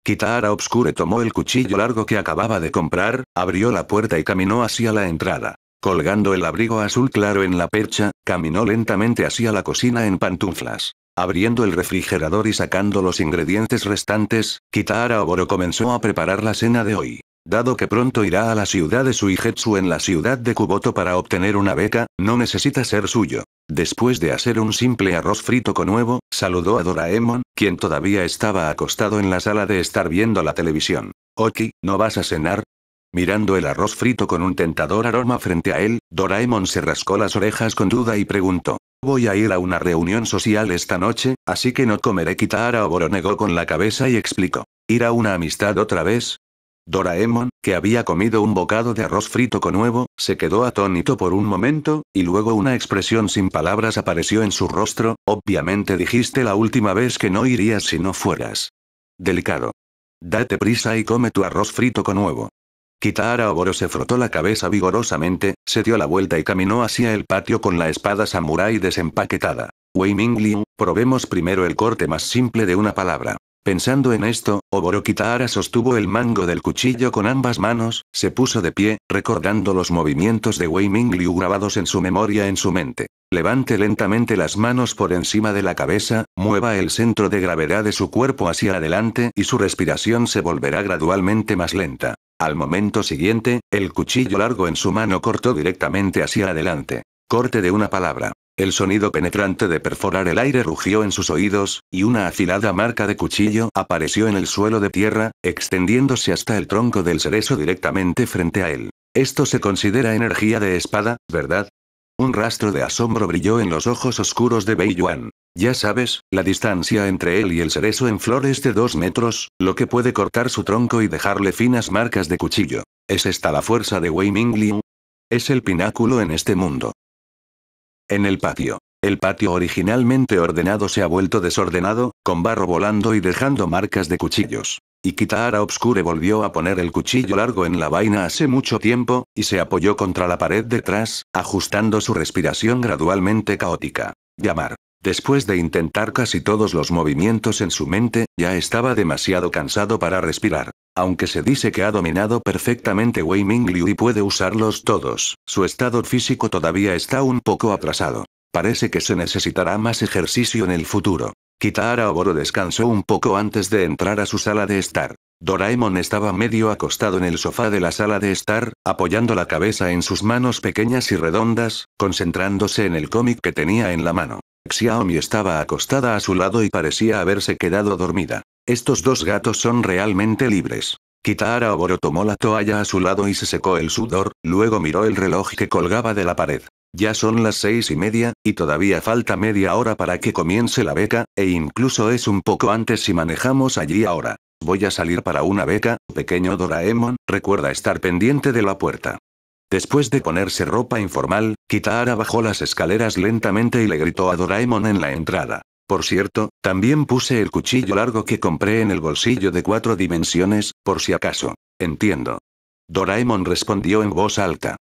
Kitahara Obscure tomó el cuchillo largo que acababa de comprar, abrió la puerta y caminó hacia la entrada. Colgando el abrigo azul claro en la percha, caminó lentamente hacia la cocina en pantuflas. Abriendo el refrigerador y sacando los ingredientes restantes, Kitahara Oboro comenzó a preparar la cena de hoy. Dado que pronto irá a la ciudad de Suijetsu en la ciudad de Kuboto para obtener una beca, no necesita ser suyo. Después de hacer un simple arroz frito con huevo, saludó a Doraemon, quien todavía estaba acostado en la sala de estar viendo la televisión. Oki, ¿no vas a cenar? Mirando el arroz frito con un tentador aroma frente a él, Doraemon se rascó las orejas con duda y preguntó. Voy a ir a una reunión social esta noche, así que no comeré Kitara o negó con la cabeza y explicó. ¿Ir a una amistad otra vez? Doraemon, que había comido un bocado de arroz frito con huevo, se quedó atónito por un momento, y luego una expresión sin palabras apareció en su rostro, obviamente dijiste la última vez que no irías si no fueras. Delicado. Date prisa y come tu arroz frito con huevo. Kitara Oboro se frotó la cabeza vigorosamente, se dio la vuelta y caminó hacia el patio con la espada samurái desempaquetada. Wei probemos primero el corte más simple de una palabra. Pensando en esto, Oborokitahara sostuvo el mango del cuchillo con ambas manos, se puso de pie, recordando los movimientos de Wei Ming Liu grabados en su memoria en su mente. Levante lentamente las manos por encima de la cabeza, mueva el centro de gravedad de su cuerpo hacia adelante y su respiración se volverá gradualmente más lenta. Al momento siguiente, el cuchillo largo en su mano cortó directamente hacia adelante. Corte de una palabra. El sonido penetrante de perforar el aire rugió en sus oídos, y una afilada marca de cuchillo apareció en el suelo de tierra, extendiéndose hasta el tronco del cerezo directamente frente a él. Esto se considera energía de espada, ¿verdad? Un rastro de asombro brilló en los ojos oscuros de Bei Yuan. Ya sabes, la distancia entre él y el cerezo en flor es de dos metros, lo que puede cortar su tronco y dejarle finas marcas de cuchillo. ¿Es esta la fuerza de Wei Mingliu? Es el pináculo en este mundo. En el patio. El patio originalmente ordenado se ha vuelto desordenado, con barro volando y dejando marcas de cuchillos. Y Kitahara Obscure volvió a poner el cuchillo largo en la vaina hace mucho tiempo, y se apoyó contra la pared detrás, ajustando su respiración gradualmente caótica. Llamar. Después de intentar casi todos los movimientos en su mente, ya estaba demasiado cansado para respirar. Aunque se dice que ha dominado perfectamente Wei Liu y puede usarlos todos, su estado físico todavía está un poco atrasado. Parece que se necesitará más ejercicio en el futuro. Kitara Oboro descansó un poco antes de entrar a su sala de estar. Doraemon estaba medio acostado en el sofá de la sala de estar, apoyando la cabeza en sus manos pequeñas y redondas, concentrándose en el cómic que tenía en la mano. Xiaomi estaba acostada a su lado y parecía haberse quedado dormida. Estos dos gatos son realmente libres. Kitara Oboro tomó la toalla a su lado y se secó el sudor, luego miró el reloj que colgaba de la pared. Ya son las seis y media, y todavía falta media hora para que comience la beca, e incluso es un poco antes si manejamos allí ahora. Voy a salir para una beca, pequeño Doraemon, recuerda estar pendiente de la puerta. Después de ponerse ropa informal, Kitara bajó las escaleras lentamente y le gritó a Doraemon en la entrada. Por cierto, también puse el cuchillo largo que compré en el bolsillo de cuatro dimensiones, por si acaso. Entiendo. Doraemon respondió en voz alta.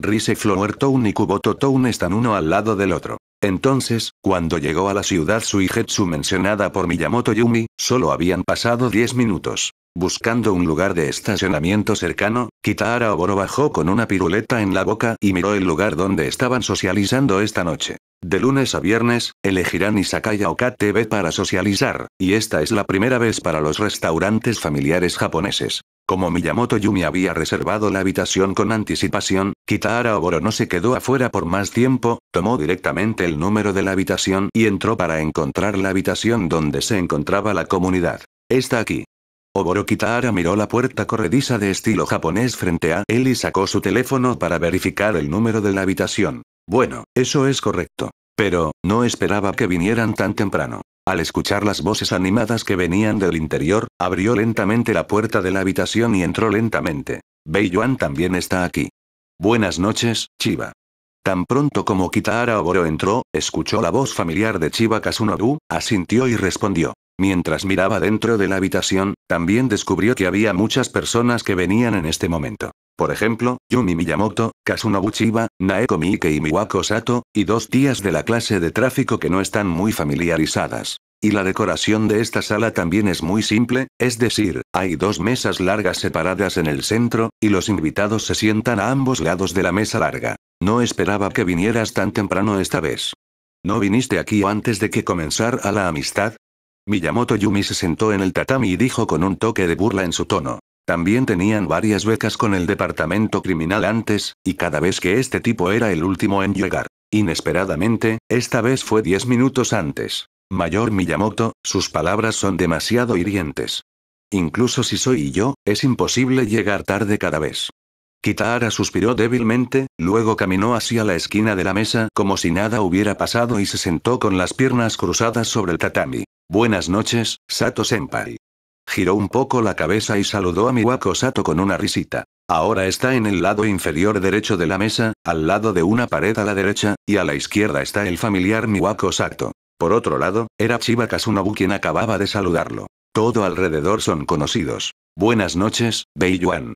Flower Town y Kuboto Town están uno al lado del otro. Entonces, cuando llegó a la ciudad Suigetsu mencionada por Miyamoto Yumi, solo habían pasado diez minutos. Buscando un lugar de estacionamiento cercano, Kitahara Oboro bajó con una piruleta en la boca y miró el lugar donde estaban socializando esta noche. De lunes a viernes, elegirán Isakaya Oka TV para socializar, y esta es la primera vez para los restaurantes familiares japoneses. Como Miyamoto Yumi había reservado la habitación con anticipación, Kitahara Oboro no se quedó afuera por más tiempo, tomó directamente el número de la habitación y entró para encontrar la habitación donde se encontraba la comunidad. Está aquí. Oborokitara miró la puerta corrediza de estilo japonés frente a él y sacó su teléfono para verificar el número de la habitación. Bueno, eso es correcto. Pero, no esperaba que vinieran tan temprano. Al escuchar las voces animadas que venían del interior, abrió lentamente la puerta de la habitación y entró lentamente. Bei Yuan también está aquí. Buenas noches, Chiba. Tan pronto como Kitara Oboro entró, escuchó la voz familiar de Chiba Kasunobu, asintió y respondió. Mientras miraba dentro de la habitación, también descubrió que había muchas personas que venían en este momento. Por ejemplo, Yumi Miyamoto, Kazunobu Chiba, Naeko Miike y Miwako Sato, y dos tías de la clase de tráfico que no están muy familiarizadas. Y la decoración de esta sala también es muy simple, es decir, hay dos mesas largas separadas en el centro, y los invitados se sientan a ambos lados de la mesa larga. No esperaba que vinieras tan temprano esta vez. ¿No viniste aquí antes de que comenzara la amistad? Miyamoto Yumi se sentó en el tatami y dijo con un toque de burla en su tono. También tenían varias becas con el departamento criminal antes, y cada vez que este tipo era el último en llegar. Inesperadamente, esta vez fue diez minutos antes. Mayor Miyamoto, sus palabras son demasiado hirientes. Incluso si soy yo, es imposible llegar tarde cada vez. Kitahara suspiró débilmente, luego caminó hacia la esquina de la mesa como si nada hubiera pasado y se sentó con las piernas cruzadas sobre el tatami. Buenas noches, Sato-senpai. Giró un poco la cabeza y saludó a Miwako Sato con una risita. Ahora está en el lado inferior derecho de la mesa, al lado de una pared a la derecha, y a la izquierda está el familiar Miwako Sato. Por otro lado, era Chiba Kasunobu quien acababa de saludarlo. Todo alrededor son conocidos. Buenas noches, Bei Yuan.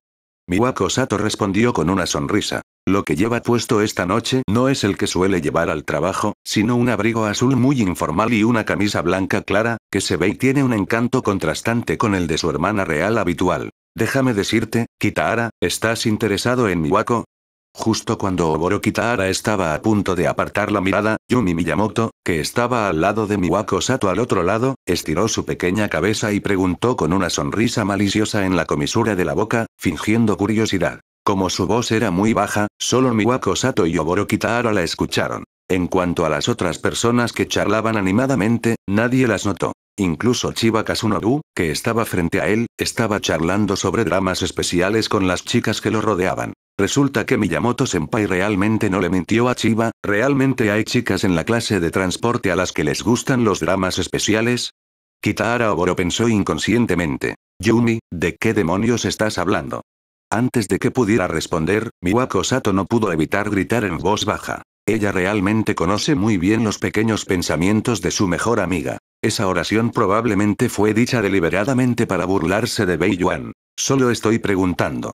Miwako Sato respondió con una sonrisa. Lo que lleva puesto esta noche no es el que suele llevar al trabajo, sino un abrigo azul muy informal y una camisa blanca clara, que se ve y tiene un encanto contrastante con el de su hermana real habitual. Déjame decirte, Kitahara, ¿estás interesado en Miwako? Justo cuando Oboro estaba a punto de apartar la mirada, Yumi Miyamoto, que estaba al lado de Miwako Sato al otro lado, estiró su pequeña cabeza y preguntó con una sonrisa maliciosa en la comisura de la boca, fingiendo curiosidad. Como su voz era muy baja, solo Miwako Sato y Oboro la escucharon. En cuanto a las otras personas que charlaban animadamente, nadie las notó. Incluso Chiba Kasunodu, que estaba frente a él, estaba charlando sobre dramas especiales con las chicas que lo rodeaban. Resulta que Miyamoto-senpai realmente no le mintió a Chiba, ¿realmente hay chicas en la clase de transporte a las que les gustan los dramas especiales? Kitara Oboro pensó inconscientemente. Yumi, ¿de qué demonios estás hablando? Antes de que pudiera responder, Miwako Sato no pudo evitar gritar en voz baja. Ella realmente conoce muy bien los pequeños pensamientos de su mejor amiga. Esa oración probablemente fue dicha deliberadamente para burlarse de Bei Solo estoy preguntando.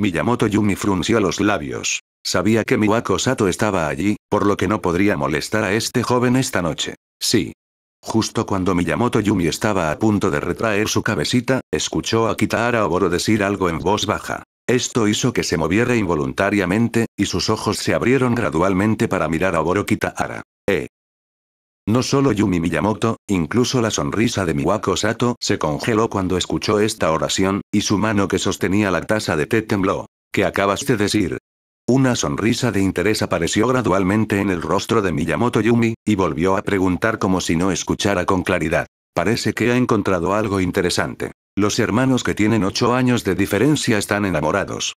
Miyamoto Yumi frunció los labios. Sabía que Miwako Sato estaba allí, por lo que no podría molestar a este joven esta noche. Sí. Justo cuando Miyamoto Yumi estaba a punto de retraer su cabecita, escuchó a Kitahara Oboro decir algo en voz baja. Esto hizo que se moviera involuntariamente, y sus ojos se abrieron gradualmente para mirar a Oboro Kitahara. No solo Yumi Miyamoto, incluso la sonrisa de Miwako Sato se congeló cuando escuchó esta oración, y su mano que sostenía la taza de té tembló. ¿Qué acabas de decir? Una sonrisa de interés apareció gradualmente en el rostro de Miyamoto Yumi, y volvió a preguntar como si no escuchara con claridad. Parece que ha encontrado algo interesante. Los hermanos que tienen ocho años de diferencia están enamorados.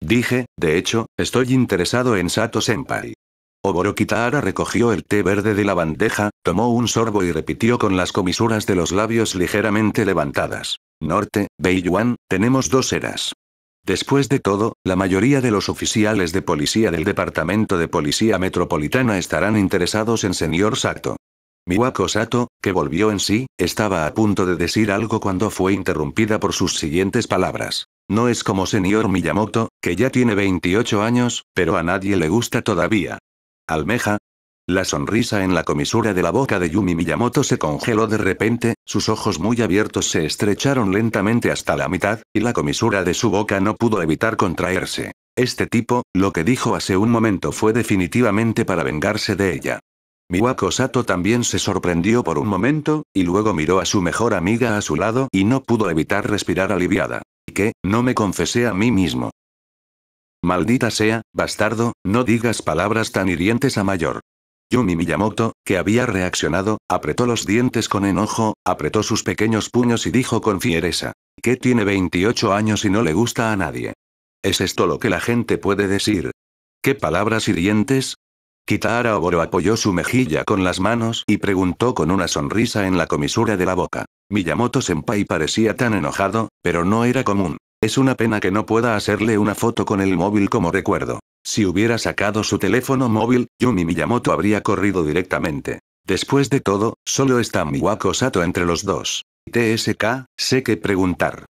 Dije, de hecho, estoy interesado en Sato Senpai. Oborokitara recogió el té verde de la bandeja, tomó un sorbo y repitió con las comisuras de los labios ligeramente levantadas. Norte, Beiyuan, tenemos dos eras. Después de todo, la mayoría de los oficiales de policía del Departamento de Policía Metropolitana estarán interesados en señor Sato. Miwako Sato, que volvió en sí, estaba a punto de decir algo cuando fue interrumpida por sus siguientes palabras. No es como señor Miyamoto, que ya tiene 28 años, pero a nadie le gusta todavía. Almeja. La sonrisa en la comisura de la boca de Yumi Miyamoto se congeló de repente, sus ojos muy abiertos se estrecharon lentamente hasta la mitad, y la comisura de su boca no pudo evitar contraerse. Este tipo, lo que dijo hace un momento fue definitivamente para vengarse de ella. Miwako Sato también se sorprendió por un momento, y luego miró a su mejor amiga a su lado y no pudo evitar respirar aliviada. ¿Qué? No me confesé a mí mismo. Maldita sea, bastardo, no digas palabras tan hirientes a mayor. Yumi Miyamoto, que había reaccionado, apretó los dientes con enojo, apretó sus pequeños puños y dijo con fiereza. ¿Qué tiene 28 años y no le gusta a nadie. ¿Es esto lo que la gente puede decir? ¿Qué palabras hirientes? Kitara Oboro apoyó su mejilla con las manos y preguntó con una sonrisa en la comisura de la boca. Miyamoto-senpai parecía tan enojado, pero no era común. Es una pena que no pueda hacerle una foto con el móvil como recuerdo. Si hubiera sacado su teléfono móvil, Yumi Miyamoto habría corrido directamente. Después de todo, solo está Miwako Sato entre los dos. TSK, sé que preguntar.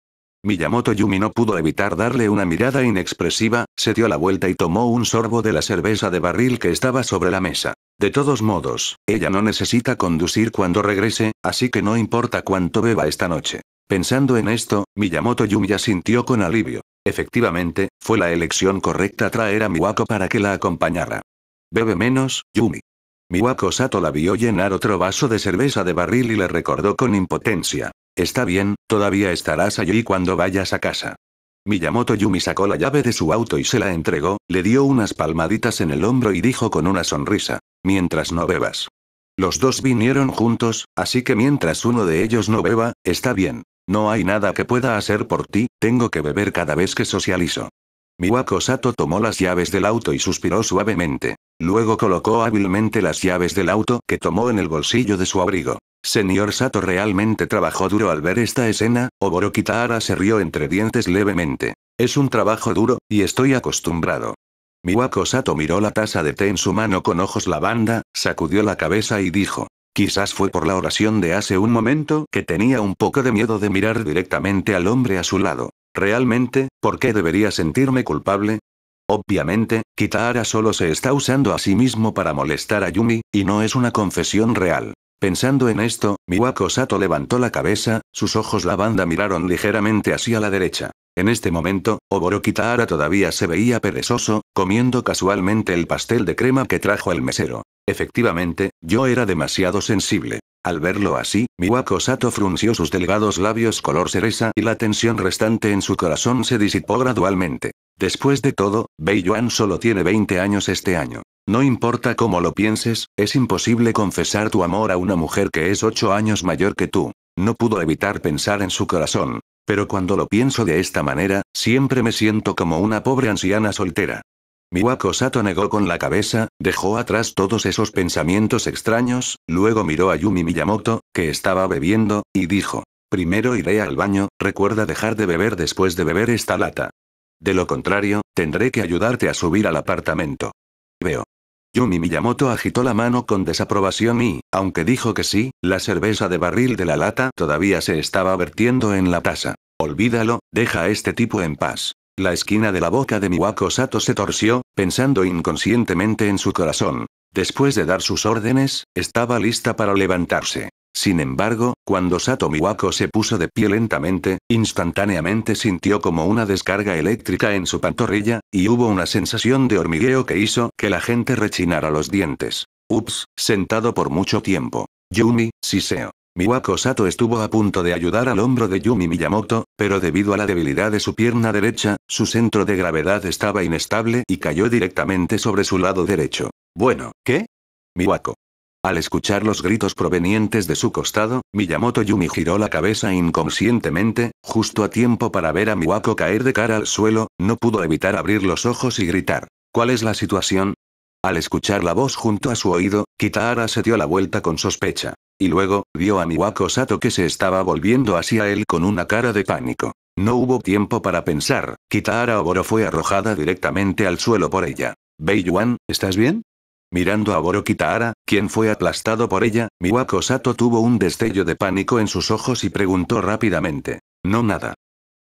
Miyamoto Yumi no pudo evitar darle una mirada inexpresiva, se dio la vuelta y tomó un sorbo de la cerveza de barril que estaba sobre la mesa. De todos modos, ella no necesita conducir cuando regrese, así que no importa cuánto beba esta noche. Pensando en esto, Miyamoto ya sintió con alivio. Efectivamente, fue la elección correcta traer a Miwako para que la acompañara. Bebe menos, Yumi. Miwako Sato la vio llenar otro vaso de cerveza de barril y le recordó con impotencia. Está bien, todavía estarás allí cuando vayas a casa. Miyamoto Yumi sacó la llave de su auto y se la entregó, le dio unas palmaditas en el hombro y dijo con una sonrisa, mientras no bebas. Los dos vinieron juntos, así que mientras uno de ellos no beba, está bien. No hay nada que pueda hacer por ti, tengo que beber cada vez que socializo. Miwako Sato tomó las llaves del auto y suspiró suavemente. Luego colocó hábilmente las llaves del auto que tomó en el bolsillo de su abrigo. Señor Sato realmente trabajó duro al ver esta escena, Oboro Kitahara se rió entre dientes levemente. Es un trabajo duro, y estoy acostumbrado. Miwako Sato miró la taza de té en su mano con ojos lavanda, sacudió la cabeza y dijo, Quizás fue por la oración de hace un momento que tenía un poco de miedo de mirar directamente al hombre a su lado. Realmente, ¿por qué debería sentirme culpable? Obviamente, Kitahara solo se está usando a sí mismo para molestar a Yumi, y no es una confesión real. Pensando en esto, Miwako Sato levantó la cabeza, sus ojos lavanda miraron ligeramente hacia la derecha. En este momento, Oboro Kitahara todavía se veía perezoso, comiendo casualmente el pastel de crema que trajo el mesero. Efectivamente, yo era demasiado sensible. Al verlo así, Miwako Sato frunció sus delgados labios color cereza y la tensión restante en su corazón se disipó gradualmente. Después de todo, Bei Yuan solo tiene 20 años este año. No importa cómo lo pienses, es imposible confesar tu amor a una mujer que es 8 años mayor que tú. No pudo evitar pensar en su corazón. Pero cuando lo pienso de esta manera, siempre me siento como una pobre anciana soltera. Miwako Sato negó con la cabeza, dejó atrás todos esos pensamientos extraños, luego miró a Yumi Miyamoto, que estaba bebiendo, y dijo. Primero iré al baño, recuerda dejar de beber después de beber esta lata. De lo contrario, tendré que ayudarte a subir al apartamento. Veo. Yumi Miyamoto agitó la mano con desaprobación y, aunque dijo que sí, la cerveza de barril de la lata todavía se estaba vertiendo en la taza. Olvídalo, deja a este tipo en paz. La esquina de la boca de Miwako Sato se torció, pensando inconscientemente en su corazón. Después de dar sus órdenes, estaba lista para levantarse. Sin embargo, cuando Sato Miwako se puso de pie lentamente, instantáneamente sintió como una descarga eléctrica en su pantorrilla, y hubo una sensación de hormigueo que hizo que la gente rechinara los dientes. Ups, sentado por mucho tiempo. Yumi, Siseo. Miwako Sato estuvo a punto de ayudar al hombro de Yumi Miyamoto, pero debido a la debilidad de su pierna derecha, su centro de gravedad estaba inestable y cayó directamente sobre su lado derecho. Bueno, ¿qué? Miwako. Al escuchar los gritos provenientes de su costado, Miyamoto Yumi giró la cabeza inconscientemente, justo a tiempo para ver a Miwako caer de cara al suelo, no pudo evitar abrir los ojos y gritar. ¿Cuál es la situación? Al escuchar la voz junto a su oído, Kitahara se dio la vuelta con sospecha. Y luego, vio a Miwako Sato que se estaba volviendo hacia él con una cara de pánico. No hubo tiempo para pensar, Kitahara Oboro fue arrojada directamente al suelo por ella. Yuan, ¿estás bien? Mirando a Oboro Kitaara, quien fue aplastado por ella, Miwako Sato tuvo un destello de pánico en sus ojos y preguntó rápidamente. No nada.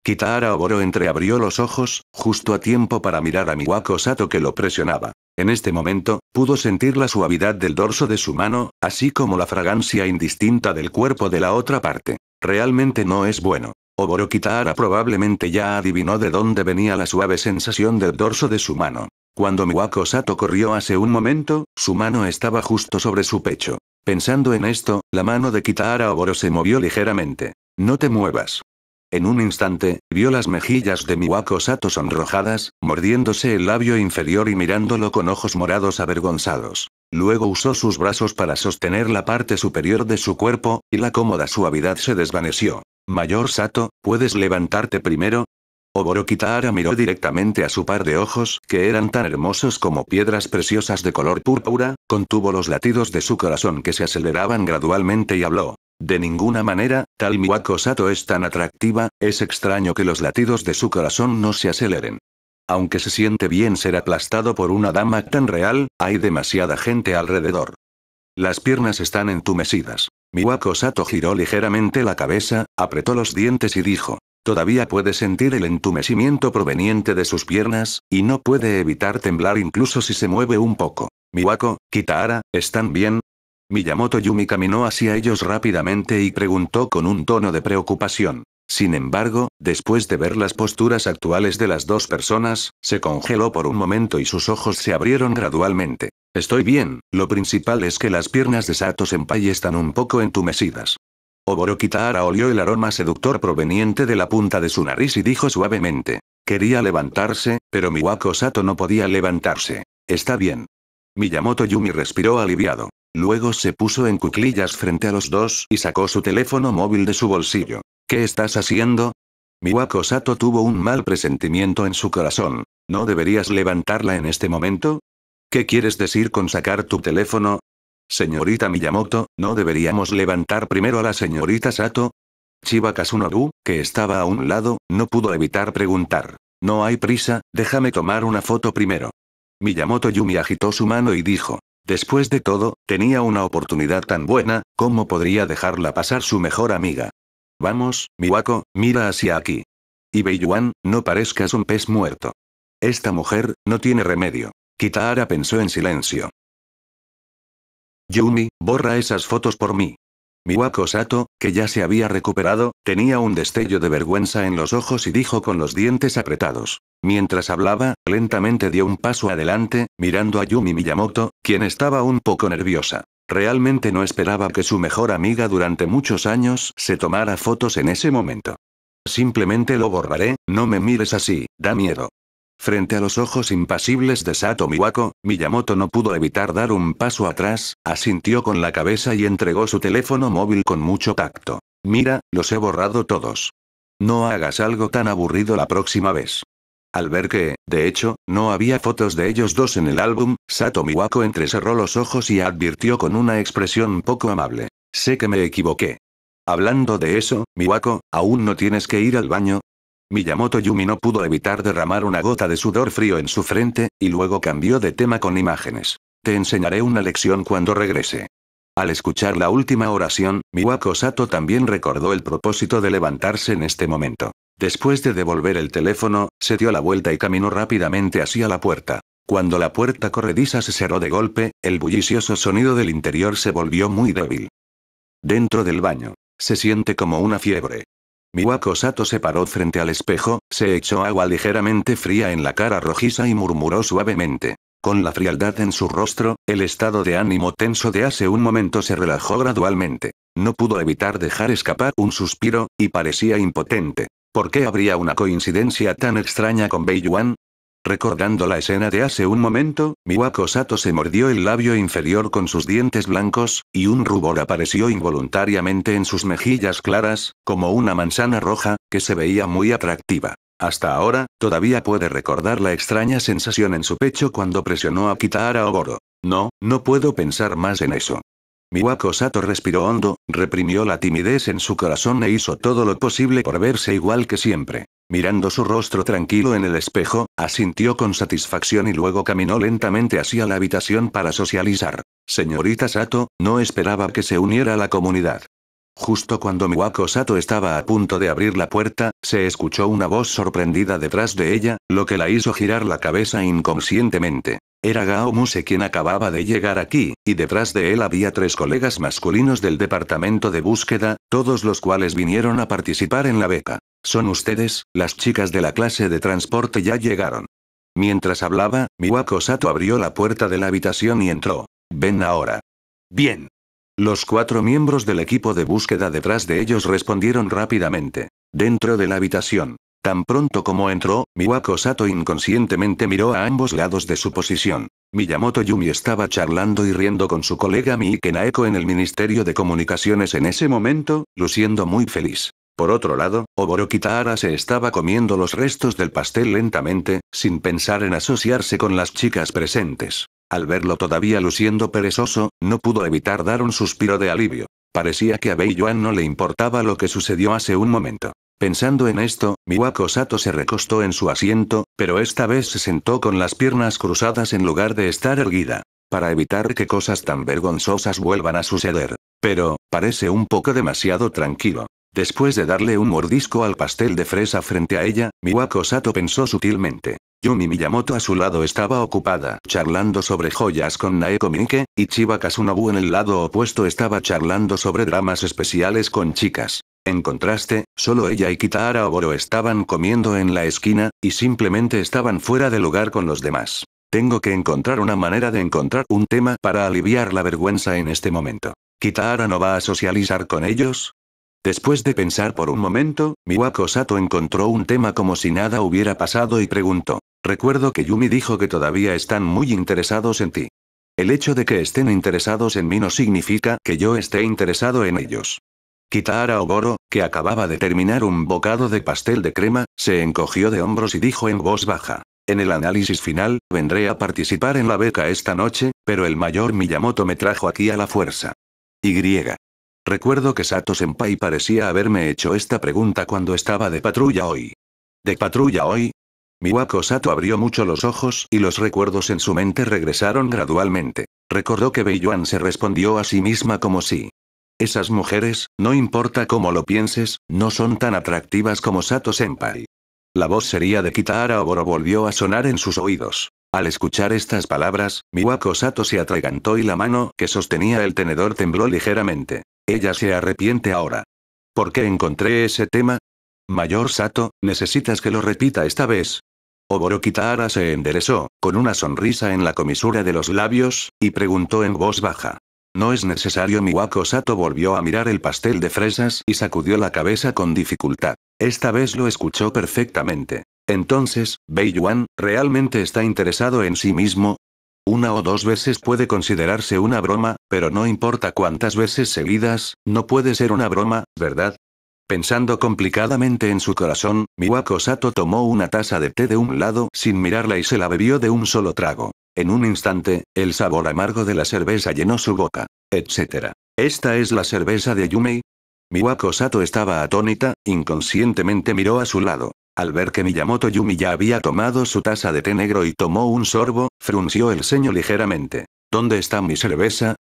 Kitahara Oboro entreabrió los ojos, justo a tiempo para mirar a Miwako Sato que lo presionaba. En este momento, pudo sentir la suavidad del dorso de su mano, así como la fragancia indistinta del cuerpo de la otra parte. Realmente no es bueno. Oboro Kitahara probablemente ya adivinó de dónde venía la suave sensación del dorso de su mano. Cuando Miwako Sato corrió hace un momento, su mano estaba justo sobre su pecho. Pensando en esto, la mano de Kitahara Oboro se movió ligeramente. No te muevas. En un instante, vio las mejillas de Miwako Sato sonrojadas, mordiéndose el labio inferior y mirándolo con ojos morados avergonzados. Luego usó sus brazos para sostener la parte superior de su cuerpo, y la cómoda suavidad se desvaneció. Mayor Sato, ¿puedes levantarte primero? Oboro miró directamente a su par de ojos, que eran tan hermosos como piedras preciosas de color púrpura, contuvo los latidos de su corazón que se aceleraban gradualmente y habló. De ninguna manera, tal Miwako Sato es tan atractiva, es extraño que los latidos de su corazón no se aceleren. Aunque se siente bien ser aplastado por una dama tan real, hay demasiada gente alrededor. Las piernas están entumecidas. Miwako Sato giró ligeramente la cabeza, apretó los dientes y dijo. Todavía puede sentir el entumecimiento proveniente de sus piernas, y no puede evitar temblar incluso si se mueve un poco. Miwako, Kitahara, ¿están bien? Miyamoto Yumi caminó hacia ellos rápidamente y preguntó con un tono de preocupación. Sin embargo, después de ver las posturas actuales de las dos personas, se congeló por un momento y sus ojos se abrieron gradualmente. Estoy bien, lo principal es que las piernas de Sato Senpai están un poco entumecidas. Oboro Kitahara olió el aroma seductor proveniente de la punta de su nariz y dijo suavemente. Quería levantarse, pero Miwako Sato no podía levantarse. Está bien. Miyamoto Yumi respiró aliviado. Luego se puso en cuclillas frente a los dos y sacó su teléfono móvil de su bolsillo. ¿Qué estás haciendo? Miwako Sato tuvo un mal presentimiento en su corazón. ¿No deberías levantarla en este momento? ¿Qué quieres decir con sacar tu teléfono? Señorita Miyamoto, ¿no deberíamos levantar primero a la señorita Sato? Chiba que estaba a un lado, no pudo evitar preguntar. No hay prisa, déjame tomar una foto primero. Miyamoto Yumi agitó su mano y dijo, Después de todo, tenía una oportunidad tan buena, ¿cómo podría dejarla pasar su mejor amiga? Vamos, Miwako, mira hacia aquí. Y Beiyuan, no parezcas un pez muerto. Esta mujer, no tiene remedio. Kitahara pensó en silencio. Yumi, borra esas fotos por mí. Miwako Sato, que ya se había recuperado, tenía un destello de vergüenza en los ojos y dijo con los dientes apretados. Mientras hablaba, lentamente dio un paso adelante, mirando a Yumi Miyamoto, quien estaba un poco nerviosa. Realmente no esperaba que su mejor amiga durante muchos años se tomara fotos en ese momento. Simplemente lo borraré, no me mires así, da miedo. Frente a los ojos impasibles de Sato Miwako, Miyamoto no pudo evitar dar un paso atrás, asintió con la cabeza y entregó su teléfono móvil con mucho tacto. Mira, los he borrado todos. No hagas algo tan aburrido la próxima vez. Al ver que, de hecho, no había fotos de ellos dos en el álbum, Sato Miwako entrecerró los ojos y advirtió con una expresión poco amable. Sé que me equivoqué. Hablando de eso, Miwako, aún no tienes que ir al baño, Miyamoto Yumi no pudo evitar derramar una gota de sudor frío en su frente, y luego cambió de tema con imágenes. Te enseñaré una lección cuando regrese. Al escuchar la última oración, Miwako Sato también recordó el propósito de levantarse en este momento. Después de devolver el teléfono, se dio la vuelta y caminó rápidamente hacia la puerta. Cuando la puerta corrediza se cerró de golpe, el bullicioso sonido del interior se volvió muy débil. Dentro del baño. Se siente como una fiebre. Miwako Sato se paró frente al espejo, se echó agua ligeramente fría en la cara rojiza y murmuró suavemente. Con la frialdad en su rostro, el estado de ánimo tenso de hace un momento se relajó gradualmente. No pudo evitar dejar escapar un suspiro, y parecía impotente. ¿Por qué habría una coincidencia tan extraña con Bei Yuan? Recordando la escena de hace un momento, Miwako Sato se mordió el labio inferior con sus dientes blancos, y un rubor apareció involuntariamente en sus mejillas claras, como una manzana roja, que se veía muy atractiva. Hasta ahora, todavía puede recordar la extraña sensación en su pecho cuando presionó a a Ogoro. No, no puedo pensar más en eso. Miwako Sato respiró hondo, reprimió la timidez en su corazón e hizo todo lo posible por verse igual que siempre. Mirando su rostro tranquilo en el espejo, asintió con satisfacción y luego caminó lentamente hacia la habitación para socializar. Señorita Sato, no esperaba que se uniera a la comunidad. Justo cuando Miwako Sato estaba a punto de abrir la puerta, se escuchó una voz sorprendida detrás de ella, lo que la hizo girar la cabeza inconscientemente. Era Gao Muse quien acababa de llegar aquí, y detrás de él había tres colegas masculinos del departamento de búsqueda, todos los cuales vinieron a participar en la beca. Son ustedes, las chicas de la clase de transporte ya llegaron. Mientras hablaba, Miwako Sato abrió la puerta de la habitación y entró. Ven ahora. Bien. Los cuatro miembros del equipo de búsqueda detrás de ellos respondieron rápidamente. Dentro de la habitación. Tan pronto como entró, Miwako Sato inconscientemente miró a ambos lados de su posición. Miyamoto Yumi estaba charlando y riendo con su colega Miike Naeko en el Ministerio de Comunicaciones en ese momento, luciendo muy feliz. Por otro lado, Oboro Kitahara se estaba comiendo los restos del pastel lentamente, sin pensar en asociarse con las chicas presentes. Al verlo todavía luciendo perezoso, no pudo evitar dar un suspiro de alivio. Parecía que a Bei no le importaba lo que sucedió hace un momento. Pensando en esto, Miwako Sato se recostó en su asiento, pero esta vez se sentó con las piernas cruzadas en lugar de estar erguida. Para evitar que cosas tan vergonzosas vuelvan a suceder. Pero, parece un poco demasiado tranquilo. Después de darle un mordisco al pastel de fresa frente a ella, Miwako Sato pensó sutilmente. Yumi Miyamoto a su lado estaba ocupada charlando sobre joyas con Naeko Minike, y Chiba Kasunobu en el lado opuesto estaba charlando sobre dramas especiales con chicas. En contraste, solo ella y Kitahara Oboro estaban comiendo en la esquina, y simplemente estaban fuera de lugar con los demás. Tengo que encontrar una manera de encontrar un tema para aliviar la vergüenza en este momento. ¿Kitahara no va a socializar con ellos? Después de pensar por un momento, Miwako Sato encontró un tema como si nada hubiera pasado y preguntó. Recuerdo que Yumi dijo que todavía están muy interesados en ti. El hecho de que estén interesados en mí no significa que yo esté interesado en ellos. Kitara Ogoro, que acababa de terminar un bocado de pastel de crema, se encogió de hombros y dijo en voz baja. En el análisis final, vendré a participar en la beca esta noche, pero el mayor Miyamoto me trajo aquí a la fuerza. Y. Recuerdo que Sato Senpai parecía haberme hecho esta pregunta cuando estaba de patrulla hoy. ¿De patrulla hoy? Miwako Sato abrió mucho los ojos y los recuerdos en su mente regresaron gradualmente. Recordó que Beiyuan se respondió a sí misma como si esas mujeres, no importa cómo lo pienses, no son tan atractivas como Sato Senpai. La voz sería de Kitahara Oboro volvió a sonar en sus oídos. Al escuchar estas palabras, Miwako Sato se atragantó y la mano que sostenía el tenedor tembló ligeramente. Ella se arrepiente ahora. ¿Por qué encontré ese tema? Mayor Sato, necesitas que lo repita esta vez. Oboro Kitahara se enderezó, con una sonrisa en la comisura de los labios, y preguntó en voz baja. No es necesario. Miwako Sato volvió a mirar el pastel de fresas y sacudió la cabeza con dificultad. Esta vez lo escuchó perfectamente. Entonces, Bei Yuan, ¿realmente está interesado en sí mismo? Una o dos veces puede considerarse una broma, pero no importa cuántas veces seguidas, no puede ser una broma, ¿verdad? Pensando complicadamente en su corazón, Miwako Sato tomó una taza de té de un lado sin mirarla y se la bebió de un solo trago. En un instante, el sabor amargo de la cerveza llenó su boca. Etcétera. ¿Esta es la cerveza de Yumei? Miwako Sato estaba atónita, inconscientemente miró a su lado. Al ver que Miyamoto Yumi ya había tomado su taza de té negro y tomó un sorbo, frunció el ceño ligeramente. ¿Dónde está mi cerveza?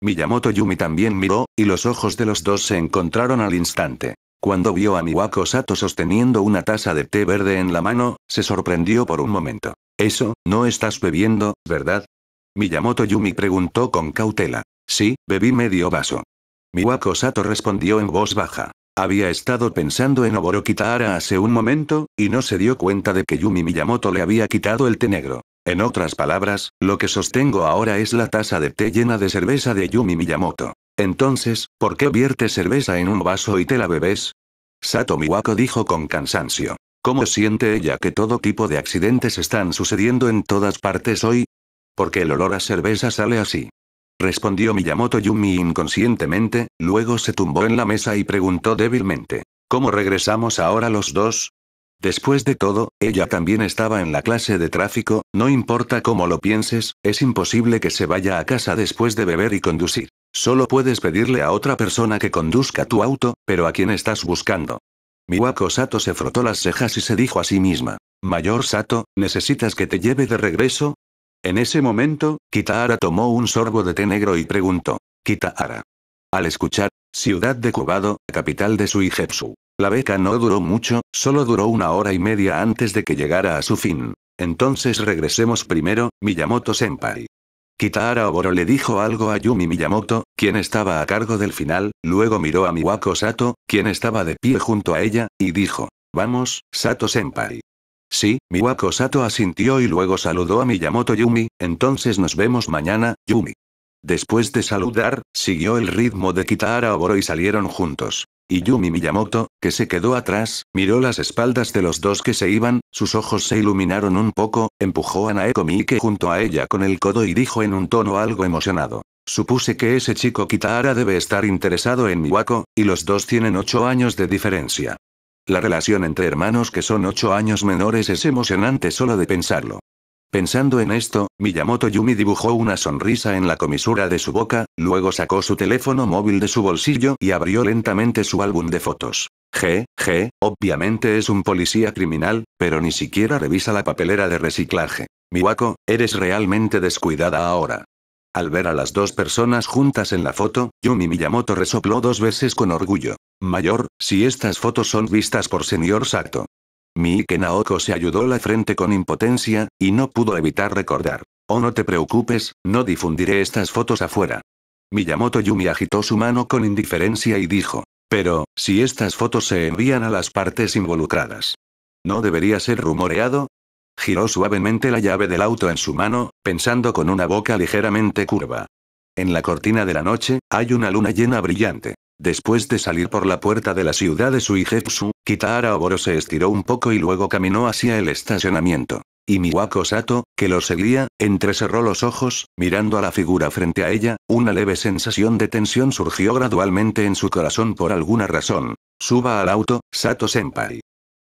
Miyamoto Yumi también miró, y los ojos de los dos se encontraron al instante. Cuando vio a Miwako Sato sosteniendo una taza de té verde en la mano, se sorprendió por un momento. Eso, no estás bebiendo, ¿verdad? Miyamoto Yumi preguntó con cautela. Sí, bebí medio vaso. Miwako Sato respondió en voz baja. Había estado pensando en Oboro Kitahara hace un momento, y no se dio cuenta de que Yumi Miyamoto le había quitado el té negro. En otras palabras, lo que sostengo ahora es la taza de té llena de cerveza de Yumi Miyamoto. Entonces, ¿por qué viertes cerveza en un vaso y te la bebes? Sato Miwako dijo con cansancio. ¿Cómo siente ella que todo tipo de accidentes están sucediendo en todas partes hoy? Porque el olor a cerveza sale así. Respondió Miyamoto Yumi inconscientemente, luego se tumbó en la mesa y preguntó débilmente. ¿Cómo regresamos ahora los dos? Después de todo, ella también estaba en la clase de tráfico, no importa cómo lo pienses, es imposible que se vaya a casa después de beber y conducir. Solo puedes pedirle a otra persona que conduzca tu auto, pero a quién estás buscando. Miwako Sato se frotó las cejas y se dijo a sí misma. Mayor Sato, ¿necesitas que te lleve de regreso? En ese momento, Kitaara tomó un sorbo de té negro y preguntó. Kitaara. Al escuchar, ciudad de Kubado, capital de Suijetsu. La beca no duró mucho, solo duró una hora y media antes de que llegara a su fin. Entonces regresemos primero, Miyamoto-senpai. Kitahara Oboro le dijo algo a Yumi Miyamoto, quien estaba a cargo del final, luego miró a Miwako Sato, quien estaba de pie junto a ella, y dijo, Vamos, Sato-senpai. Sí, Miwako Sato asintió y luego saludó a Miyamoto Yumi, entonces nos vemos mañana, Yumi. Después de saludar, siguió el ritmo de Kitahara Oboro y salieron juntos. Y Yumi Miyamoto, que se quedó atrás, miró las espaldas de los dos que se iban, sus ojos se iluminaron un poco, empujó a Naeko Miike junto a ella con el codo y dijo en un tono algo emocionado. Supuse que ese chico Kitahara debe estar interesado en Miwako, y los dos tienen ocho años de diferencia. La relación entre hermanos que son ocho años menores es emocionante solo de pensarlo. Pensando en esto, Miyamoto Yumi dibujó una sonrisa en la comisura de su boca, luego sacó su teléfono móvil de su bolsillo y abrió lentamente su álbum de fotos. G, G, obviamente es un policía criminal, pero ni siquiera revisa la papelera de reciclaje. Miwako, eres realmente descuidada ahora. Al ver a las dos personas juntas en la foto, Yumi Miyamoto resopló dos veces con orgullo. Mayor, si estas fotos son vistas por señor Sato, Miike Naoko se ayudó la frente con impotencia, y no pudo evitar recordar. Oh no te preocupes, no difundiré estas fotos afuera. Miyamoto Yumi agitó su mano con indiferencia y dijo. Pero, si estas fotos se envían a las partes involucradas. ¿No debería ser rumoreado? Giró suavemente la llave del auto en su mano, pensando con una boca ligeramente curva. En la cortina de la noche, hay una luna llena brillante. Después de salir por la puerta de la ciudad de Suijetsu, Kitahara Oboro se estiró un poco y luego caminó hacia el estacionamiento. Y Miwako Sato, que lo seguía, entrecerró los ojos, mirando a la figura frente a ella, una leve sensación de tensión surgió gradualmente en su corazón por alguna razón. Suba al auto, Sato-senpai.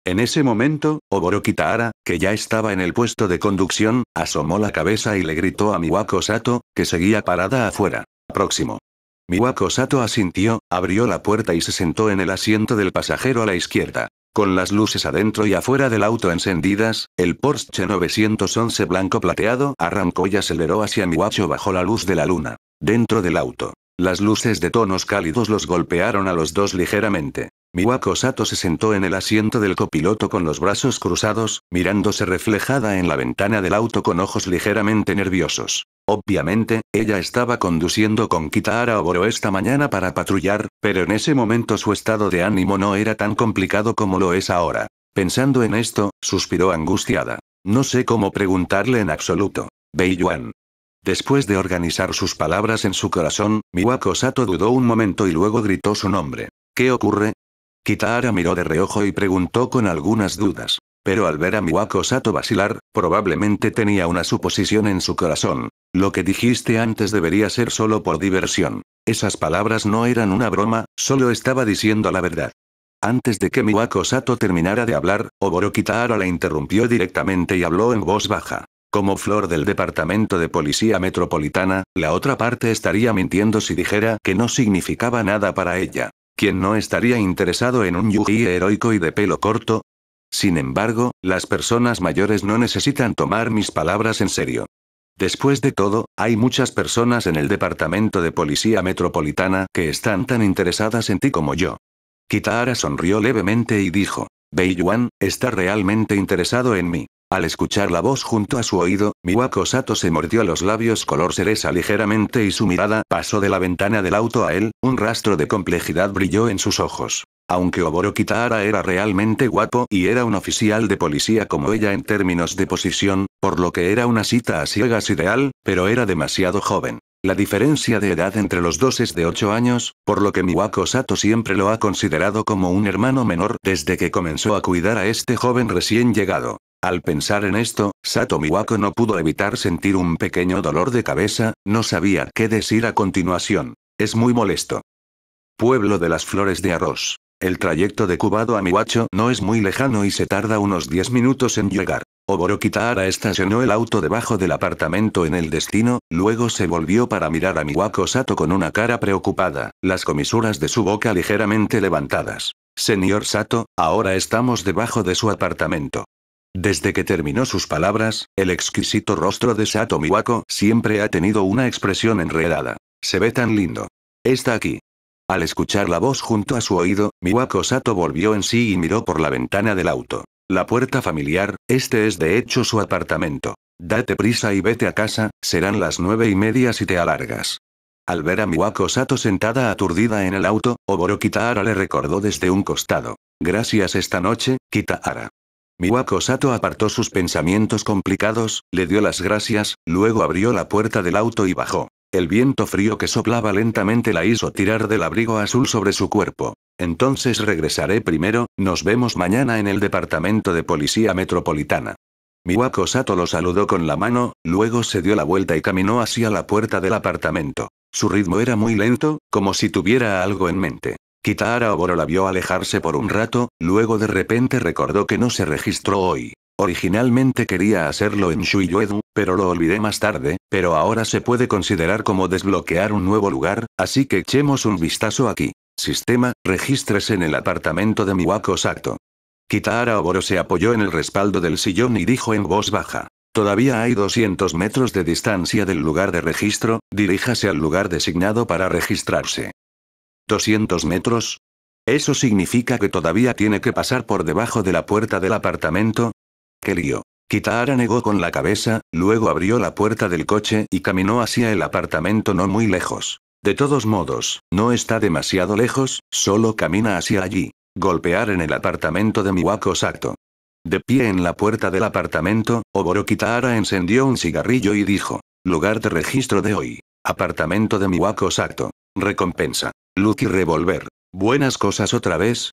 En ese momento, Oboro Kitahara, que ya estaba en el puesto de conducción, asomó la cabeza y le gritó a Miwako Sato, que seguía parada afuera. Próximo. Miwako Sato asintió, abrió la puerta y se sentó en el asiento del pasajero a la izquierda. Con las luces adentro y afuera del auto encendidas, el Porsche 911 blanco plateado arrancó y aceleró hacia Miwacho bajo la luz de la luna. Dentro del auto. Las luces de tonos cálidos los golpearon a los dos ligeramente. Miwako Sato se sentó en el asiento del copiloto con los brazos cruzados, mirándose reflejada en la ventana del auto con ojos ligeramente nerviosos. Obviamente, ella estaba conduciendo con Kitahara Oboro esta mañana para patrullar, pero en ese momento su estado de ánimo no era tan complicado como lo es ahora. Pensando en esto, suspiró angustiada. No sé cómo preguntarle en absoluto. Beiyuan. Después de organizar sus palabras en su corazón, Miwako Sato dudó un momento y luego gritó su nombre. ¿Qué ocurre? Kitahara miró de reojo y preguntó con algunas dudas. Pero al ver a Miwako Sato vacilar, probablemente tenía una suposición en su corazón. Lo que dijiste antes debería ser solo por diversión. Esas palabras no eran una broma, solo estaba diciendo la verdad. Antes de que Miwako Sato terminara de hablar, Oboro Kitahara la interrumpió directamente y habló en voz baja. Como flor del Departamento de Policía Metropolitana, la otra parte estaría mintiendo si dijera que no significaba nada para ella. Quien no estaría interesado en un Yuji heroico y de pelo corto, sin embargo, las personas mayores no necesitan tomar mis palabras en serio. Después de todo, hay muchas personas en el Departamento de Policía Metropolitana que están tan interesadas en ti como yo. Kitahara sonrió levemente y dijo, Bei Yuan, está realmente interesado en mí. Al escuchar la voz junto a su oído, Miwako Sato se mordió los labios color cereza ligeramente y su mirada pasó de la ventana del auto a él, un rastro de complejidad brilló en sus ojos aunque Oboro Kitahara era realmente guapo y era un oficial de policía como ella en términos de posición, por lo que era una cita a ciegas ideal, pero era demasiado joven. La diferencia de edad entre los dos es de 8 años, por lo que Miwako Sato siempre lo ha considerado como un hermano menor desde que comenzó a cuidar a este joven recién llegado. Al pensar en esto, Sato Miwako no pudo evitar sentir un pequeño dolor de cabeza, no sabía qué decir a continuación. Es muy molesto. Pueblo de las flores de arroz. El trayecto de Cubado a Miwacho no es muy lejano y se tarda unos 10 minutos en llegar. Oboro Kitahara estacionó el auto debajo del apartamento en el destino, luego se volvió para mirar a Miwako Sato con una cara preocupada, las comisuras de su boca ligeramente levantadas. Señor Sato, ahora estamos debajo de su apartamento. Desde que terminó sus palabras, el exquisito rostro de Sato Miwako siempre ha tenido una expresión enredada. Se ve tan lindo. Está aquí. Al escuchar la voz junto a su oído, Miwako Sato volvió en sí y miró por la ventana del auto. La puerta familiar, este es de hecho su apartamento. Date prisa y vete a casa, serán las nueve y media si te alargas. Al ver a Miwako Sato sentada aturdida en el auto, Oboro le recordó desde un costado. Gracias esta noche, Kitaara. Miwako Sato apartó sus pensamientos complicados, le dio las gracias, luego abrió la puerta del auto y bajó. El viento frío que soplaba lentamente la hizo tirar del abrigo azul sobre su cuerpo. Entonces regresaré primero, nos vemos mañana en el Departamento de Policía Metropolitana. Miwako Sato lo saludó con la mano, luego se dio la vuelta y caminó hacia la puerta del apartamento. Su ritmo era muy lento, como si tuviera algo en mente. Kitahara Oboro la vio alejarse por un rato, luego de repente recordó que no se registró hoy. Originalmente quería hacerlo en Shuyuedu, pero lo olvidé más tarde, pero ahora se puede considerar como desbloquear un nuevo lugar, así que echemos un vistazo aquí. Sistema, regístrese en el apartamento de Miwako Sato. Kitahara Oboro se apoyó en el respaldo del sillón y dijo en voz baja. Todavía hay 200 metros de distancia del lugar de registro, diríjase al lugar designado para registrarse. ¿200 metros? Eso significa que todavía tiene que pasar por debajo de la puerta del apartamento, ¡Qué lío! negó con la cabeza, luego abrió la puerta del coche y caminó hacia el apartamento no muy lejos. De todos modos, no está demasiado lejos, solo camina hacia allí. Golpear en el apartamento de Miwako Sato. De pie en la puerta del apartamento, Oboro Kitahara encendió un cigarrillo y dijo: Lugar de registro de hoy. Apartamento de Miwako Sato. Recompensa. Lucky Revolver. Buenas cosas otra vez,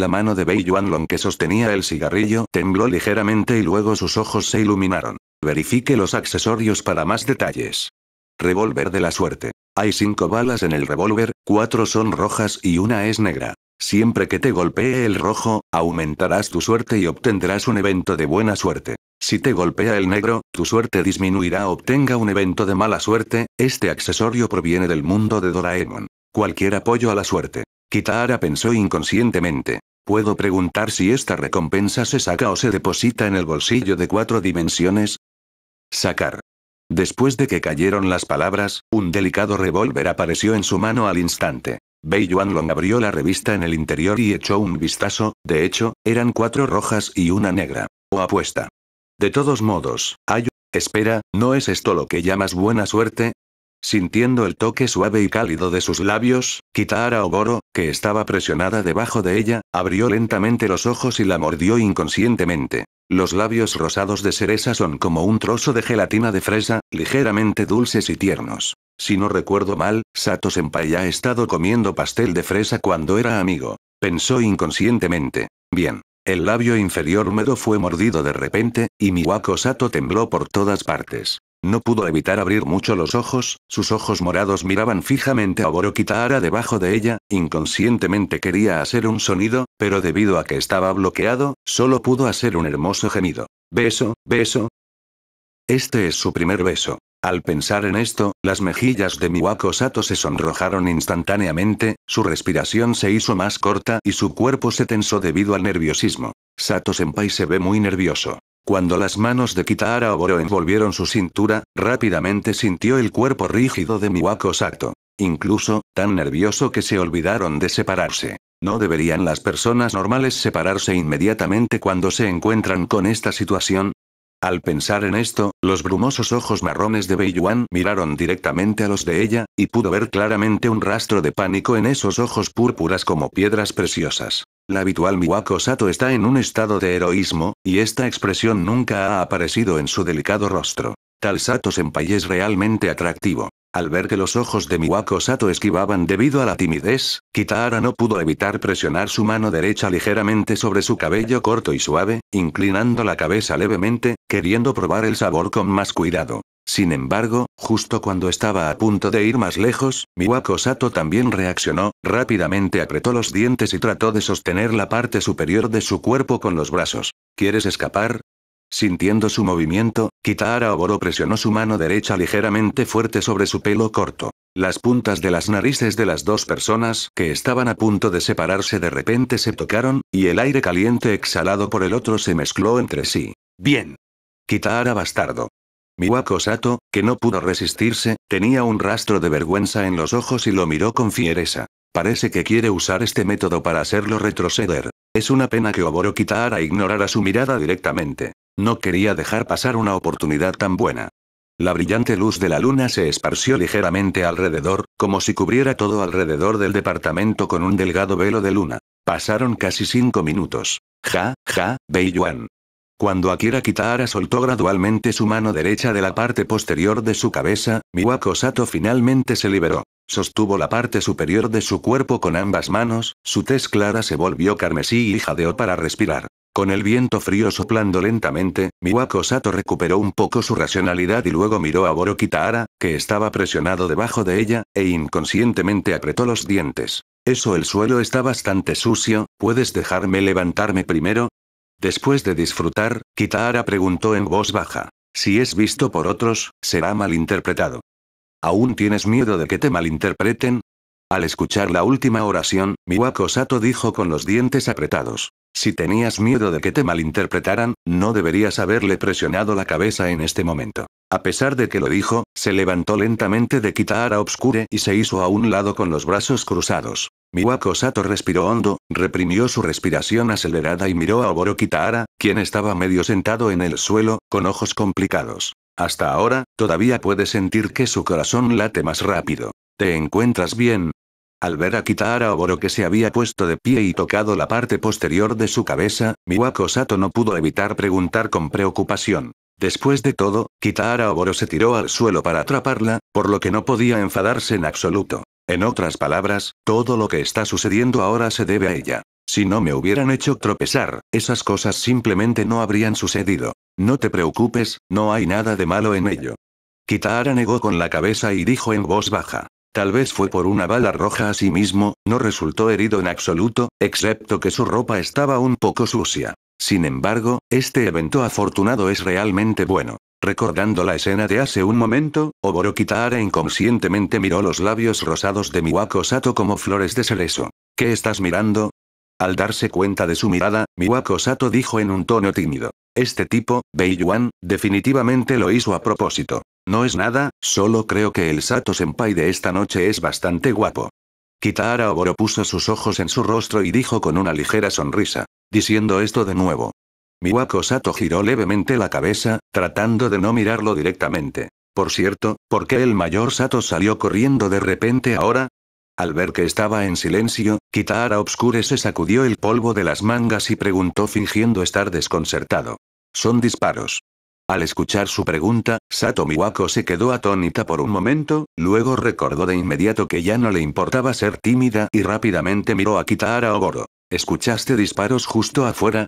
la mano de Bei Yuanlong que sostenía el cigarrillo tembló ligeramente y luego sus ojos se iluminaron. Verifique los accesorios para más detalles. Revólver de la suerte. Hay cinco balas en el revólver, cuatro son rojas y una es negra. Siempre que te golpee el rojo, aumentarás tu suerte y obtendrás un evento de buena suerte. Si te golpea el negro, tu suerte disminuirá obtenga un evento de mala suerte, este accesorio proviene del mundo de Doraemon. Cualquier apoyo a la suerte. Kitara pensó inconscientemente. Puedo preguntar si esta recompensa se saca o se deposita en el bolsillo de cuatro dimensiones. Sacar. Después de que cayeron las palabras, un delicado revólver apareció en su mano al instante. Bei Yuan Long abrió la revista en el interior y echó un vistazo, de hecho, eran cuatro rojas y una negra. O apuesta. De todos modos, hay... Espera, ¿no es esto lo que llamas buena suerte? Sintiendo el toque suave y cálido de sus labios, Kitara Ogoro, que estaba presionada debajo de ella, abrió lentamente los ojos y la mordió inconscientemente. Los labios rosados de cereza son como un trozo de gelatina de fresa, ligeramente dulces y tiernos. Si no recuerdo mal, Sato Senpai ha estado comiendo pastel de fresa cuando era amigo. Pensó inconscientemente. Bien. El labio inferior húmedo fue mordido de repente, y Miwako Sato tembló por todas partes. No pudo evitar abrir mucho los ojos, sus ojos morados miraban fijamente a Borokitaara debajo de ella, inconscientemente quería hacer un sonido, pero debido a que estaba bloqueado, solo pudo hacer un hermoso gemido. Beso, beso. Este es su primer beso. Al pensar en esto, las mejillas de Miwako Sato se sonrojaron instantáneamente, su respiración se hizo más corta y su cuerpo se tensó debido al nerviosismo. Sato Senpai se ve muy nervioso. Cuando las manos de Kitahara Oboro envolvieron su cintura, rápidamente sintió el cuerpo rígido de Miwako Sato. Incluso, tan nervioso que se olvidaron de separarse. No deberían las personas normales separarse inmediatamente cuando se encuentran con esta situación, al pensar en esto, los brumosos ojos marrones de Beiyuan miraron directamente a los de ella, y pudo ver claramente un rastro de pánico en esos ojos púrpuras como piedras preciosas. La habitual Miwako Sato está en un estado de heroísmo, y esta expresión nunca ha aparecido en su delicado rostro. Tal Sato Senpai es realmente atractivo. Al ver que los ojos de Miwako Sato esquivaban debido a la timidez, Kitahara no pudo evitar presionar su mano derecha ligeramente sobre su cabello corto y suave, inclinando la cabeza levemente, queriendo probar el sabor con más cuidado. Sin embargo, justo cuando estaba a punto de ir más lejos, Miwako Sato también reaccionó, rápidamente apretó los dientes y trató de sostener la parte superior de su cuerpo con los brazos. ¿Quieres escapar? Sintiendo su movimiento, Kitahara Oboro presionó su mano derecha ligeramente fuerte sobre su pelo corto. Las puntas de las narices de las dos personas que estaban a punto de separarse de repente se tocaron, y el aire caliente exhalado por el otro se mezcló entre sí. Bien. Kitara bastardo. Miwako Sato, que no pudo resistirse, tenía un rastro de vergüenza en los ojos y lo miró con fiereza. Parece que quiere usar este método para hacerlo retroceder. Es una pena que Oboro Kitara e ignorara su mirada directamente. No quería dejar pasar una oportunidad tan buena. La brillante luz de la luna se esparció ligeramente alrededor, como si cubriera todo alrededor del departamento con un delgado velo de luna. Pasaron casi cinco minutos. Ja, ja, Bei cuando Akira Kitahara soltó gradualmente su mano derecha de la parte posterior de su cabeza, Miwako Sato finalmente se liberó. Sostuvo la parte superior de su cuerpo con ambas manos, su tez clara se volvió carmesí y jadeó para respirar. Con el viento frío soplando lentamente, Miwako Sato recuperó un poco su racionalidad y luego miró a Boro Kitahara, que estaba presionado debajo de ella, e inconscientemente apretó los dientes. Eso el suelo está bastante sucio, ¿puedes dejarme levantarme primero? Después de disfrutar, Kitahara preguntó en voz baja. Si es visto por otros, será malinterpretado. ¿Aún tienes miedo de que te malinterpreten? Al escuchar la última oración, Miwako Sato dijo con los dientes apretados. Si tenías miedo de que te malinterpretaran, no deberías haberle presionado la cabeza en este momento. A pesar de que lo dijo, se levantó lentamente de Kitahara Obscure y se hizo a un lado con los brazos cruzados. Miwako Sato respiró hondo, reprimió su respiración acelerada y miró a Oboro Kitahara, quien estaba medio sentado en el suelo, con ojos complicados. Hasta ahora, todavía puede sentir que su corazón late más rápido. ¿Te encuentras bien? Al ver a Kitahara Oboro que se había puesto de pie y tocado la parte posterior de su cabeza, Miwako Sato no pudo evitar preguntar con preocupación. Después de todo, Kitahara Oboro se tiró al suelo para atraparla, por lo que no podía enfadarse en absoluto. En otras palabras, todo lo que está sucediendo ahora se debe a ella. Si no me hubieran hecho tropezar, esas cosas simplemente no habrían sucedido. No te preocupes, no hay nada de malo en ello. Kitara negó con la cabeza y dijo en voz baja. Tal vez fue por una bala roja a sí mismo, no resultó herido en absoluto, excepto que su ropa estaba un poco sucia. Sin embargo, este evento afortunado es realmente bueno. Recordando la escena de hace un momento, Kitahara inconscientemente miró los labios rosados de Miwako Sato como flores de cerezo. ¿Qué estás mirando? Al darse cuenta de su mirada, Miwako Sato dijo en un tono tímido. Este tipo, Bei Yuan, definitivamente lo hizo a propósito. No es nada, solo creo que el Sato-senpai de esta noche es bastante guapo. Kitahara Oboro puso sus ojos en su rostro y dijo con una ligera sonrisa, diciendo esto de nuevo. Miwako Sato giró levemente la cabeza, tratando de no mirarlo directamente. Por cierto, ¿por qué el mayor Sato salió corriendo de repente ahora? Al ver que estaba en silencio, Kitahara Obscure se sacudió el polvo de las mangas y preguntó fingiendo estar desconcertado. Son disparos. Al escuchar su pregunta, Satomiwako se quedó atónita por un momento, luego recordó de inmediato que ya no le importaba ser tímida y rápidamente miró a Kitahara Ogoro. ¿Escuchaste disparos justo afuera?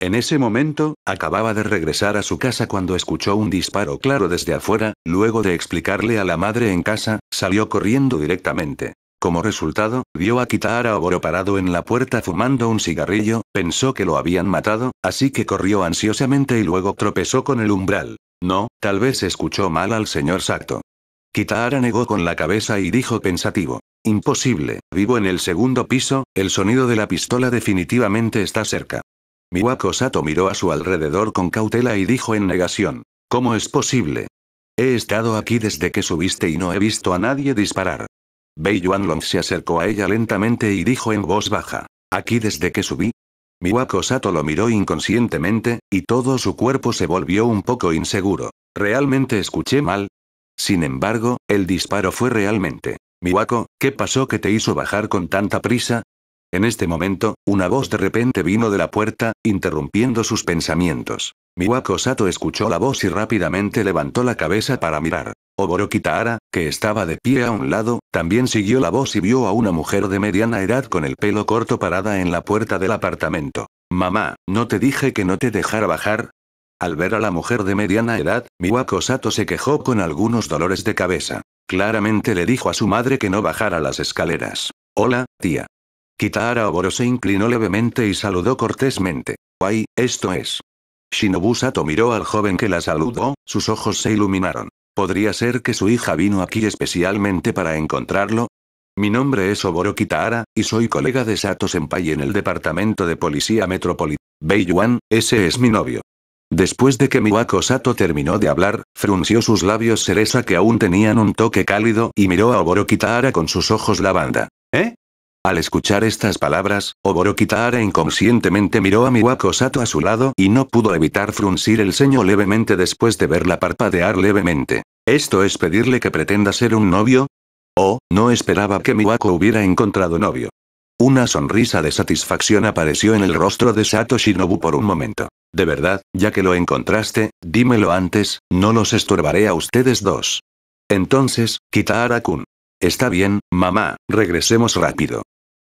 En ese momento, acababa de regresar a su casa cuando escuchó un disparo claro desde afuera, luego de explicarle a la madre en casa, salió corriendo directamente. Como resultado, vio a Kitahara Oboro parado en la puerta fumando un cigarrillo, pensó que lo habían matado, así que corrió ansiosamente y luego tropezó con el umbral. No, tal vez escuchó mal al señor Sato. Kitahara negó con la cabeza y dijo pensativo. Imposible, vivo en el segundo piso, el sonido de la pistola definitivamente está cerca. Miwako Sato miró a su alrededor con cautela y dijo en negación. ¿Cómo es posible? He estado aquí desde que subiste y no he visto a nadie disparar. Bei Yuanlong se acercó a ella lentamente y dijo en voz baja. Aquí desde que subí. Miwako Sato lo miró inconscientemente, y todo su cuerpo se volvió un poco inseguro. ¿Realmente escuché mal? Sin embargo, el disparo fue realmente. Miwako, ¿qué pasó que te hizo bajar con tanta prisa? En este momento, una voz de repente vino de la puerta, interrumpiendo sus pensamientos. Miwako Sato escuchó la voz y rápidamente levantó la cabeza para mirar. Oboro Kitahara, que estaba de pie a un lado, también siguió la voz y vio a una mujer de mediana edad con el pelo corto parada en la puerta del apartamento. Mamá, ¿no te dije que no te dejara bajar? Al ver a la mujer de mediana edad, Miwako Sato se quejó con algunos dolores de cabeza. Claramente le dijo a su madre que no bajara las escaleras. Hola, tía. Kitahara Oboro se inclinó levemente y saludó cortésmente. Guay, esto es. Shinobu Sato miró al joven que la saludó, sus ojos se iluminaron. ¿Podría ser que su hija vino aquí especialmente para encontrarlo? Mi nombre es Oboro Kitahara, y soy colega de Sato Senpai en el Departamento de Policía Metropolitana. Bei ese es mi novio. Después de que Miwako Sato terminó de hablar, frunció sus labios cereza que aún tenían un toque cálido y miró a Oboro Kitahara con sus ojos lavanda. Al escuchar estas palabras, Oborokitaara inconscientemente miró a Miwako Sato a su lado y no pudo evitar fruncir el ceño levemente después de verla parpadear levemente. ¿Esto es pedirle que pretenda ser un novio? Oh, no esperaba que Miwako hubiera encontrado novio. Una sonrisa de satisfacción apareció en el rostro de Sato Shinobu por un momento. De verdad, ya que lo encontraste, dímelo antes, no los estorbaré a ustedes dos. Entonces, Kitaara kun Está bien, mamá, regresemos rápido.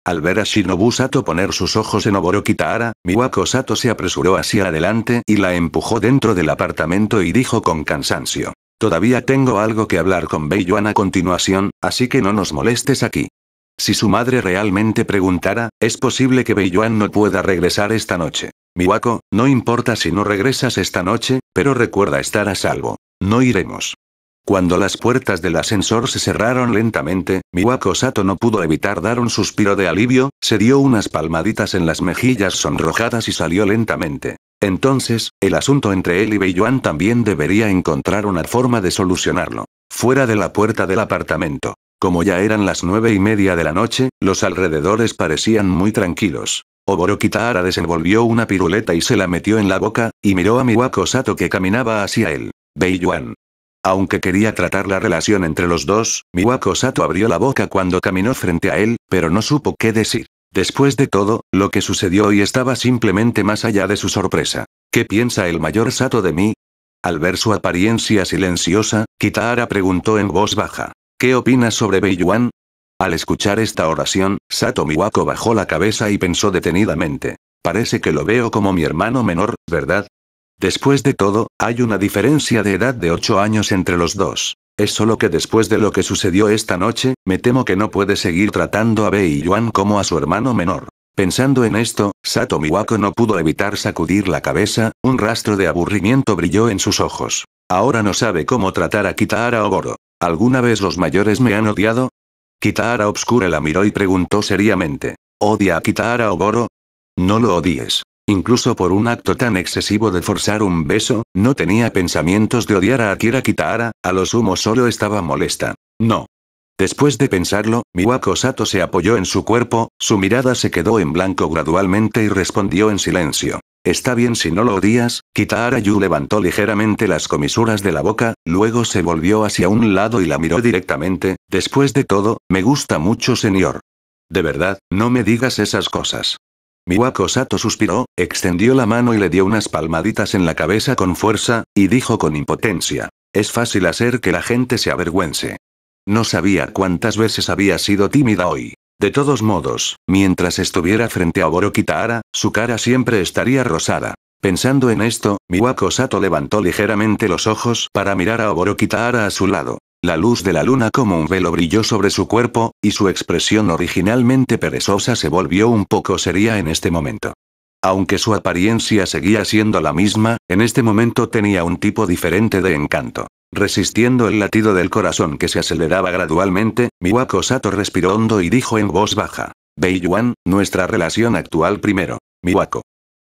Al ver a Shinobu Sato poner sus ojos en Oboroki Kitahara, Miwako Sato se apresuró hacia adelante y la empujó dentro del apartamento y dijo con cansancio. Todavía tengo algo que hablar con Beiyuan a continuación, así que no nos molestes aquí. Si su madre realmente preguntara, es posible que Beiyuan no pueda regresar esta noche. Miwako, no importa si no regresas esta noche, pero recuerda estar a salvo. No iremos. Cuando las puertas del ascensor se cerraron lentamente, Miwako Sato no pudo evitar dar un suspiro de alivio, se dio unas palmaditas en las mejillas sonrojadas y salió lentamente. Entonces, el asunto entre él y Beiyuan también debería encontrar una forma de solucionarlo. Fuera de la puerta del apartamento. Como ya eran las nueve y media de la noche, los alrededores parecían muy tranquilos. Oboro Kitahara desenvolvió una piruleta y se la metió en la boca, y miró a Miwako Sato que caminaba hacia él. Beiyuan, aunque quería tratar la relación entre los dos, Miwako Sato abrió la boca cuando caminó frente a él, pero no supo qué decir. Después de todo, lo que sucedió y estaba simplemente más allá de su sorpresa. ¿Qué piensa el mayor Sato de mí? Al ver su apariencia silenciosa, Kitara preguntó en voz baja. ¿Qué opinas sobre Beiyuan? Al escuchar esta oración, Sato Miwako bajó la cabeza y pensó detenidamente. Parece que lo veo como mi hermano menor, ¿verdad? Después de todo, hay una diferencia de edad de 8 años entre los dos. Es solo que después de lo que sucedió esta noche, me temo que no puede seguir tratando a Bei Yuan como a su hermano menor. Pensando en esto, Sato Miwako no pudo evitar sacudir la cabeza, un rastro de aburrimiento brilló en sus ojos. Ahora no sabe cómo tratar a Kitahara Ogoro. ¿Alguna vez los mayores me han odiado? Kitaara Obscura la miró y preguntó seriamente. ¿Odia a Kitahara Ogoro? No lo odies. Incluso por un acto tan excesivo de forzar un beso, no tenía pensamientos de odiar a Akira Kitahara, a lo sumo solo estaba molesta. No. Después de pensarlo, Miwako Sato se apoyó en su cuerpo, su mirada se quedó en blanco gradualmente y respondió en silencio. Está bien si no lo odias, Kitahara Yu levantó ligeramente las comisuras de la boca, luego se volvió hacia un lado y la miró directamente, después de todo, me gusta mucho señor. De verdad, no me digas esas cosas. Miwako Sato suspiró, extendió la mano y le dio unas palmaditas en la cabeza con fuerza, y dijo con impotencia. Es fácil hacer que la gente se avergüence. No sabía cuántas veces había sido tímida hoy. De todos modos, mientras estuviera frente a Borokitaara, su cara siempre estaría rosada. Pensando en esto, Miwako Sato levantó ligeramente los ojos para mirar a Oborokitaara a su lado. La luz de la luna como un velo brilló sobre su cuerpo, y su expresión originalmente perezosa se volvió un poco seria en este momento. Aunque su apariencia seguía siendo la misma, en este momento tenía un tipo diferente de encanto. Resistiendo el latido del corazón que se aceleraba gradualmente, Miwako Sato respiró hondo y dijo en voz baja. Beiyuan, nuestra relación actual primero. Miwako.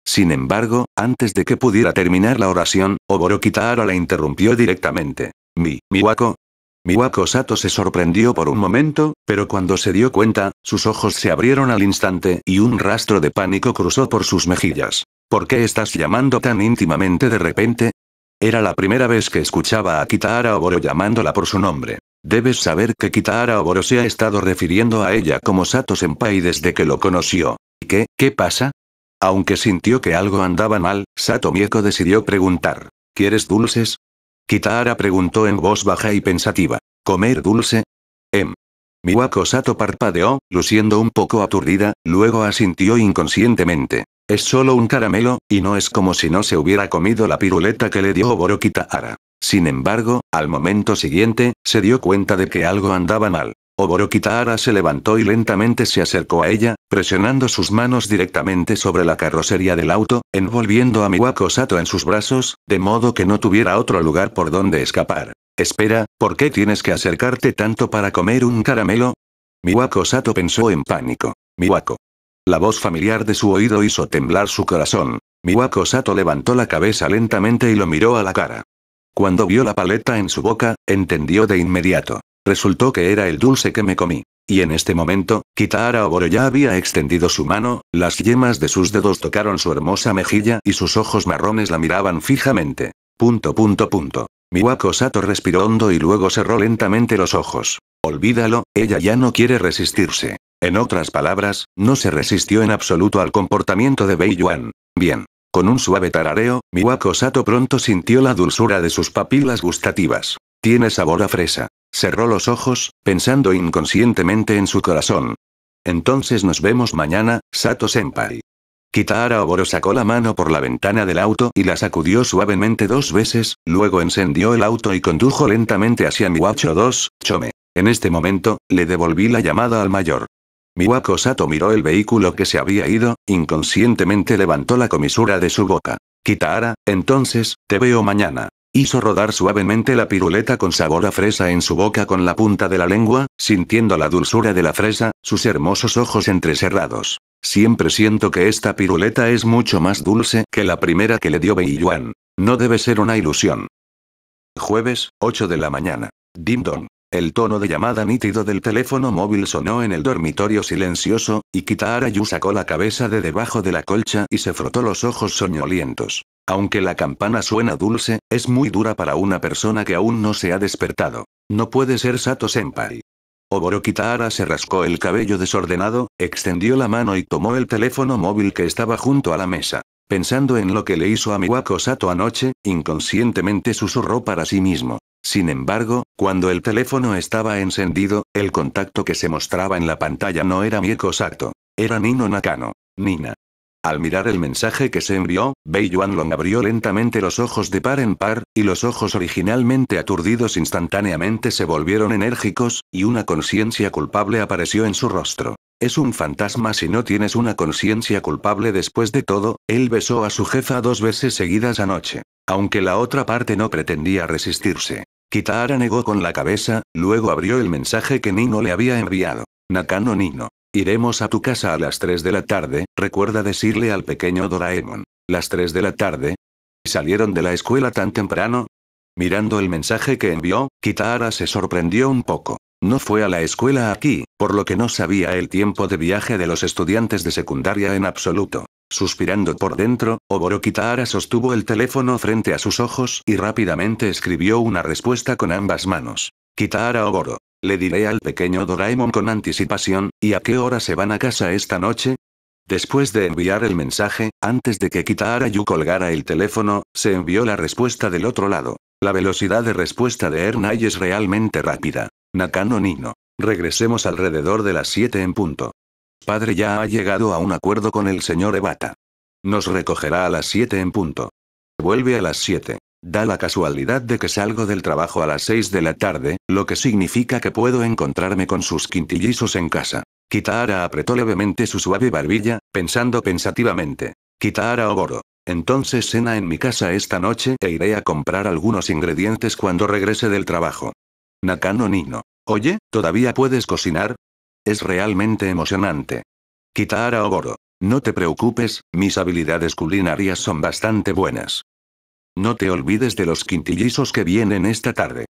Sin embargo, antes de que pudiera terminar la oración, Oboro la interrumpió directamente. Mi, Miwako, Miwako Sato se sorprendió por un momento, pero cuando se dio cuenta, sus ojos se abrieron al instante y un rastro de pánico cruzó por sus mejillas. ¿Por qué estás llamando tan íntimamente de repente? Era la primera vez que escuchaba a Kitahara Oboro llamándola por su nombre. Debes saber que Kitahara Oboro se ha estado refiriendo a ella como Sato Senpai desde que lo conoció. ¿Y qué, qué pasa? Aunque sintió que algo andaba mal, Sato Mieko decidió preguntar. ¿Quieres dulces? Kitahara preguntó en voz baja y pensativa. ¿Comer dulce? Em. Miwako Sato parpadeó, luciendo un poco aturdida, luego asintió inconscientemente. Es solo un caramelo, y no es como si no se hubiera comido la piruleta que le dio Oboro Kitahara. Sin embargo, al momento siguiente, se dio cuenta de que algo andaba mal. Oborokitara se levantó y lentamente se acercó a ella, presionando sus manos directamente sobre la carrocería del auto, envolviendo a Miwako Sato en sus brazos, de modo que no tuviera otro lugar por donde escapar. Espera, ¿por qué tienes que acercarte tanto para comer un caramelo? Miwako Sato pensó en pánico. Miwako. La voz familiar de su oído hizo temblar su corazón. Miwako Sato levantó la cabeza lentamente y lo miró a la cara. Cuando vio la paleta en su boca, entendió de inmediato. Resultó que era el dulce que me comí. Y en este momento, Kitahara Oboro ya había extendido su mano, las yemas de sus dedos tocaron su hermosa mejilla y sus ojos marrones la miraban fijamente. Punto punto punto. Miwako Sato respiró hondo y luego cerró lentamente los ojos. Olvídalo, ella ya no quiere resistirse. En otras palabras, no se resistió en absoluto al comportamiento de Bei Yuan. Bien. Con un suave tarareo, Miwako Sato pronto sintió la dulzura de sus papilas gustativas. Tiene sabor a fresa. Cerró los ojos, pensando inconscientemente en su corazón. Entonces nos vemos mañana, Sato Senpai. Kitahara Oboro sacó la mano por la ventana del auto y la sacudió suavemente dos veces, luego encendió el auto y condujo lentamente hacia Miwacho 2, Chome. En este momento, le devolví la llamada al mayor. Miwako Sato miró el vehículo que se había ido, inconscientemente levantó la comisura de su boca. Kitahara, entonces, te veo mañana. Hizo rodar suavemente la piruleta con sabor a fresa en su boca con la punta de la lengua, sintiendo la dulzura de la fresa, sus hermosos ojos entrecerrados. Siempre siento que esta piruleta es mucho más dulce que la primera que le dio Yuan. No debe ser una ilusión. Jueves, 8 de la mañana. Dim Dong. El tono de llamada nítido del teléfono móvil sonó en el dormitorio silencioso, y Kitahara Yu sacó la cabeza de debajo de la colcha y se frotó los ojos soñolientos. Aunque la campana suena dulce, es muy dura para una persona que aún no se ha despertado. No puede ser Sato Senpai. Oborokitara se rascó el cabello desordenado, extendió la mano y tomó el teléfono móvil que estaba junto a la mesa. Pensando en lo que le hizo a Miwako Sato anoche, inconscientemente susurró para sí mismo. Sin embargo, cuando el teléfono estaba encendido, el contacto que se mostraba en la pantalla no era Mieko Sato. Era Nino Nakano. Nina. Al mirar el mensaje que se envió, Bei Yuanlong abrió lentamente los ojos de par en par, y los ojos originalmente aturdidos instantáneamente se volvieron enérgicos, y una conciencia culpable apareció en su rostro. Es un fantasma si no tienes una conciencia culpable después de todo, él besó a su jefa dos veces seguidas anoche. Aunque la otra parte no pretendía resistirse. Kitara negó con la cabeza, luego abrió el mensaje que Nino le había enviado. Nakano Nino. Iremos a tu casa a las 3 de la tarde, recuerda decirle al pequeño Doraemon. Las 3 de la tarde. ¿Salieron de la escuela tan temprano? Mirando el mensaje que envió, Kitahara se sorprendió un poco. No fue a la escuela aquí, por lo que no sabía el tiempo de viaje de los estudiantes de secundaria en absoluto. Suspirando por dentro, Oboro Kitahara sostuvo el teléfono frente a sus ojos y rápidamente escribió una respuesta con ambas manos. Kitahara Oboro. Le diré al pequeño Doraemon con anticipación, ¿y a qué hora se van a casa esta noche? Después de enviar el mensaje, antes de que Kitahara Yu colgara el teléfono, se envió la respuesta del otro lado. La velocidad de respuesta de Ernai es realmente rápida. Nakano Nino. Regresemos alrededor de las 7 en punto. Padre ya ha llegado a un acuerdo con el señor Ebata. Nos recogerá a las 7 en punto. Vuelve a las 7. Da la casualidad de que salgo del trabajo a las 6 de la tarde, lo que significa que puedo encontrarme con sus quintillizos en casa. Kitara apretó levemente su suave barbilla, pensando pensativamente. Kitara Ogoro. Entonces cena en mi casa esta noche e iré a comprar algunos ingredientes cuando regrese del trabajo. Nakano Nino. Oye, ¿todavía puedes cocinar? Es realmente emocionante. Kitara Ogoro. No te preocupes, mis habilidades culinarias son bastante buenas. No te olvides de los quintillizos que vienen esta tarde.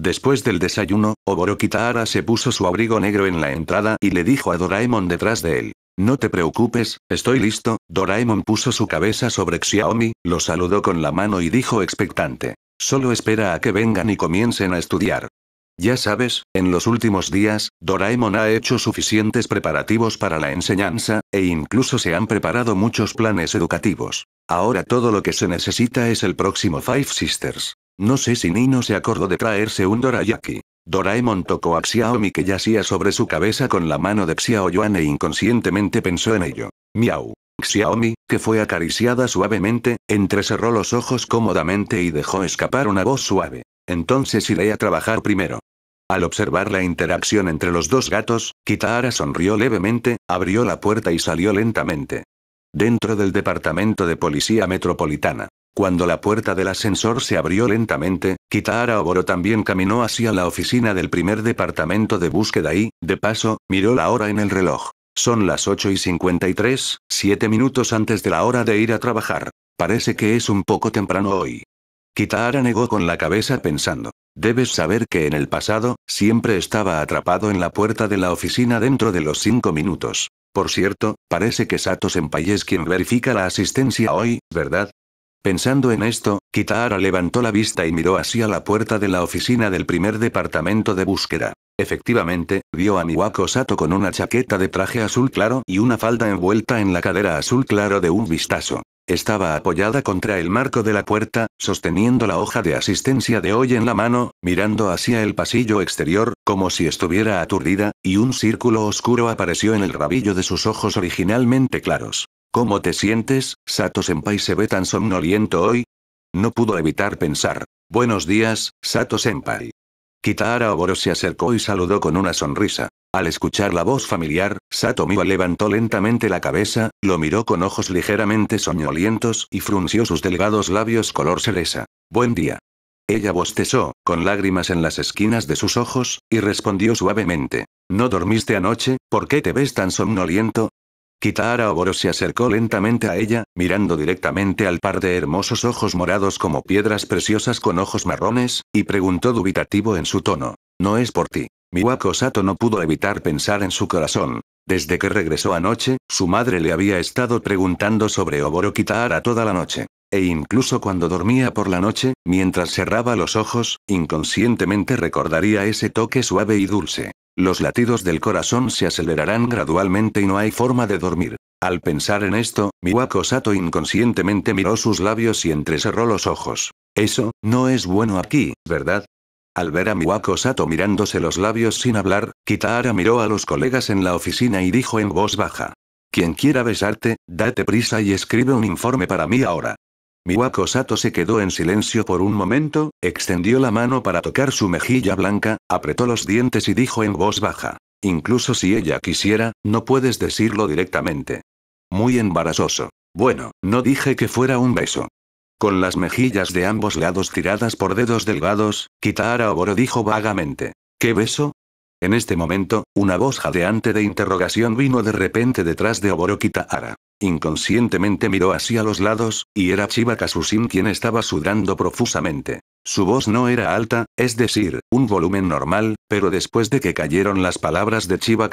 Después del desayuno, Oborokitaara se puso su abrigo negro en la entrada y le dijo a Doraemon detrás de él. No te preocupes, estoy listo. Doraemon puso su cabeza sobre Xiaomi, lo saludó con la mano y dijo expectante. Solo espera a que vengan y comiencen a estudiar. Ya sabes, en los últimos días, Doraemon ha hecho suficientes preparativos para la enseñanza, e incluso se han preparado muchos planes educativos. Ahora todo lo que se necesita es el próximo Five Sisters. No sé si Nino se acordó de traerse un Dorayaki. Doraemon tocó a Xiaomi que yacía sobre su cabeza con la mano de Xiao e inconscientemente pensó en ello. Miau. Xiaomi, que fue acariciada suavemente, entrecerró los ojos cómodamente y dejó escapar una voz suave. Entonces iré a trabajar primero. Al observar la interacción entre los dos gatos, Kitahara sonrió levemente, abrió la puerta y salió lentamente. Dentro del departamento de policía metropolitana. Cuando la puerta del ascensor se abrió lentamente, Kitahara Oboro también caminó hacia la oficina del primer departamento de búsqueda y, de paso, miró la hora en el reloj. Son las 8 y 53, 7 minutos antes de la hora de ir a trabajar. Parece que es un poco temprano hoy. Kitahara negó con la cabeza pensando. Debes saber que en el pasado, siempre estaba atrapado en la puerta de la oficina dentro de los cinco minutos. Por cierto, parece que Sato Senpai es quien verifica la asistencia hoy, ¿verdad? Pensando en esto, Kitahara levantó la vista y miró hacia la puerta de la oficina del primer departamento de búsqueda. Efectivamente, vio a Miwako Sato con una chaqueta de traje azul claro y una falda envuelta en la cadera azul claro de un vistazo. Estaba apoyada contra el marco de la puerta, sosteniendo la hoja de asistencia de hoy en la mano, mirando hacia el pasillo exterior, como si estuviera aturdida, y un círculo oscuro apareció en el rabillo de sus ojos originalmente claros. ¿Cómo te sientes, Sato Senpai se ve tan somnoliento hoy? No pudo evitar pensar. Buenos días, Sato Senpai. Kitara Oboro se acercó y saludó con una sonrisa. Al escuchar la voz familiar, Satomiba levantó lentamente la cabeza, lo miró con ojos ligeramente soñolientos y frunció sus delgados labios color cereza. Buen día. Ella bostezó, con lágrimas en las esquinas de sus ojos, y respondió suavemente. ¿No dormiste anoche? ¿Por qué te ves tan somnoliento? Kitahara Oboro se acercó lentamente a ella, mirando directamente al par de hermosos ojos morados como piedras preciosas con ojos marrones, y preguntó dubitativo en su tono. No es por ti. Miwako Sato no pudo evitar pensar en su corazón. Desde que regresó anoche, su madre le había estado preguntando sobre Oboro Kitahara toda la noche. E incluso cuando dormía por la noche, mientras cerraba los ojos, inconscientemente recordaría ese toque suave y dulce. Los latidos del corazón se acelerarán gradualmente y no hay forma de dormir. Al pensar en esto, Miwako Sato inconscientemente miró sus labios y entrecerró los ojos. Eso, no es bueno aquí, ¿verdad? Al ver a Miwako Sato mirándose los labios sin hablar, Kitahara miró a los colegas en la oficina y dijo en voz baja. Quien quiera besarte, date prisa y escribe un informe para mí ahora. Miwako Sato se quedó en silencio por un momento, extendió la mano para tocar su mejilla blanca, apretó los dientes y dijo en voz baja. Incluso si ella quisiera, no puedes decirlo directamente. Muy embarazoso. Bueno, no dije que fuera un beso con las mejillas de ambos lados tiradas por dedos delgados, Kitahara Oboro dijo vagamente. ¿Qué beso? En este momento, una voz jadeante de interrogación vino de repente detrás de Oboro Kitahara. Inconscientemente miró hacia los lados, y era Chiba quien estaba sudando profusamente. Su voz no era alta, es decir, un volumen normal, pero después de que cayeron las palabras de Chiba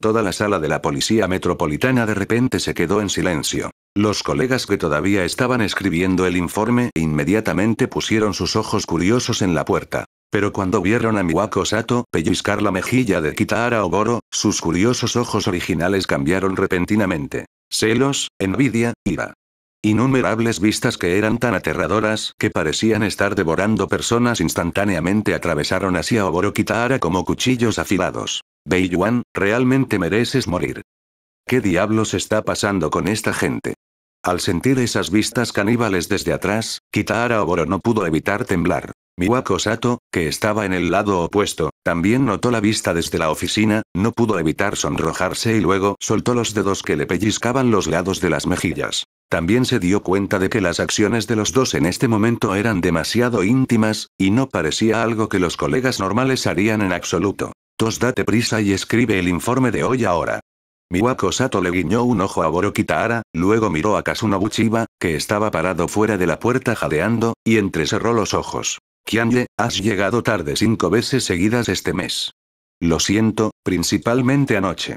toda la sala de la policía metropolitana de repente se quedó en silencio. Los colegas que todavía estaban escribiendo el informe inmediatamente pusieron sus ojos curiosos en la puerta. Pero cuando vieron a Miwako Sato pellizcar la mejilla de Kitahara Oboro, sus curiosos ojos originales cambiaron repentinamente celos, envidia, ira. Innumerables vistas que eran tan aterradoras que parecían estar devorando personas instantáneamente atravesaron hacia a como cuchillos afilados. Bei Yuan, realmente mereces morir. ¿Qué diablos está pasando con esta gente? Al sentir esas vistas caníbales desde atrás, Kitahara Oboro no pudo evitar temblar. Miwako Sato, que estaba en el lado opuesto, también notó la vista desde la oficina, no pudo evitar sonrojarse y luego soltó los dedos que le pellizcaban los lados de las mejillas. También se dio cuenta de que las acciones de los dos en este momento eran demasiado íntimas, y no parecía algo que los colegas normales harían en absoluto. Tos date prisa y escribe el informe de hoy ahora. Miwako Sato le guiñó un ojo a Borokitaara, luego miró a Chiba, que estaba parado fuera de la puerta jadeando, y entrecerró los ojos. Kianye, has llegado tarde cinco veces seguidas este mes. Lo siento, principalmente anoche.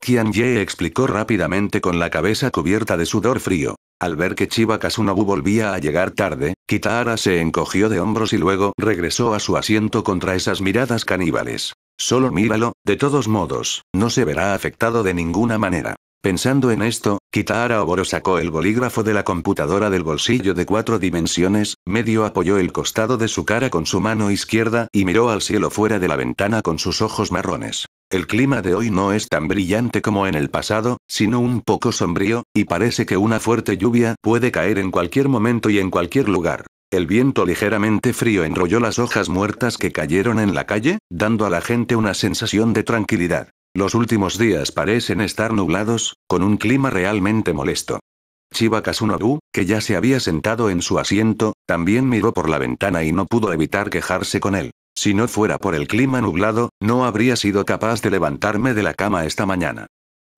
Kianye explicó rápidamente con la cabeza cubierta de sudor frío. Al ver que Chiba Kasunobu volvía a llegar tarde, Kitahara se encogió de hombros y luego regresó a su asiento contra esas miradas caníbales. Solo míralo, de todos modos, no se verá afectado de ninguna manera. Pensando en esto, Kitahara Oboro sacó el bolígrafo de la computadora del bolsillo de cuatro dimensiones, medio apoyó el costado de su cara con su mano izquierda y miró al cielo fuera de la ventana con sus ojos marrones. El clima de hoy no es tan brillante como en el pasado, sino un poco sombrío, y parece que una fuerte lluvia puede caer en cualquier momento y en cualquier lugar. El viento ligeramente frío enrolló las hojas muertas que cayeron en la calle, dando a la gente una sensación de tranquilidad. Los últimos días parecen estar nublados, con un clima realmente molesto. Chiba Kasunobu, que ya se había sentado en su asiento, también miró por la ventana y no pudo evitar quejarse con él. Si no fuera por el clima nublado, no habría sido capaz de levantarme de la cama esta mañana.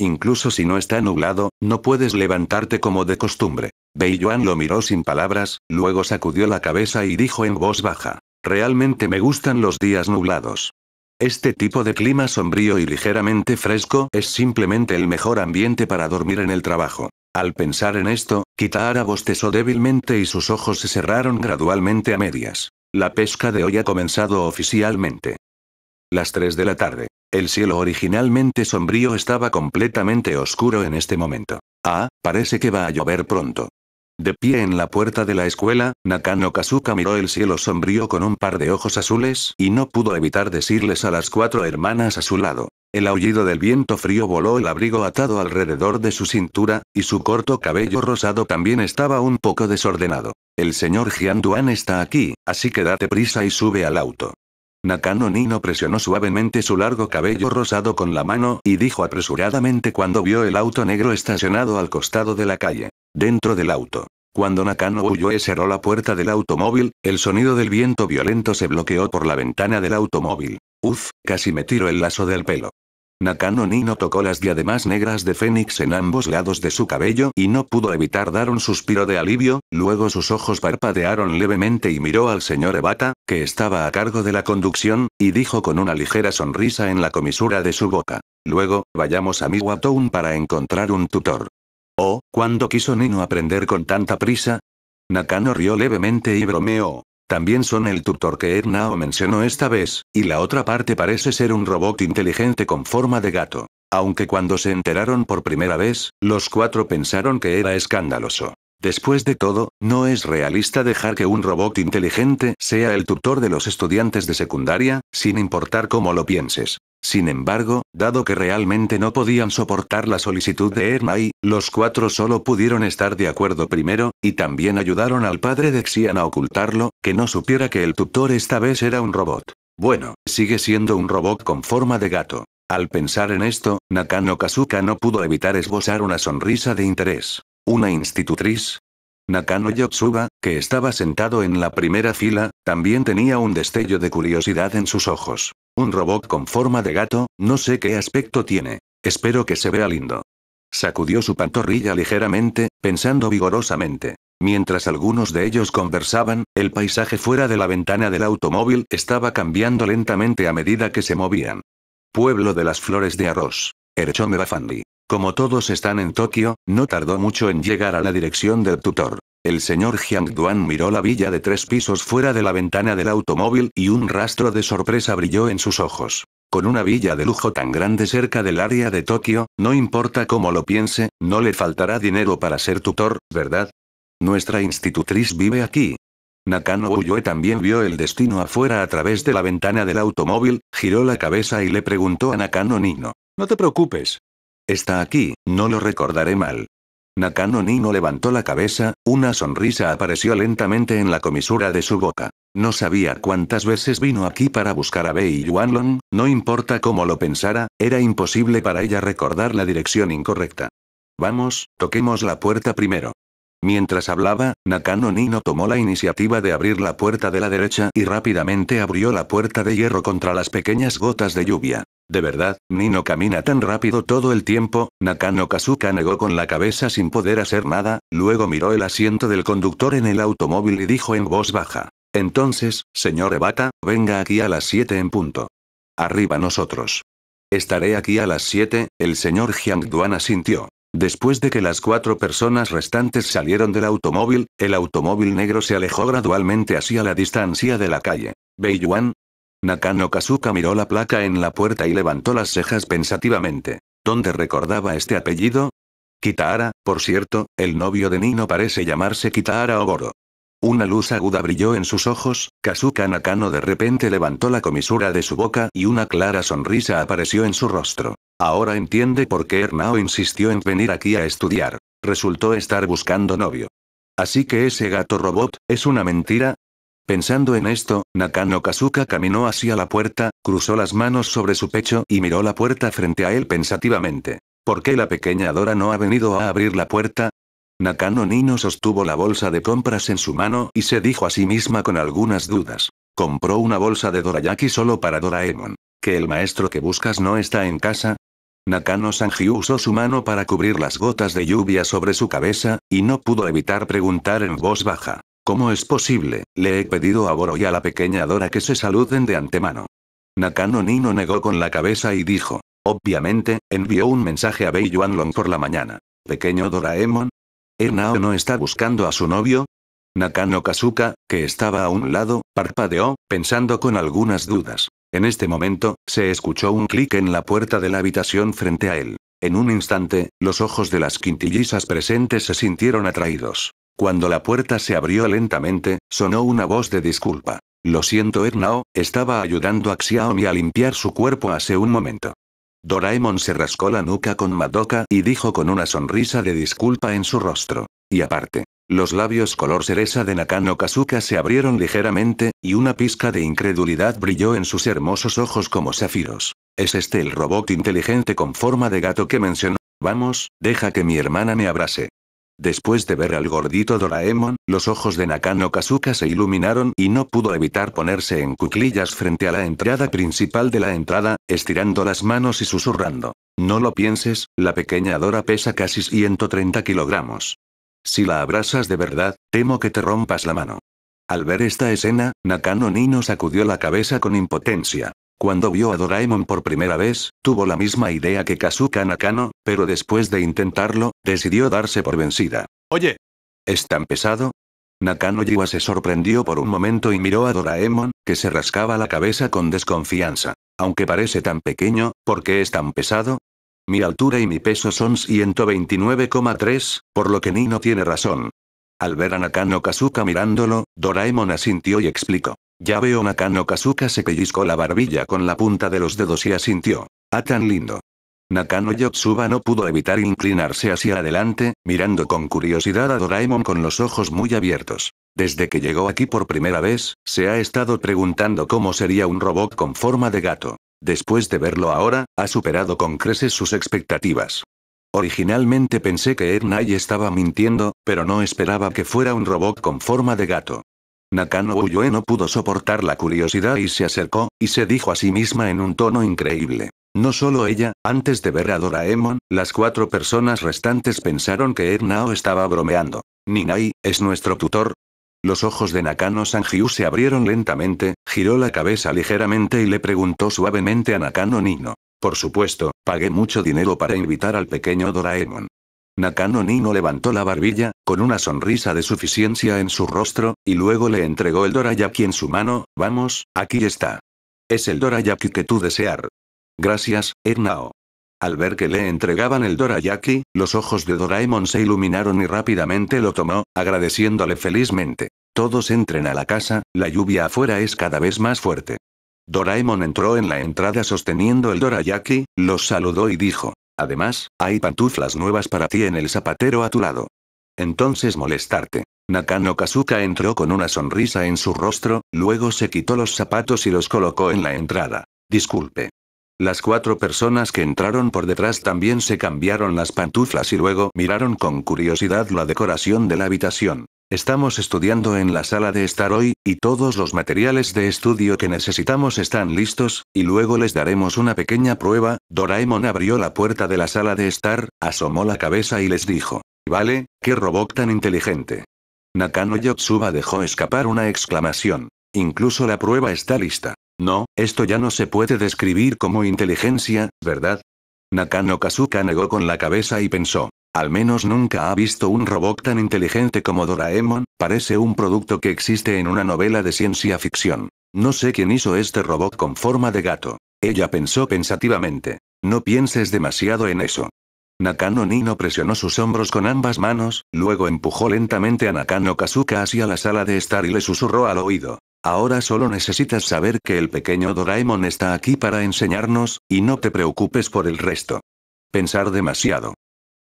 Incluso si no está nublado, no puedes levantarte como de costumbre. Bei lo miró sin palabras, luego sacudió la cabeza y dijo en voz baja. Realmente me gustan los días nublados. Este tipo de clima sombrío y ligeramente fresco es simplemente el mejor ambiente para dormir en el trabajo. Al pensar en esto, Kitahara bostezó débilmente y sus ojos se cerraron gradualmente a medias. La pesca de hoy ha comenzado oficialmente. Las 3 de la tarde. El cielo originalmente sombrío estaba completamente oscuro en este momento. Ah, parece que va a llover pronto. De pie en la puerta de la escuela, Nakano Kazuka miró el cielo sombrío con un par de ojos azules y no pudo evitar decirles a las cuatro hermanas a su lado. El aullido del viento frío voló el abrigo atado alrededor de su cintura, y su corto cabello rosado también estaba un poco desordenado. El señor Jian Duan está aquí, así que date prisa y sube al auto. Nakano Nino presionó suavemente su largo cabello rosado con la mano y dijo apresuradamente cuando vio el auto negro estacionado al costado de la calle. Dentro del auto. Cuando Nakano huyó y cerró la puerta del automóvil, el sonido del viento violento se bloqueó por la ventana del automóvil. Uf, casi me tiro el lazo del pelo. Nakano Nino tocó las diademas negras de Fénix en ambos lados de su cabello y no pudo evitar dar un suspiro de alivio, luego sus ojos parpadearon levemente y miró al señor Ebata, que estaba a cargo de la conducción, y dijo con una ligera sonrisa en la comisura de su boca. Luego, vayamos a Miwatown para encontrar un tutor. Oh, ¿cuándo quiso Nino aprender con tanta prisa? Nakano rió levemente y bromeó. También son el tutor que Ernao mencionó esta vez, y la otra parte parece ser un robot inteligente con forma de gato. Aunque cuando se enteraron por primera vez, los cuatro pensaron que era escandaloso. Después de todo, no es realista dejar que un robot inteligente sea el tutor de los estudiantes de secundaria, sin importar cómo lo pienses. Sin embargo, dado que realmente no podían soportar la solicitud de Ermai, los cuatro solo pudieron estar de acuerdo primero, y también ayudaron al padre de Xian a ocultarlo, que no supiera que el tutor esta vez era un robot. Bueno, sigue siendo un robot con forma de gato. Al pensar en esto, Nakano Kazuka no pudo evitar esbozar una sonrisa de interés. ¿Una institutriz? Nakano Yotsuba, que estaba sentado en la primera fila, también tenía un destello de curiosidad en sus ojos. Un robot con forma de gato, no sé qué aspecto tiene. Espero que se vea lindo. Sacudió su pantorrilla ligeramente, pensando vigorosamente. Mientras algunos de ellos conversaban, el paisaje fuera de la ventana del automóvil estaba cambiando lentamente a medida que se movían. Pueblo de las flores de arroz. Erchome Bafandi. Como todos están en Tokio, no tardó mucho en llegar a la dirección del tutor. El señor Jiang Duan miró la villa de tres pisos fuera de la ventana del automóvil y un rastro de sorpresa brilló en sus ojos. Con una villa de lujo tan grande cerca del área de Tokio, no importa cómo lo piense, no le faltará dinero para ser tutor, ¿verdad? Nuestra institutriz vive aquí. Nakano Uyue también vio el destino afuera a través de la ventana del automóvil, giró la cabeza y le preguntó a Nakano Nino. No te preocupes. Está aquí, no lo recordaré mal. Nakano no levantó la cabeza, una sonrisa apareció lentamente en la comisura de su boca. No sabía cuántas veces vino aquí para buscar a Bei Yuanlong, no importa cómo lo pensara, era imposible para ella recordar la dirección incorrecta. Vamos, toquemos la puerta primero. Mientras hablaba, Nakano Nino tomó la iniciativa de abrir la puerta de la derecha y rápidamente abrió la puerta de hierro contra las pequeñas gotas de lluvia. De verdad, Nino camina tan rápido todo el tiempo, Nakano Kazuka negó con la cabeza sin poder hacer nada, luego miró el asiento del conductor en el automóvil y dijo en voz baja. Entonces, señor Ebata, venga aquí a las 7 en punto. Arriba nosotros. Estaré aquí a las 7, el señor Jiang Duan asintió. Después de que las cuatro personas restantes salieron del automóvil, el automóvil negro se alejó gradualmente hacia la distancia de la calle. Beiyuan. Nakano Kazuka miró la placa en la puerta y levantó las cejas pensativamente. ¿Dónde recordaba este apellido? Kitahara, por cierto, el novio de Nino parece llamarse Kitahara Ogoro. Una luz aguda brilló en sus ojos, Kazuka Nakano de repente levantó la comisura de su boca y una clara sonrisa apareció en su rostro. Ahora entiende por qué Ernao insistió en venir aquí a estudiar. Resultó estar buscando novio. Así que ese gato robot, ¿es una mentira? Pensando en esto, Nakano Kazuka caminó hacia la puerta, cruzó las manos sobre su pecho y miró la puerta frente a él pensativamente. ¿Por qué la pequeña Dora no ha venido a abrir la puerta? Nakano Nino sostuvo la bolsa de compras en su mano y se dijo a sí misma con algunas dudas. Compró una bolsa de Dorayaki solo para Doraemon. ¿Que el maestro que buscas no está en casa? Nakano Sanji usó su mano para cubrir las gotas de lluvia sobre su cabeza, y no pudo evitar preguntar en voz baja. ¿Cómo es posible? Le he pedido a Boro y a la pequeña Dora que se saluden de antemano. Nakano Nino negó con la cabeza y dijo. Obviamente, envió un mensaje a Bei Yuanlong por la mañana. Pequeño Doraemon. ¿Ernao no está buscando a su novio? Nakano Kazuka, que estaba a un lado, parpadeó, pensando con algunas dudas. En este momento, se escuchó un clic en la puerta de la habitación frente a él. En un instante, los ojos de las quintillizas presentes se sintieron atraídos. Cuando la puerta se abrió lentamente, sonó una voz de disculpa. Lo siento Ernao, estaba ayudando a Xiaomi a limpiar su cuerpo hace un momento. Doraemon se rascó la nuca con Madoka y dijo con una sonrisa de disculpa en su rostro. Y aparte, los labios color cereza de Nakano Kazuka se abrieron ligeramente, y una pizca de incredulidad brilló en sus hermosos ojos como zafiros. ¿Es este el robot inteligente con forma de gato que mencionó? Vamos, deja que mi hermana me abrase. Después de ver al gordito Doraemon, los ojos de Nakano Kazuka se iluminaron y no pudo evitar ponerse en cuclillas frente a la entrada principal de la entrada, estirando las manos y susurrando. No lo pienses, la pequeña Dora pesa casi 130 kilogramos. Si la abrazas de verdad, temo que te rompas la mano. Al ver esta escena, Nakano Nino sacudió la cabeza con impotencia. Cuando vio a Doraemon por primera vez, tuvo la misma idea que Kazuka Nakano, pero después de intentarlo, decidió darse por vencida. Oye. ¿Es tan pesado? Nakano Jiwa se sorprendió por un momento y miró a Doraemon, que se rascaba la cabeza con desconfianza. Aunque parece tan pequeño, ¿por qué es tan pesado? Mi altura y mi peso son 129,3, por lo que Nino tiene razón. Al ver a Nakano Kazuka mirándolo, Doraemon asintió y explicó. Ya veo Nakano Kazuka se pellizcó la barbilla con la punta de los dedos y asintió. Ah tan lindo. Nakano Yotsuba no pudo evitar inclinarse hacia adelante, mirando con curiosidad a Doraemon con los ojos muy abiertos. Desde que llegó aquí por primera vez, se ha estado preguntando cómo sería un robot con forma de gato. Después de verlo ahora, ha superado con creces sus expectativas. Originalmente pensé que Ernai estaba mintiendo, pero no esperaba que fuera un robot con forma de gato. Nakano Uyue no pudo soportar la curiosidad y se acercó, y se dijo a sí misma en un tono increíble. No solo ella, antes de ver a Doraemon, las cuatro personas restantes pensaron que Ernao estaba bromeando. Ninai, es nuestro tutor, los ojos de Nakano Sanjiu se abrieron lentamente, giró la cabeza ligeramente y le preguntó suavemente a Nakano Nino. Por supuesto, pagué mucho dinero para invitar al pequeño Doraemon. Nakano Nino levantó la barbilla, con una sonrisa de suficiencia en su rostro, y luego le entregó el Dorayaki en su mano, vamos, aquí está. Es el Dorayaki que tú desear. Gracias, Ernao. Al ver que le entregaban el Dorayaki, los ojos de Doraemon se iluminaron y rápidamente lo tomó, agradeciéndole felizmente. Todos entren a la casa, la lluvia afuera es cada vez más fuerte. Doraemon entró en la entrada sosteniendo el Dorayaki, los saludó y dijo, Además, hay pantuflas nuevas para ti en el zapatero a tu lado. Entonces molestarte. Nakano Kazuka entró con una sonrisa en su rostro, luego se quitó los zapatos y los colocó en la entrada. Disculpe. Las cuatro personas que entraron por detrás también se cambiaron las pantuflas y luego miraron con curiosidad la decoración de la habitación. Estamos estudiando en la sala de estar hoy, y todos los materiales de estudio que necesitamos están listos, y luego les daremos una pequeña prueba. Doraemon abrió la puerta de la sala de estar, asomó la cabeza y les dijo. Vale, qué robot tan inteligente. Nakano Yotsuba dejó escapar una exclamación. Incluso la prueba está lista. No, esto ya no se puede describir como inteligencia, ¿verdad? Nakano Kazuka negó con la cabeza y pensó. Al menos nunca ha visto un robot tan inteligente como Doraemon, parece un producto que existe en una novela de ciencia ficción. No sé quién hizo este robot con forma de gato. Ella pensó pensativamente. No pienses demasiado en eso. Nakano Nino presionó sus hombros con ambas manos, luego empujó lentamente a Nakano Kazuka hacia la sala de estar y le susurró al oído. Ahora solo necesitas saber que el pequeño Doraemon está aquí para enseñarnos, y no te preocupes por el resto. Pensar demasiado.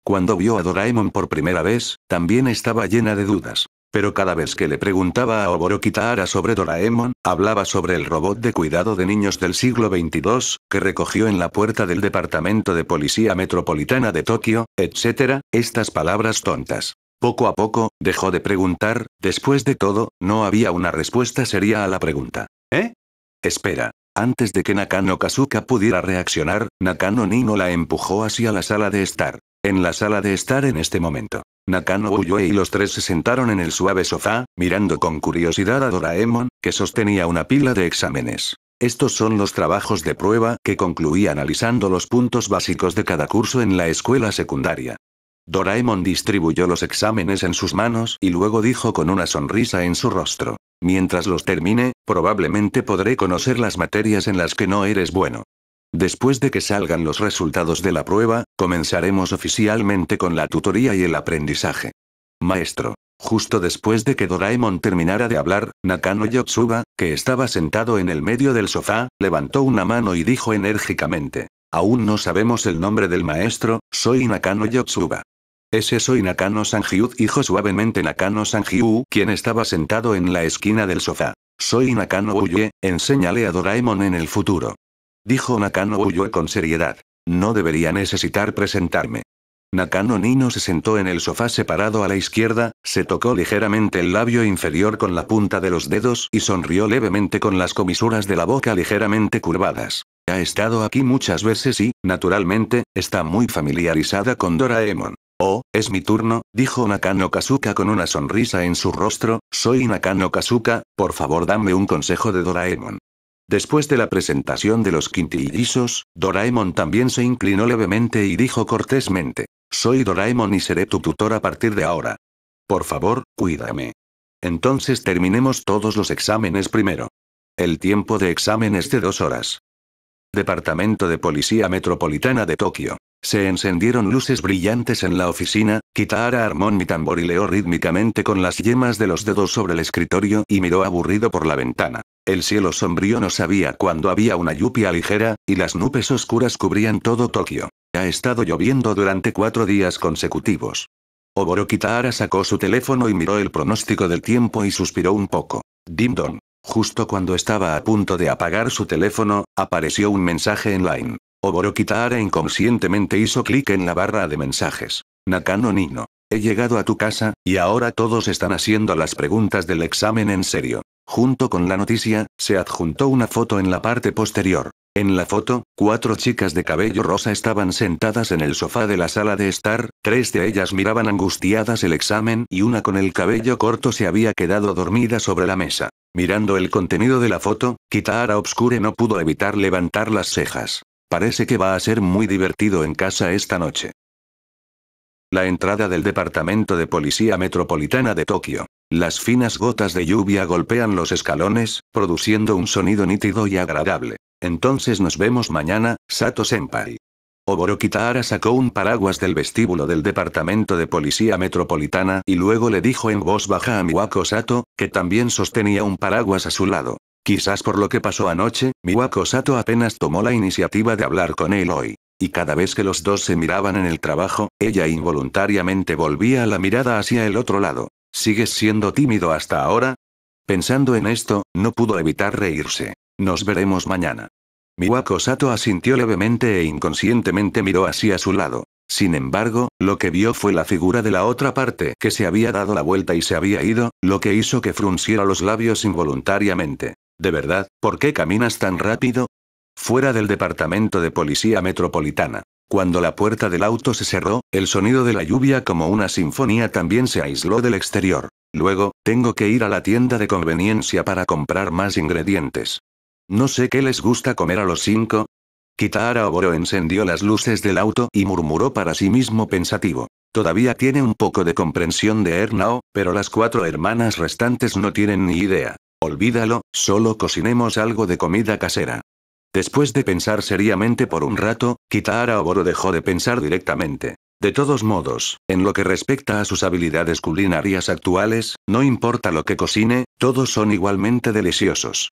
Cuando vio a Doraemon por primera vez, también estaba llena de dudas. Pero cada vez que le preguntaba a Oborokitaara sobre Doraemon, hablaba sobre el robot de cuidado de niños del siglo XXII, que recogió en la puerta del Departamento de Policía Metropolitana de Tokio, etc., estas palabras tontas. Poco a poco, dejó de preguntar, después de todo, no había una respuesta seria a la pregunta. ¿Eh? Espera. Antes de que Nakano Kazuka pudiera reaccionar, Nakano Nino la empujó hacia la sala de estar. En la sala de estar en este momento. Nakano Uyue y los tres se sentaron en el suave sofá, mirando con curiosidad a Doraemon, que sostenía una pila de exámenes. Estos son los trabajos de prueba que concluí analizando los puntos básicos de cada curso en la escuela secundaria. Doraemon distribuyó los exámenes en sus manos y luego dijo con una sonrisa en su rostro. Mientras los termine, probablemente podré conocer las materias en las que no eres bueno. Después de que salgan los resultados de la prueba, comenzaremos oficialmente con la tutoría y el aprendizaje. Maestro. Justo después de que Doraemon terminara de hablar, Nakano Yotsuba, que estaba sentado en el medio del sofá, levantó una mano y dijo enérgicamente. Aún no sabemos el nombre del maestro, soy Nakano Yotsuba. Ese soy Nakano Sanjiu, dijo suavemente Nakano Sanjiu, quien estaba sentado en la esquina del sofá. Soy Nakano Uye, enséñale a Doraemon en el futuro. Dijo Nakano Uye con seriedad. No debería necesitar presentarme. Nakano Nino se sentó en el sofá separado a la izquierda, se tocó ligeramente el labio inferior con la punta de los dedos y sonrió levemente con las comisuras de la boca ligeramente curvadas. Ha estado aquí muchas veces y, naturalmente, está muy familiarizada con Doraemon. Oh, es mi turno, dijo Nakano Kazuka con una sonrisa en su rostro, soy Nakano Kazuka, por favor dame un consejo de Doraemon. Después de la presentación de los quintillizos, Doraemon también se inclinó levemente y dijo cortésmente, soy Doraemon y seré tu tutor a partir de ahora. Por favor, cuídame. Entonces terminemos todos los exámenes primero. El tiempo de examen es de dos horas. Departamento de Policía Metropolitana de Tokio. Se encendieron luces brillantes en la oficina, Kitahara armó mi tamborileó rítmicamente con las yemas de los dedos sobre el escritorio y miró aburrido por la ventana. El cielo sombrío no sabía cuándo había una lluvia ligera, y las nubes oscuras cubrían todo Tokio. Ha estado lloviendo durante cuatro días consecutivos. Oboro Kitara sacó su teléfono y miró el pronóstico del tiempo y suspiró un poco. Dim Justo cuando estaba a punto de apagar su teléfono, apareció un mensaje en line oboro inconscientemente hizo clic en la barra de mensajes. Nakano Nino. He llegado a tu casa, y ahora todos están haciendo las preguntas del examen en serio. Junto con la noticia, se adjuntó una foto en la parte posterior. En la foto, cuatro chicas de cabello rosa estaban sentadas en el sofá de la sala de estar, tres de ellas miraban angustiadas el examen y una con el cabello corto se había quedado dormida sobre la mesa. Mirando el contenido de la foto, Kitahara Obscure no pudo evitar levantar las cejas. Parece que va a ser muy divertido en casa esta noche. La entrada del Departamento de Policía Metropolitana de Tokio. Las finas gotas de lluvia golpean los escalones, produciendo un sonido nítido y agradable. Entonces nos vemos mañana, Sato Senpai. Oboro Kitara sacó un paraguas del vestíbulo del Departamento de Policía Metropolitana y luego le dijo en voz baja a Miwako Sato, que también sostenía un paraguas a su lado. Quizás por lo que pasó anoche, Miwako Sato apenas tomó la iniciativa de hablar con él hoy. Y cada vez que los dos se miraban en el trabajo, ella involuntariamente volvía la mirada hacia el otro lado. ¿Sigues siendo tímido hasta ahora? Pensando en esto, no pudo evitar reírse. Nos veremos mañana. Miwako Sato asintió levemente e inconscientemente miró hacia su lado. Sin embargo, lo que vio fue la figura de la otra parte que se había dado la vuelta y se había ido, lo que hizo que frunciera los labios involuntariamente. De verdad, ¿por qué caminas tan rápido? Fuera del departamento de policía metropolitana. Cuando la puerta del auto se cerró, el sonido de la lluvia como una sinfonía también se aisló del exterior. Luego, tengo que ir a la tienda de conveniencia para comprar más ingredientes. No sé qué les gusta comer a los cinco. Kitara Oboro encendió las luces del auto y murmuró para sí mismo pensativo. Todavía tiene un poco de comprensión de Ernao, pero las cuatro hermanas restantes no tienen ni idea. Olvídalo, solo cocinemos algo de comida casera. Después de pensar seriamente por un rato, Kitahara Oboro dejó de pensar directamente. De todos modos, en lo que respecta a sus habilidades culinarias actuales, no importa lo que cocine, todos son igualmente deliciosos.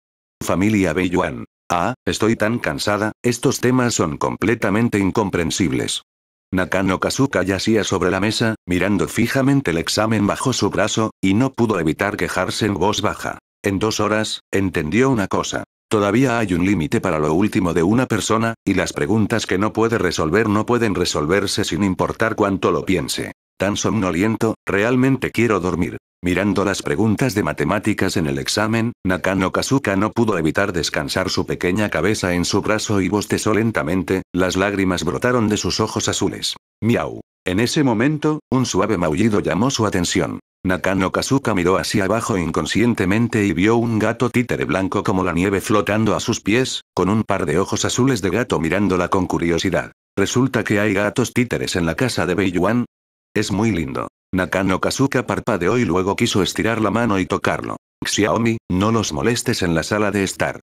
Familia Beiyuan. Ah, estoy tan cansada, estos temas son completamente incomprensibles. Nakano Kazuka yacía sobre la mesa, mirando fijamente el examen bajo su brazo, y no pudo evitar quejarse en voz baja. En dos horas, entendió una cosa. Todavía hay un límite para lo último de una persona, y las preguntas que no puede resolver no pueden resolverse sin importar cuánto lo piense. Tan somnoliento, realmente quiero dormir. Mirando las preguntas de matemáticas en el examen, Nakano Kazuka no pudo evitar descansar su pequeña cabeza en su brazo y bostezó lentamente, las lágrimas brotaron de sus ojos azules. Miau. En ese momento, un suave maullido llamó su atención. Nakano Kazuka miró hacia abajo inconscientemente y vio un gato títere blanco como la nieve flotando a sus pies, con un par de ojos azules de gato mirándola con curiosidad. ¿Resulta que hay gatos títeres en la casa de Beiyuan? Es muy lindo. Nakano Kazuka parpadeó y luego quiso estirar la mano y tocarlo. Xiaomi, no los molestes en la sala de estar.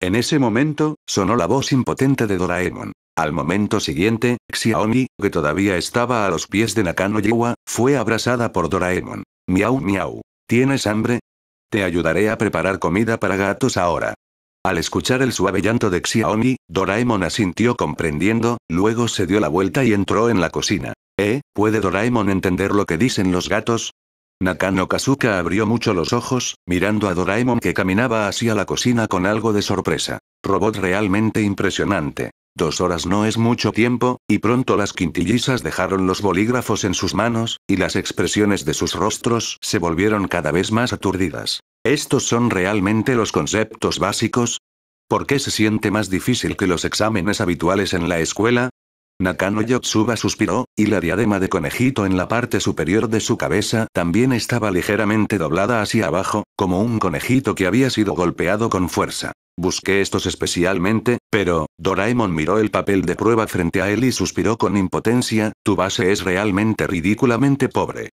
En ese momento, sonó la voz impotente de Doraemon. Al momento siguiente, Xiaomi, que todavía estaba a los pies de Nakano Yewa, fue abrazada por Doraemon. Miau miau. ¿Tienes hambre? Te ayudaré a preparar comida para gatos ahora. Al escuchar el suave llanto de Xiaomi, Doraemon asintió comprendiendo, luego se dio la vuelta y entró en la cocina. ¿Eh? ¿Puede Doraemon entender lo que dicen los gatos? Nakano Kazuka abrió mucho los ojos, mirando a Doraemon que caminaba hacia la cocina con algo de sorpresa. Robot realmente impresionante. Dos horas no es mucho tiempo, y pronto las quintillizas dejaron los bolígrafos en sus manos, y las expresiones de sus rostros se volvieron cada vez más aturdidas. ¿Estos son realmente los conceptos básicos? ¿Por qué se siente más difícil que los exámenes habituales en la escuela? Nakano Yotsuba suspiró, y la diadema de conejito en la parte superior de su cabeza también estaba ligeramente doblada hacia abajo, como un conejito que había sido golpeado con fuerza. Busqué estos especialmente, pero, Doraemon miró el papel de prueba frente a él y suspiró con impotencia, tu base es realmente ridículamente pobre.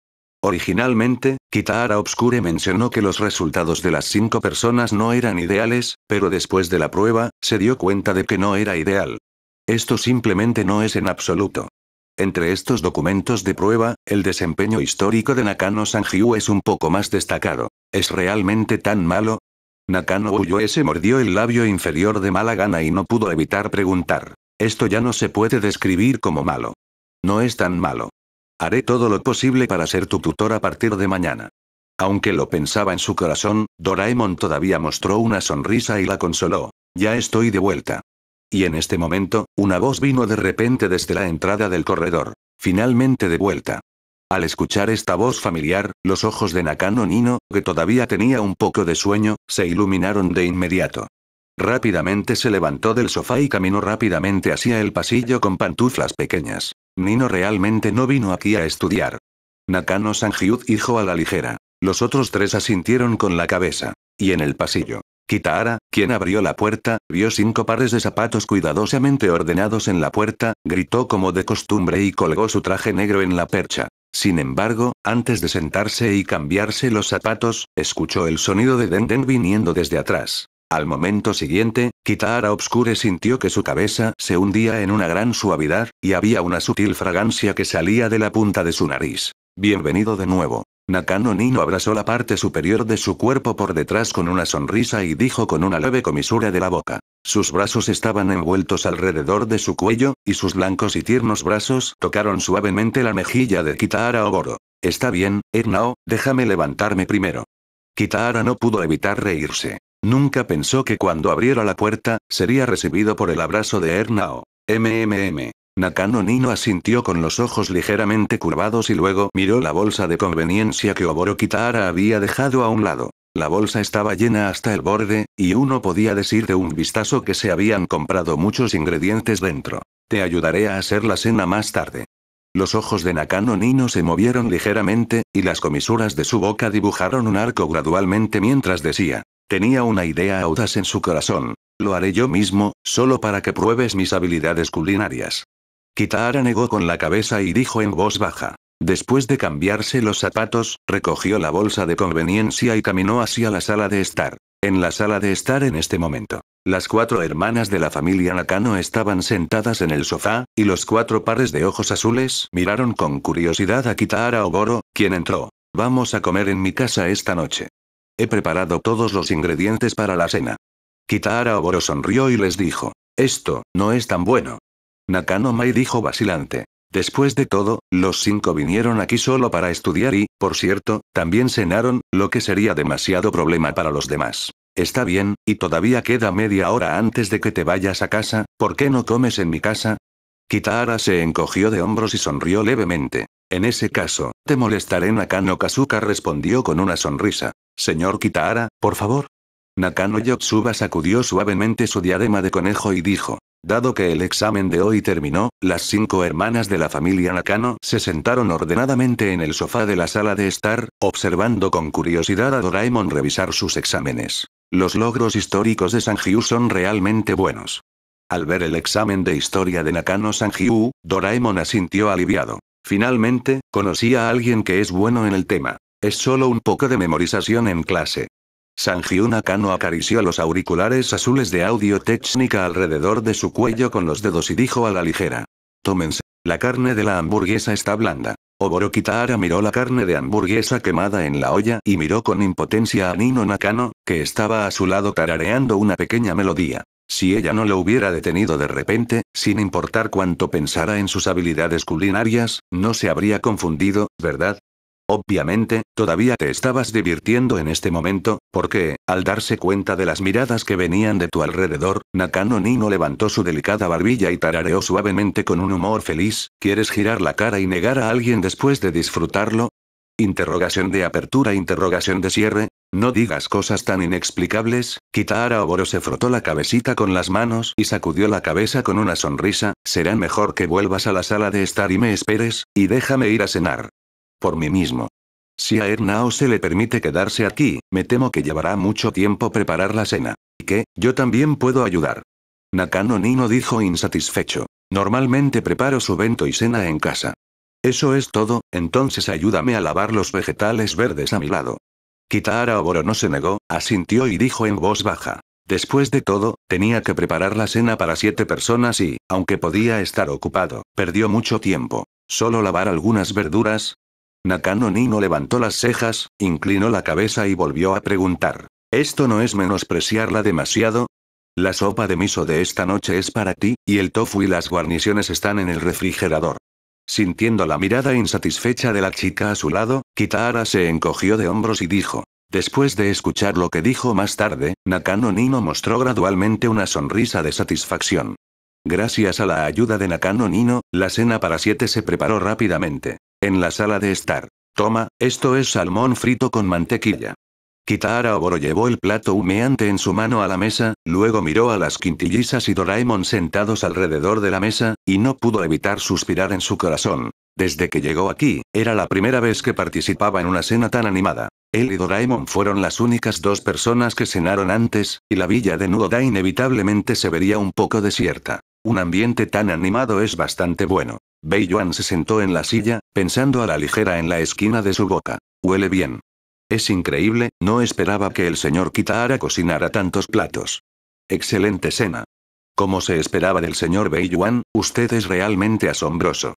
Originalmente, Kitahara Obscure mencionó que los resultados de las cinco personas no eran ideales, pero después de la prueba, se dio cuenta de que no era ideal. Esto simplemente no es en absoluto. Entre estos documentos de prueba, el desempeño histórico de Nakano Sanjiu es un poco más destacado. ¿Es realmente tan malo? Nakano Uyue se mordió el labio inferior de mala gana y no pudo evitar preguntar. Esto ya no se puede describir como malo. No es tan malo. Haré todo lo posible para ser tu tutor a partir de mañana. Aunque lo pensaba en su corazón, Doraemon todavía mostró una sonrisa y la consoló. Ya estoy de vuelta. Y en este momento, una voz vino de repente desde la entrada del corredor. Finalmente de vuelta. Al escuchar esta voz familiar, los ojos de Nakano Nino, que todavía tenía un poco de sueño, se iluminaron de inmediato. Rápidamente se levantó del sofá y caminó rápidamente hacia el pasillo con pantuflas pequeñas. Nino realmente no vino aquí a estudiar. Nakano Sanjiud dijo a la ligera. Los otros tres asintieron con la cabeza. Y en el pasillo, Kitahara, quien abrió la puerta, vio cinco pares de zapatos cuidadosamente ordenados en la puerta, gritó como de costumbre y colgó su traje negro en la percha. Sin embargo, antes de sentarse y cambiarse los zapatos, escuchó el sonido de Denden viniendo desde atrás. Al momento siguiente, Kitahara Obscure sintió que su cabeza se hundía en una gran suavidad, y había una sutil fragancia que salía de la punta de su nariz. Bienvenido de nuevo. Nakano Nino abrazó la parte superior de su cuerpo por detrás con una sonrisa y dijo con una leve comisura de la boca. Sus brazos estaban envueltos alrededor de su cuello, y sus blancos y tiernos brazos tocaron suavemente la mejilla de Kitahara Ogoro. Está bien, Ernao, déjame levantarme primero. Kitahara no pudo evitar reírse. Nunca pensó que cuando abriera la puerta, sería recibido por el abrazo de Ernao. MMM. Nakano Nino asintió con los ojos ligeramente curvados y luego miró la bolsa de conveniencia que Oboro había dejado a un lado. La bolsa estaba llena hasta el borde, y uno podía decir de un vistazo que se habían comprado muchos ingredientes dentro. Te ayudaré a hacer la cena más tarde. Los ojos de Nakano Nino se movieron ligeramente, y las comisuras de su boca dibujaron un arco gradualmente mientras decía. Tenía una idea audaz en su corazón. Lo haré yo mismo, solo para que pruebes mis habilidades culinarias. Kitahara negó con la cabeza y dijo en voz baja. Después de cambiarse los zapatos, recogió la bolsa de conveniencia y caminó hacia la sala de estar. En la sala de estar en este momento. Las cuatro hermanas de la familia Nakano estaban sentadas en el sofá, y los cuatro pares de ojos azules miraron con curiosidad a Kitahara Oboro, quien entró. Vamos a comer en mi casa esta noche. He preparado todos los ingredientes para la cena. Kitahara Oboro sonrió y les dijo. Esto, no es tan bueno. Nakano Mai dijo vacilante. Después de todo, los cinco vinieron aquí solo para estudiar y, por cierto, también cenaron, lo que sería demasiado problema para los demás. Está bien, y todavía queda media hora antes de que te vayas a casa, ¿por qué no comes en mi casa? Kitahara se encogió de hombros y sonrió levemente. En ese caso, te molestaré Nakano Kazuka respondió con una sonrisa. Señor Kitahara, por favor. Nakano Yotsuba sacudió suavemente su diadema de conejo y dijo. Dado que el examen de hoy terminó, las cinco hermanas de la familia Nakano se sentaron ordenadamente en el sofá de la sala de estar, observando con curiosidad a Doraemon revisar sus exámenes. Los logros históricos de Sanjiu son realmente buenos. Al ver el examen de historia de Nakano Sanjiu, Doraemon asintió aliviado. Finalmente, conocía a alguien que es bueno en el tema. Es solo un poco de memorización en clase. Sanjiu Kano acarició los auriculares azules de audio técnica alrededor de su cuello con los dedos y dijo a la ligera. Tómense. La carne de la hamburguesa está blanda. Oborokitara miró la carne de hamburguesa quemada en la olla y miró con impotencia a Nino Nakano, que estaba a su lado tarareando una pequeña melodía. Si ella no lo hubiera detenido de repente, sin importar cuánto pensara en sus habilidades culinarias, no se habría confundido, ¿verdad? Obviamente, todavía te estabas divirtiendo en este momento, porque, al darse cuenta de las miradas que venían de tu alrededor, Nakano Nino levantó su delicada barbilla y tarareó suavemente con un humor feliz, ¿quieres girar la cara y negar a alguien después de disfrutarlo? Interrogación de apertura, interrogación de cierre. No digas cosas tan inexplicables. Kitahara Oboro se frotó la cabecita con las manos y sacudió la cabeza con una sonrisa. Será mejor que vuelvas a la sala de estar y me esperes, y déjame ir a cenar por mí mismo. Si a Ernao se le permite quedarse aquí, me temo que llevará mucho tiempo preparar la cena. Y que, yo también puedo ayudar. Nakano Nino dijo insatisfecho. Normalmente preparo su vento y cena en casa. Eso es todo, entonces ayúdame a lavar los vegetales verdes a mi lado. Kitahara Oboro no se negó, asintió y dijo en voz baja. Después de todo, tenía que preparar la cena para siete personas y, aunque podía estar ocupado, perdió mucho tiempo. Solo lavar algunas verduras, Nakano Nino levantó las cejas, inclinó la cabeza y volvió a preguntar. ¿Esto no es menospreciarla demasiado? La sopa de miso de esta noche es para ti, y el tofu y las guarniciones están en el refrigerador. Sintiendo la mirada insatisfecha de la chica a su lado, Kitahara se encogió de hombros y dijo. Después de escuchar lo que dijo más tarde, Nakano Nino mostró gradualmente una sonrisa de satisfacción. Gracias a la ayuda de Nakano Nino, la cena para siete se preparó rápidamente. En la sala de estar. Toma, esto es salmón frito con mantequilla. Kitahara Oboro llevó el plato humeante en su mano a la mesa, luego miró a las quintillizas y Doraemon sentados alrededor de la mesa, y no pudo evitar suspirar en su corazón. Desde que llegó aquí, era la primera vez que participaba en una cena tan animada. Él y Doraemon fueron las únicas dos personas que cenaron antes, y la villa de Nuoda inevitablemente se vería un poco desierta. Un ambiente tan animado es bastante bueno. Bei Yuan se sentó en la silla, pensando a la ligera en la esquina de su boca. Huele bien. Es increíble, no esperaba que el señor Kitahara cocinara tantos platos. Excelente cena. Como se esperaba del señor Bei Yuan, usted es realmente asombroso.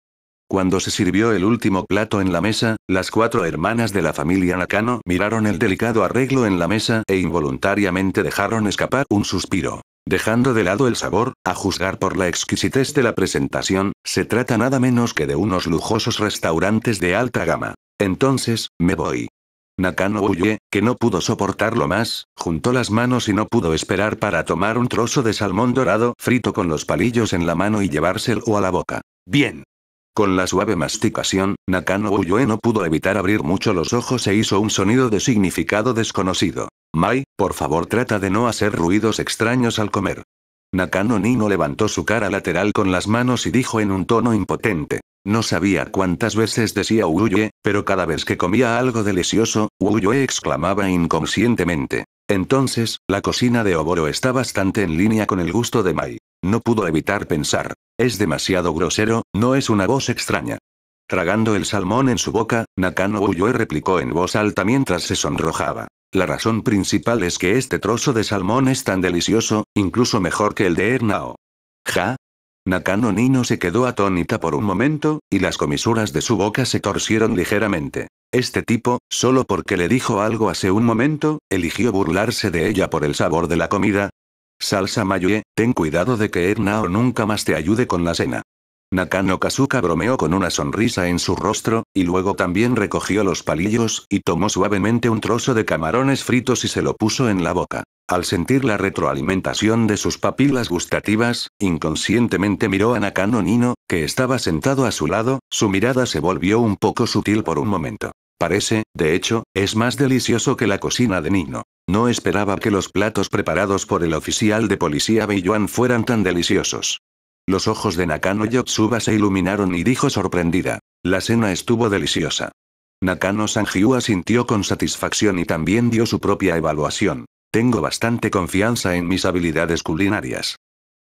Cuando se sirvió el último plato en la mesa, las cuatro hermanas de la familia Nakano miraron el delicado arreglo en la mesa e involuntariamente dejaron escapar un suspiro. Dejando de lado el sabor, a juzgar por la exquisitez de la presentación, se trata nada menos que de unos lujosos restaurantes de alta gama. Entonces, me voy. Nakano huye, que no pudo soportarlo más, juntó las manos y no pudo esperar para tomar un trozo de salmón dorado frito con los palillos en la mano y llevárselo a la boca. Bien. Con la suave masticación, Nakano Uyue no pudo evitar abrir mucho los ojos e hizo un sonido de significado desconocido. Mai, por favor trata de no hacer ruidos extraños al comer. Nakano Nino levantó su cara lateral con las manos y dijo en un tono impotente. No sabía cuántas veces decía Uyue, pero cada vez que comía algo delicioso, Uyue exclamaba inconscientemente. Entonces, la cocina de Oboro está bastante en línea con el gusto de Mai. No pudo evitar pensar. Es demasiado grosero, no es una voz extraña. Tragando el salmón en su boca, Nakano Uyue replicó en voz alta mientras se sonrojaba. La razón principal es que este trozo de salmón es tan delicioso, incluso mejor que el de Ernao. ¿Ja? Nakano Nino se quedó atónita por un momento, y las comisuras de su boca se torcieron ligeramente. Este tipo, solo porque le dijo algo hace un momento, eligió burlarse de ella por el sabor de la comida. Salsa Mayue, ten cuidado de que Ernao nunca más te ayude con la cena. Nakano Kazuka bromeó con una sonrisa en su rostro, y luego también recogió los palillos, y tomó suavemente un trozo de camarones fritos y se lo puso en la boca. Al sentir la retroalimentación de sus papilas gustativas, inconscientemente miró a Nakano Nino, que estaba sentado a su lado, su mirada se volvió un poco sutil por un momento. Parece, de hecho, es más delicioso que la cocina de Nino. No esperaba que los platos preparados por el oficial de policía Beiyuan fueran tan deliciosos. Los ojos de Nakano Yotsuba se iluminaron y dijo sorprendida. La cena estuvo deliciosa. Nakano Sanjiu asintió con satisfacción y también dio su propia evaluación. Tengo bastante confianza en mis habilidades culinarias.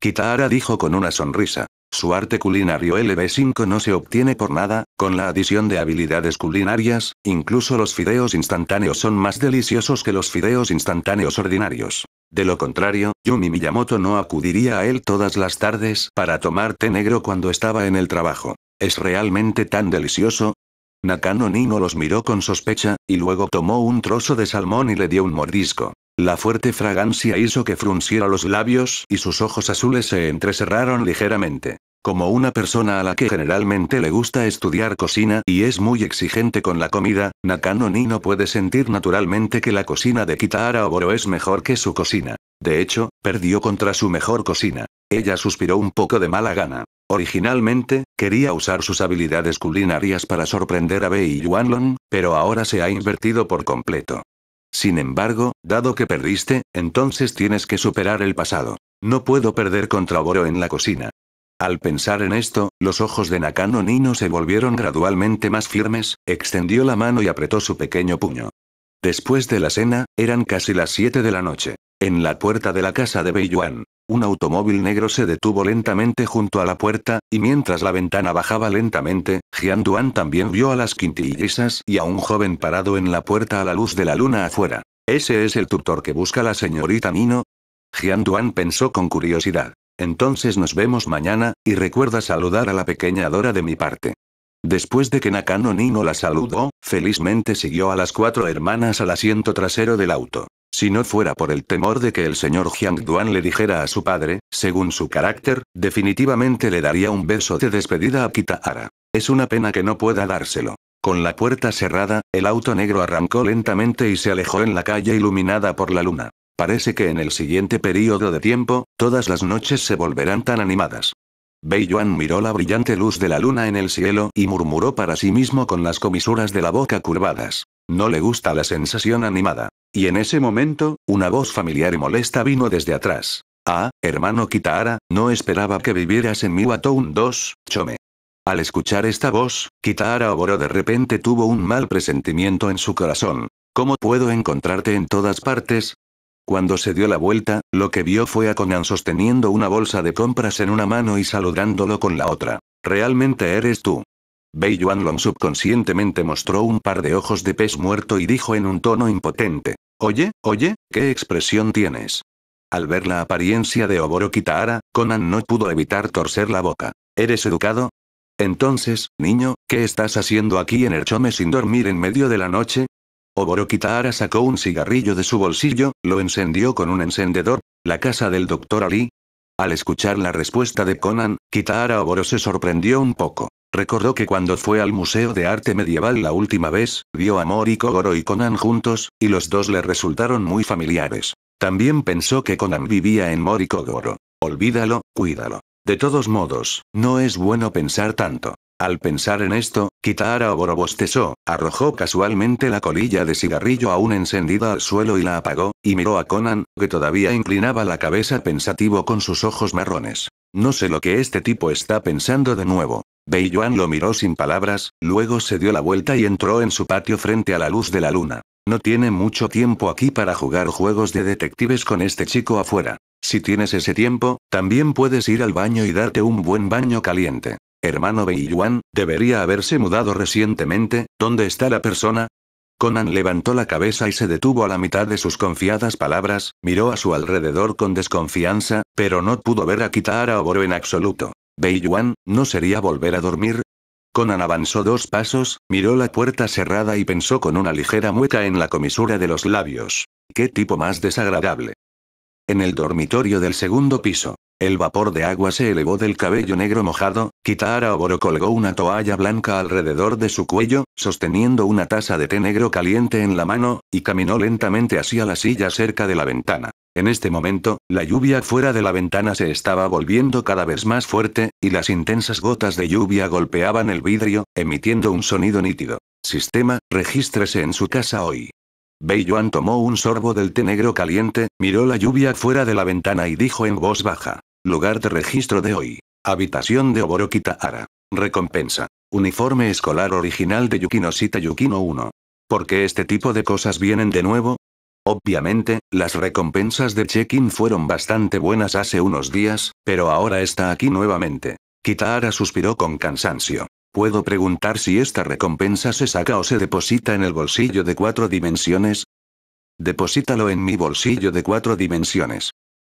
Kitahara dijo con una sonrisa. Su arte culinario LB5 no se obtiene por nada, con la adición de habilidades culinarias, incluso los fideos instantáneos son más deliciosos que los fideos instantáneos ordinarios. De lo contrario, Yumi Miyamoto no acudiría a él todas las tardes para tomar té negro cuando estaba en el trabajo. ¿Es realmente tan delicioso? Nakano Nino los miró con sospecha, y luego tomó un trozo de salmón y le dio un mordisco. La fuerte fragancia hizo que frunciera los labios y sus ojos azules se entrecerraron ligeramente. Como una persona a la que generalmente le gusta estudiar cocina y es muy exigente con la comida, Nakano ni no puede sentir naturalmente que la cocina de Kitahara Oboro es mejor que su cocina. De hecho, perdió contra su mejor cocina. Ella suspiró un poco de mala gana. Originalmente, quería usar sus habilidades culinarias para sorprender a Bei y Yuanlong, pero ahora se ha invertido por completo. Sin embargo, dado que perdiste, entonces tienes que superar el pasado. No puedo perder contra Oro en la cocina. Al pensar en esto, los ojos de Nakano Nino se volvieron gradualmente más firmes, extendió la mano y apretó su pequeño puño. Después de la cena, eran casi las 7 de la noche. En la puerta de la casa de Beiyuan, un automóvil negro se detuvo lentamente junto a la puerta, y mientras la ventana bajaba lentamente, Jian Duan también vio a las quintillizas y a un joven parado en la puerta a la luz de la luna afuera. ¿Ese es el tutor que busca la señorita Nino? Jian Duan pensó con curiosidad. Entonces nos vemos mañana, y recuerda saludar a la pequeña Dora de mi parte. Después de que Nakano Nino la saludó, felizmente siguió a las cuatro hermanas al asiento trasero del auto. Si no fuera por el temor de que el señor Jiang Duan le dijera a su padre, según su carácter, definitivamente le daría un beso de despedida a Kitahara. Es una pena que no pueda dárselo. Con la puerta cerrada, el auto negro arrancó lentamente y se alejó en la calle iluminada por la luna. Parece que en el siguiente periodo de tiempo, todas las noches se volverán tan animadas. Bei miró la brillante luz de la luna en el cielo y murmuró para sí mismo con las comisuras de la boca curvadas. No le gusta la sensación animada. Y en ese momento, una voz familiar y molesta vino desde atrás. Ah, hermano Kitahara, no esperaba que vivieras en Miwatown 2, Chome. Al escuchar esta voz, Kitahara Oboro de repente tuvo un mal presentimiento en su corazón. ¿Cómo puedo encontrarte en todas partes? Cuando se dio la vuelta, lo que vio fue a Conan sosteniendo una bolsa de compras en una mano y saludándolo con la otra. Realmente eres tú. Bei Yuanlong subconscientemente mostró un par de ojos de pez muerto y dijo en un tono impotente. Oye, oye, ¿qué expresión tienes? Al ver la apariencia de Oboro Kitahara, Conan no pudo evitar torcer la boca. ¿Eres educado? Entonces, niño, ¿qué estás haciendo aquí en Erchome sin dormir en medio de la noche? Oborokitaara sacó un cigarrillo de su bolsillo, lo encendió con un encendedor. La casa del doctor Ali. Al escuchar la respuesta de Conan, Kitaara Oboro se sorprendió un poco. Recordó que cuando fue al Museo de Arte Medieval la última vez, vio a Mori Kogoro y Conan juntos, y los dos le resultaron muy familiares. También pensó que Conan vivía en Mori Kogoro. Olvídalo, cuídalo. De todos modos, no es bueno pensar tanto. Al pensar en esto, Kitara Oboro bostezó, arrojó casualmente la colilla de cigarrillo aún encendida al suelo y la apagó, y miró a Conan, que todavía inclinaba la cabeza pensativo con sus ojos marrones. No sé lo que este tipo está pensando de nuevo. Bei lo miró sin palabras, luego se dio la vuelta y entró en su patio frente a la luz de la luna. No tiene mucho tiempo aquí para jugar juegos de detectives con este chico afuera. Si tienes ese tiempo, también puedes ir al baño y darte un buen baño caliente. Hermano Beiyuan, debería haberse mudado recientemente, ¿dónde está la persona? Conan levantó la cabeza y se detuvo a la mitad de sus confiadas palabras, miró a su alrededor con desconfianza, pero no pudo ver a Kitara Oboro en absoluto. Beiyuan, ¿no sería volver a dormir? Conan avanzó dos pasos, miró la puerta cerrada y pensó con una ligera mueca en la comisura de los labios. ¿Qué tipo más desagradable? En el dormitorio del segundo piso, el vapor de agua se elevó del cabello negro mojado, Kitara Oboro colgó una toalla blanca alrededor de su cuello, sosteniendo una taza de té negro caliente en la mano, y caminó lentamente hacia la silla cerca de la ventana. En este momento, la lluvia fuera de la ventana se estaba volviendo cada vez más fuerte, y las intensas gotas de lluvia golpeaban el vidrio, emitiendo un sonido nítido. Sistema, regístrese en su casa hoy. Bei tomó un sorbo del té negro caliente, miró la lluvia fuera de la ventana y dijo en voz baja. Lugar de registro de hoy. Habitación de Oboro Recompensa. Uniforme escolar original de Yukinosita Yukino 1. ¿Por qué este tipo de cosas vienen de nuevo? Obviamente, las recompensas de check-in fueron bastante buenas hace unos días, pero ahora está aquí nuevamente. Kitahara suspiró con cansancio. ¿Puedo preguntar si esta recompensa se saca o se deposita en el bolsillo de cuatro dimensiones? Deposítalo en mi bolsillo de cuatro dimensiones.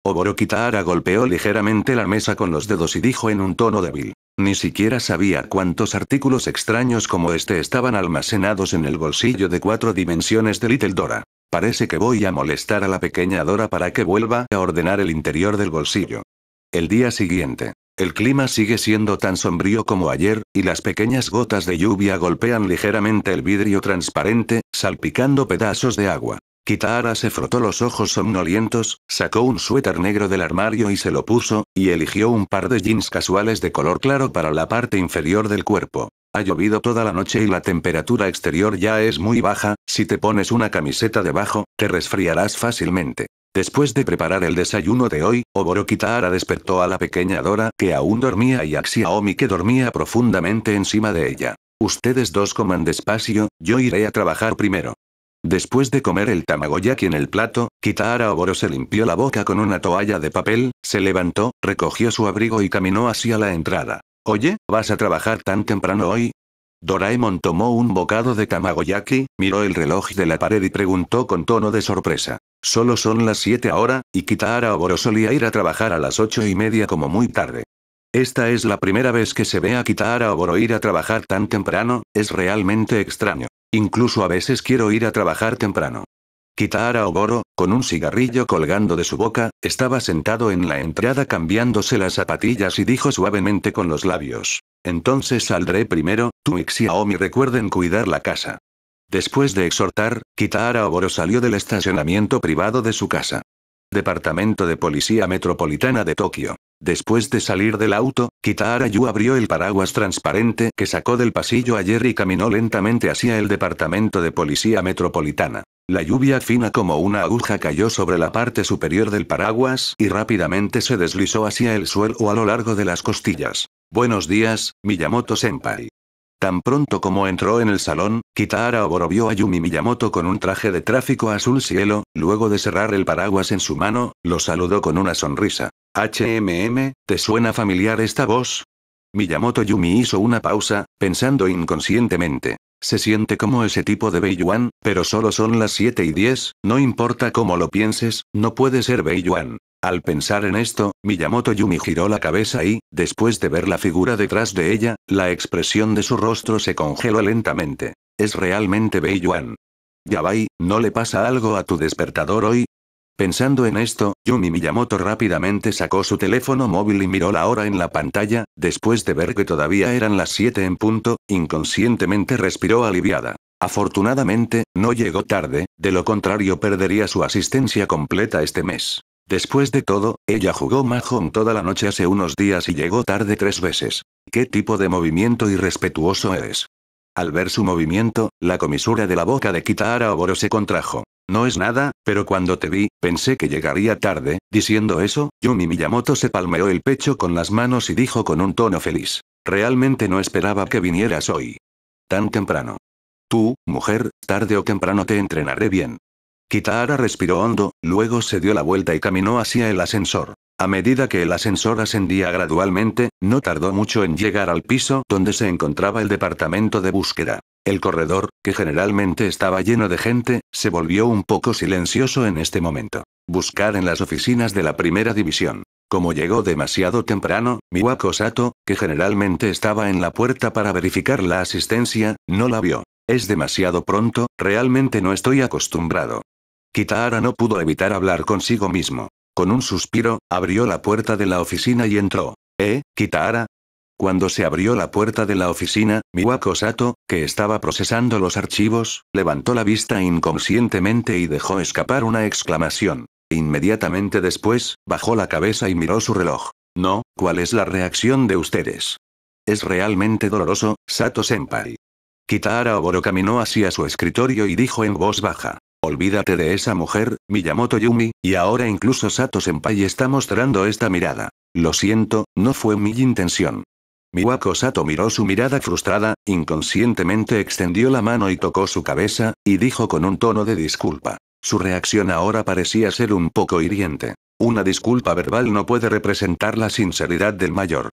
Oborokitara golpeó ligeramente la mesa con los dedos y dijo en un tono débil. Ni siquiera sabía cuántos artículos extraños como este estaban almacenados en el bolsillo de cuatro dimensiones de Little Dora. Parece que voy a molestar a la pequeña Dora para que vuelva a ordenar el interior del bolsillo. El día siguiente. El clima sigue siendo tan sombrío como ayer, y las pequeñas gotas de lluvia golpean ligeramente el vidrio transparente, salpicando pedazos de agua. Kitahara se frotó los ojos somnolientos, sacó un suéter negro del armario y se lo puso, y eligió un par de jeans casuales de color claro para la parte inferior del cuerpo. Ha llovido toda la noche y la temperatura exterior ya es muy baja, si te pones una camiseta debajo, te resfriarás fácilmente. Después de preparar el desayuno de hoy, Oboro Kitahara despertó a la pequeña Dora que aún dormía y a Xiaomi que dormía profundamente encima de ella. Ustedes dos coman despacio, yo iré a trabajar primero. Después de comer el tamagoyaki en el plato, Kitahara Oboro se limpió la boca con una toalla de papel, se levantó, recogió su abrigo y caminó hacia la entrada. Oye, ¿vas a trabajar tan temprano hoy? Doraemon tomó un bocado de tamagoyaki, miró el reloj de la pared y preguntó con tono de sorpresa. Solo son las 7 ahora, y Kitahara Oboro solía ir a trabajar a las ocho y media como muy tarde. Esta es la primera vez que se ve a Kitahara Oboro ir a trabajar tan temprano, es realmente extraño. Incluso a veces quiero ir a trabajar temprano. Kitahara Oboro, con un cigarrillo colgando de su boca, estaba sentado en la entrada cambiándose las zapatillas y dijo suavemente con los labios. Entonces saldré primero, tú y Xiaomi recuerden cuidar la casa. Después de exhortar, Kitahara Oboro salió del estacionamiento privado de su casa. Departamento de Policía Metropolitana de Tokio. Después de salir del auto, Kitahara Yu abrió el paraguas transparente que sacó del pasillo ayer y caminó lentamente hacia el Departamento de Policía Metropolitana. La lluvia fina como una aguja cayó sobre la parte superior del paraguas y rápidamente se deslizó hacia el suelo a lo largo de las costillas. Buenos días, Miyamoto Senpai. Tan pronto como entró en el salón, Kitara oborobió a Yumi Miyamoto con un traje de tráfico azul cielo, luego de cerrar el paraguas en su mano, lo saludó con una sonrisa. HMM, ¿te suena familiar esta voz? Miyamoto Yumi hizo una pausa, pensando inconscientemente. Se siente como ese tipo de Beiyuan, pero solo son las 7 y 10, no importa cómo lo pienses, no puede ser Beiyuan. Al pensar en esto, Miyamoto Yumi giró la cabeza y, después de ver la figura detrás de ella, la expresión de su rostro se congeló lentamente. Es realmente Bei Yuan. Yabai, ¿no le pasa algo a tu despertador hoy? Pensando en esto, Yumi Miyamoto rápidamente sacó su teléfono móvil y miró la hora en la pantalla, después de ver que todavía eran las 7 en punto, inconscientemente respiró aliviada. Afortunadamente, no llegó tarde, de lo contrario perdería su asistencia completa este mes. Después de todo, ella jugó Mahjong toda la noche hace unos días y llegó tarde tres veces. ¿Qué tipo de movimiento irrespetuoso eres? Al ver su movimiento, la comisura de la boca de Kitahara Oboro se contrajo. No es nada, pero cuando te vi, pensé que llegaría tarde. Diciendo eso, Yumi Miyamoto se palmeó el pecho con las manos y dijo con un tono feliz. Realmente no esperaba que vinieras hoy. Tan temprano. Tú, mujer, tarde o temprano te entrenaré bien. Kitahara respiró hondo, luego se dio la vuelta y caminó hacia el ascensor. A medida que el ascensor ascendía gradualmente, no tardó mucho en llegar al piso donde se encontraba el departamento de búsqueda. El corredor, que generalmente estaba lleno de gente, se volvió un poco silencioso en este momento. Buscar en las oficinas de la primera división. Como llegó demasiado temprano, Miwako Sato, que generalmente estaba en la puerta para verificar la asistencia, no la vio. Es demasiado pronto, realmente no estoy acostumbrado. Kitahara no pudo evitar hablar consigo mismo. Con un suspiro, abrió la puerta de la oficina y entró. ¿Eh, Kitahara? Cuando se abrió la puerta de la oficina, Miwako Sato, que estaba procesando los archivos, levantó la vista inconscientemente y dejó escapar una exclamación. Inmediatamente después, bajó la cabeza y miró su reloj. No, ¿cuál es la reacción de ustedes? Es realmente doloroso, Sato-senpai. Kitahara Oboro caminó hacia su escritorio y dijo en voz baja. Olvídate de esa mujer, Miyamoto Yumi, y ahora incluso Sato Senpai está mostrando esta mirada. Lo siento, no fue mi intención. Miwako Sato miró su mirada frustrada, inconscientemente extendió la mano y tocó su cabeza, y dijo con un tono de disculpa. Su reacción ahora parecía ser un poco hiriente. Una disculpa verbal no puede representar la sinceridad del mayor.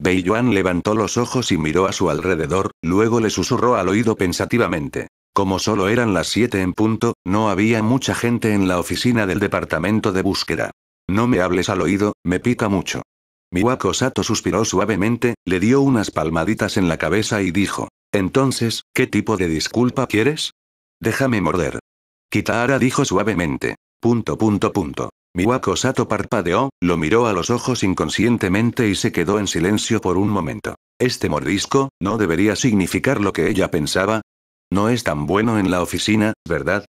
Bei levantó los ojos y miró a su alrededor, luego le susurró al oído pensativamente. Como solo eran las 7 en punto, no había mucha gente en la oficina del departamento de búsqueda. No me hables al oído, me pica mucho. Miwako Sato suspiró suavemente, le dio unas palmaditas en la cabeza y dijo, Entonces, ¿qué tipo de disculpa quieres? Déjame morder. Kitahara dijo suavemente. Punto punto punto. Miwako Sato parpadeó, lo miró a los ojos inconscientemente y se quedó en silencio por un momento. Este mordisco, no debería significar lo que ella pensaba, no es tan bueno en la oficina, ¿verdad?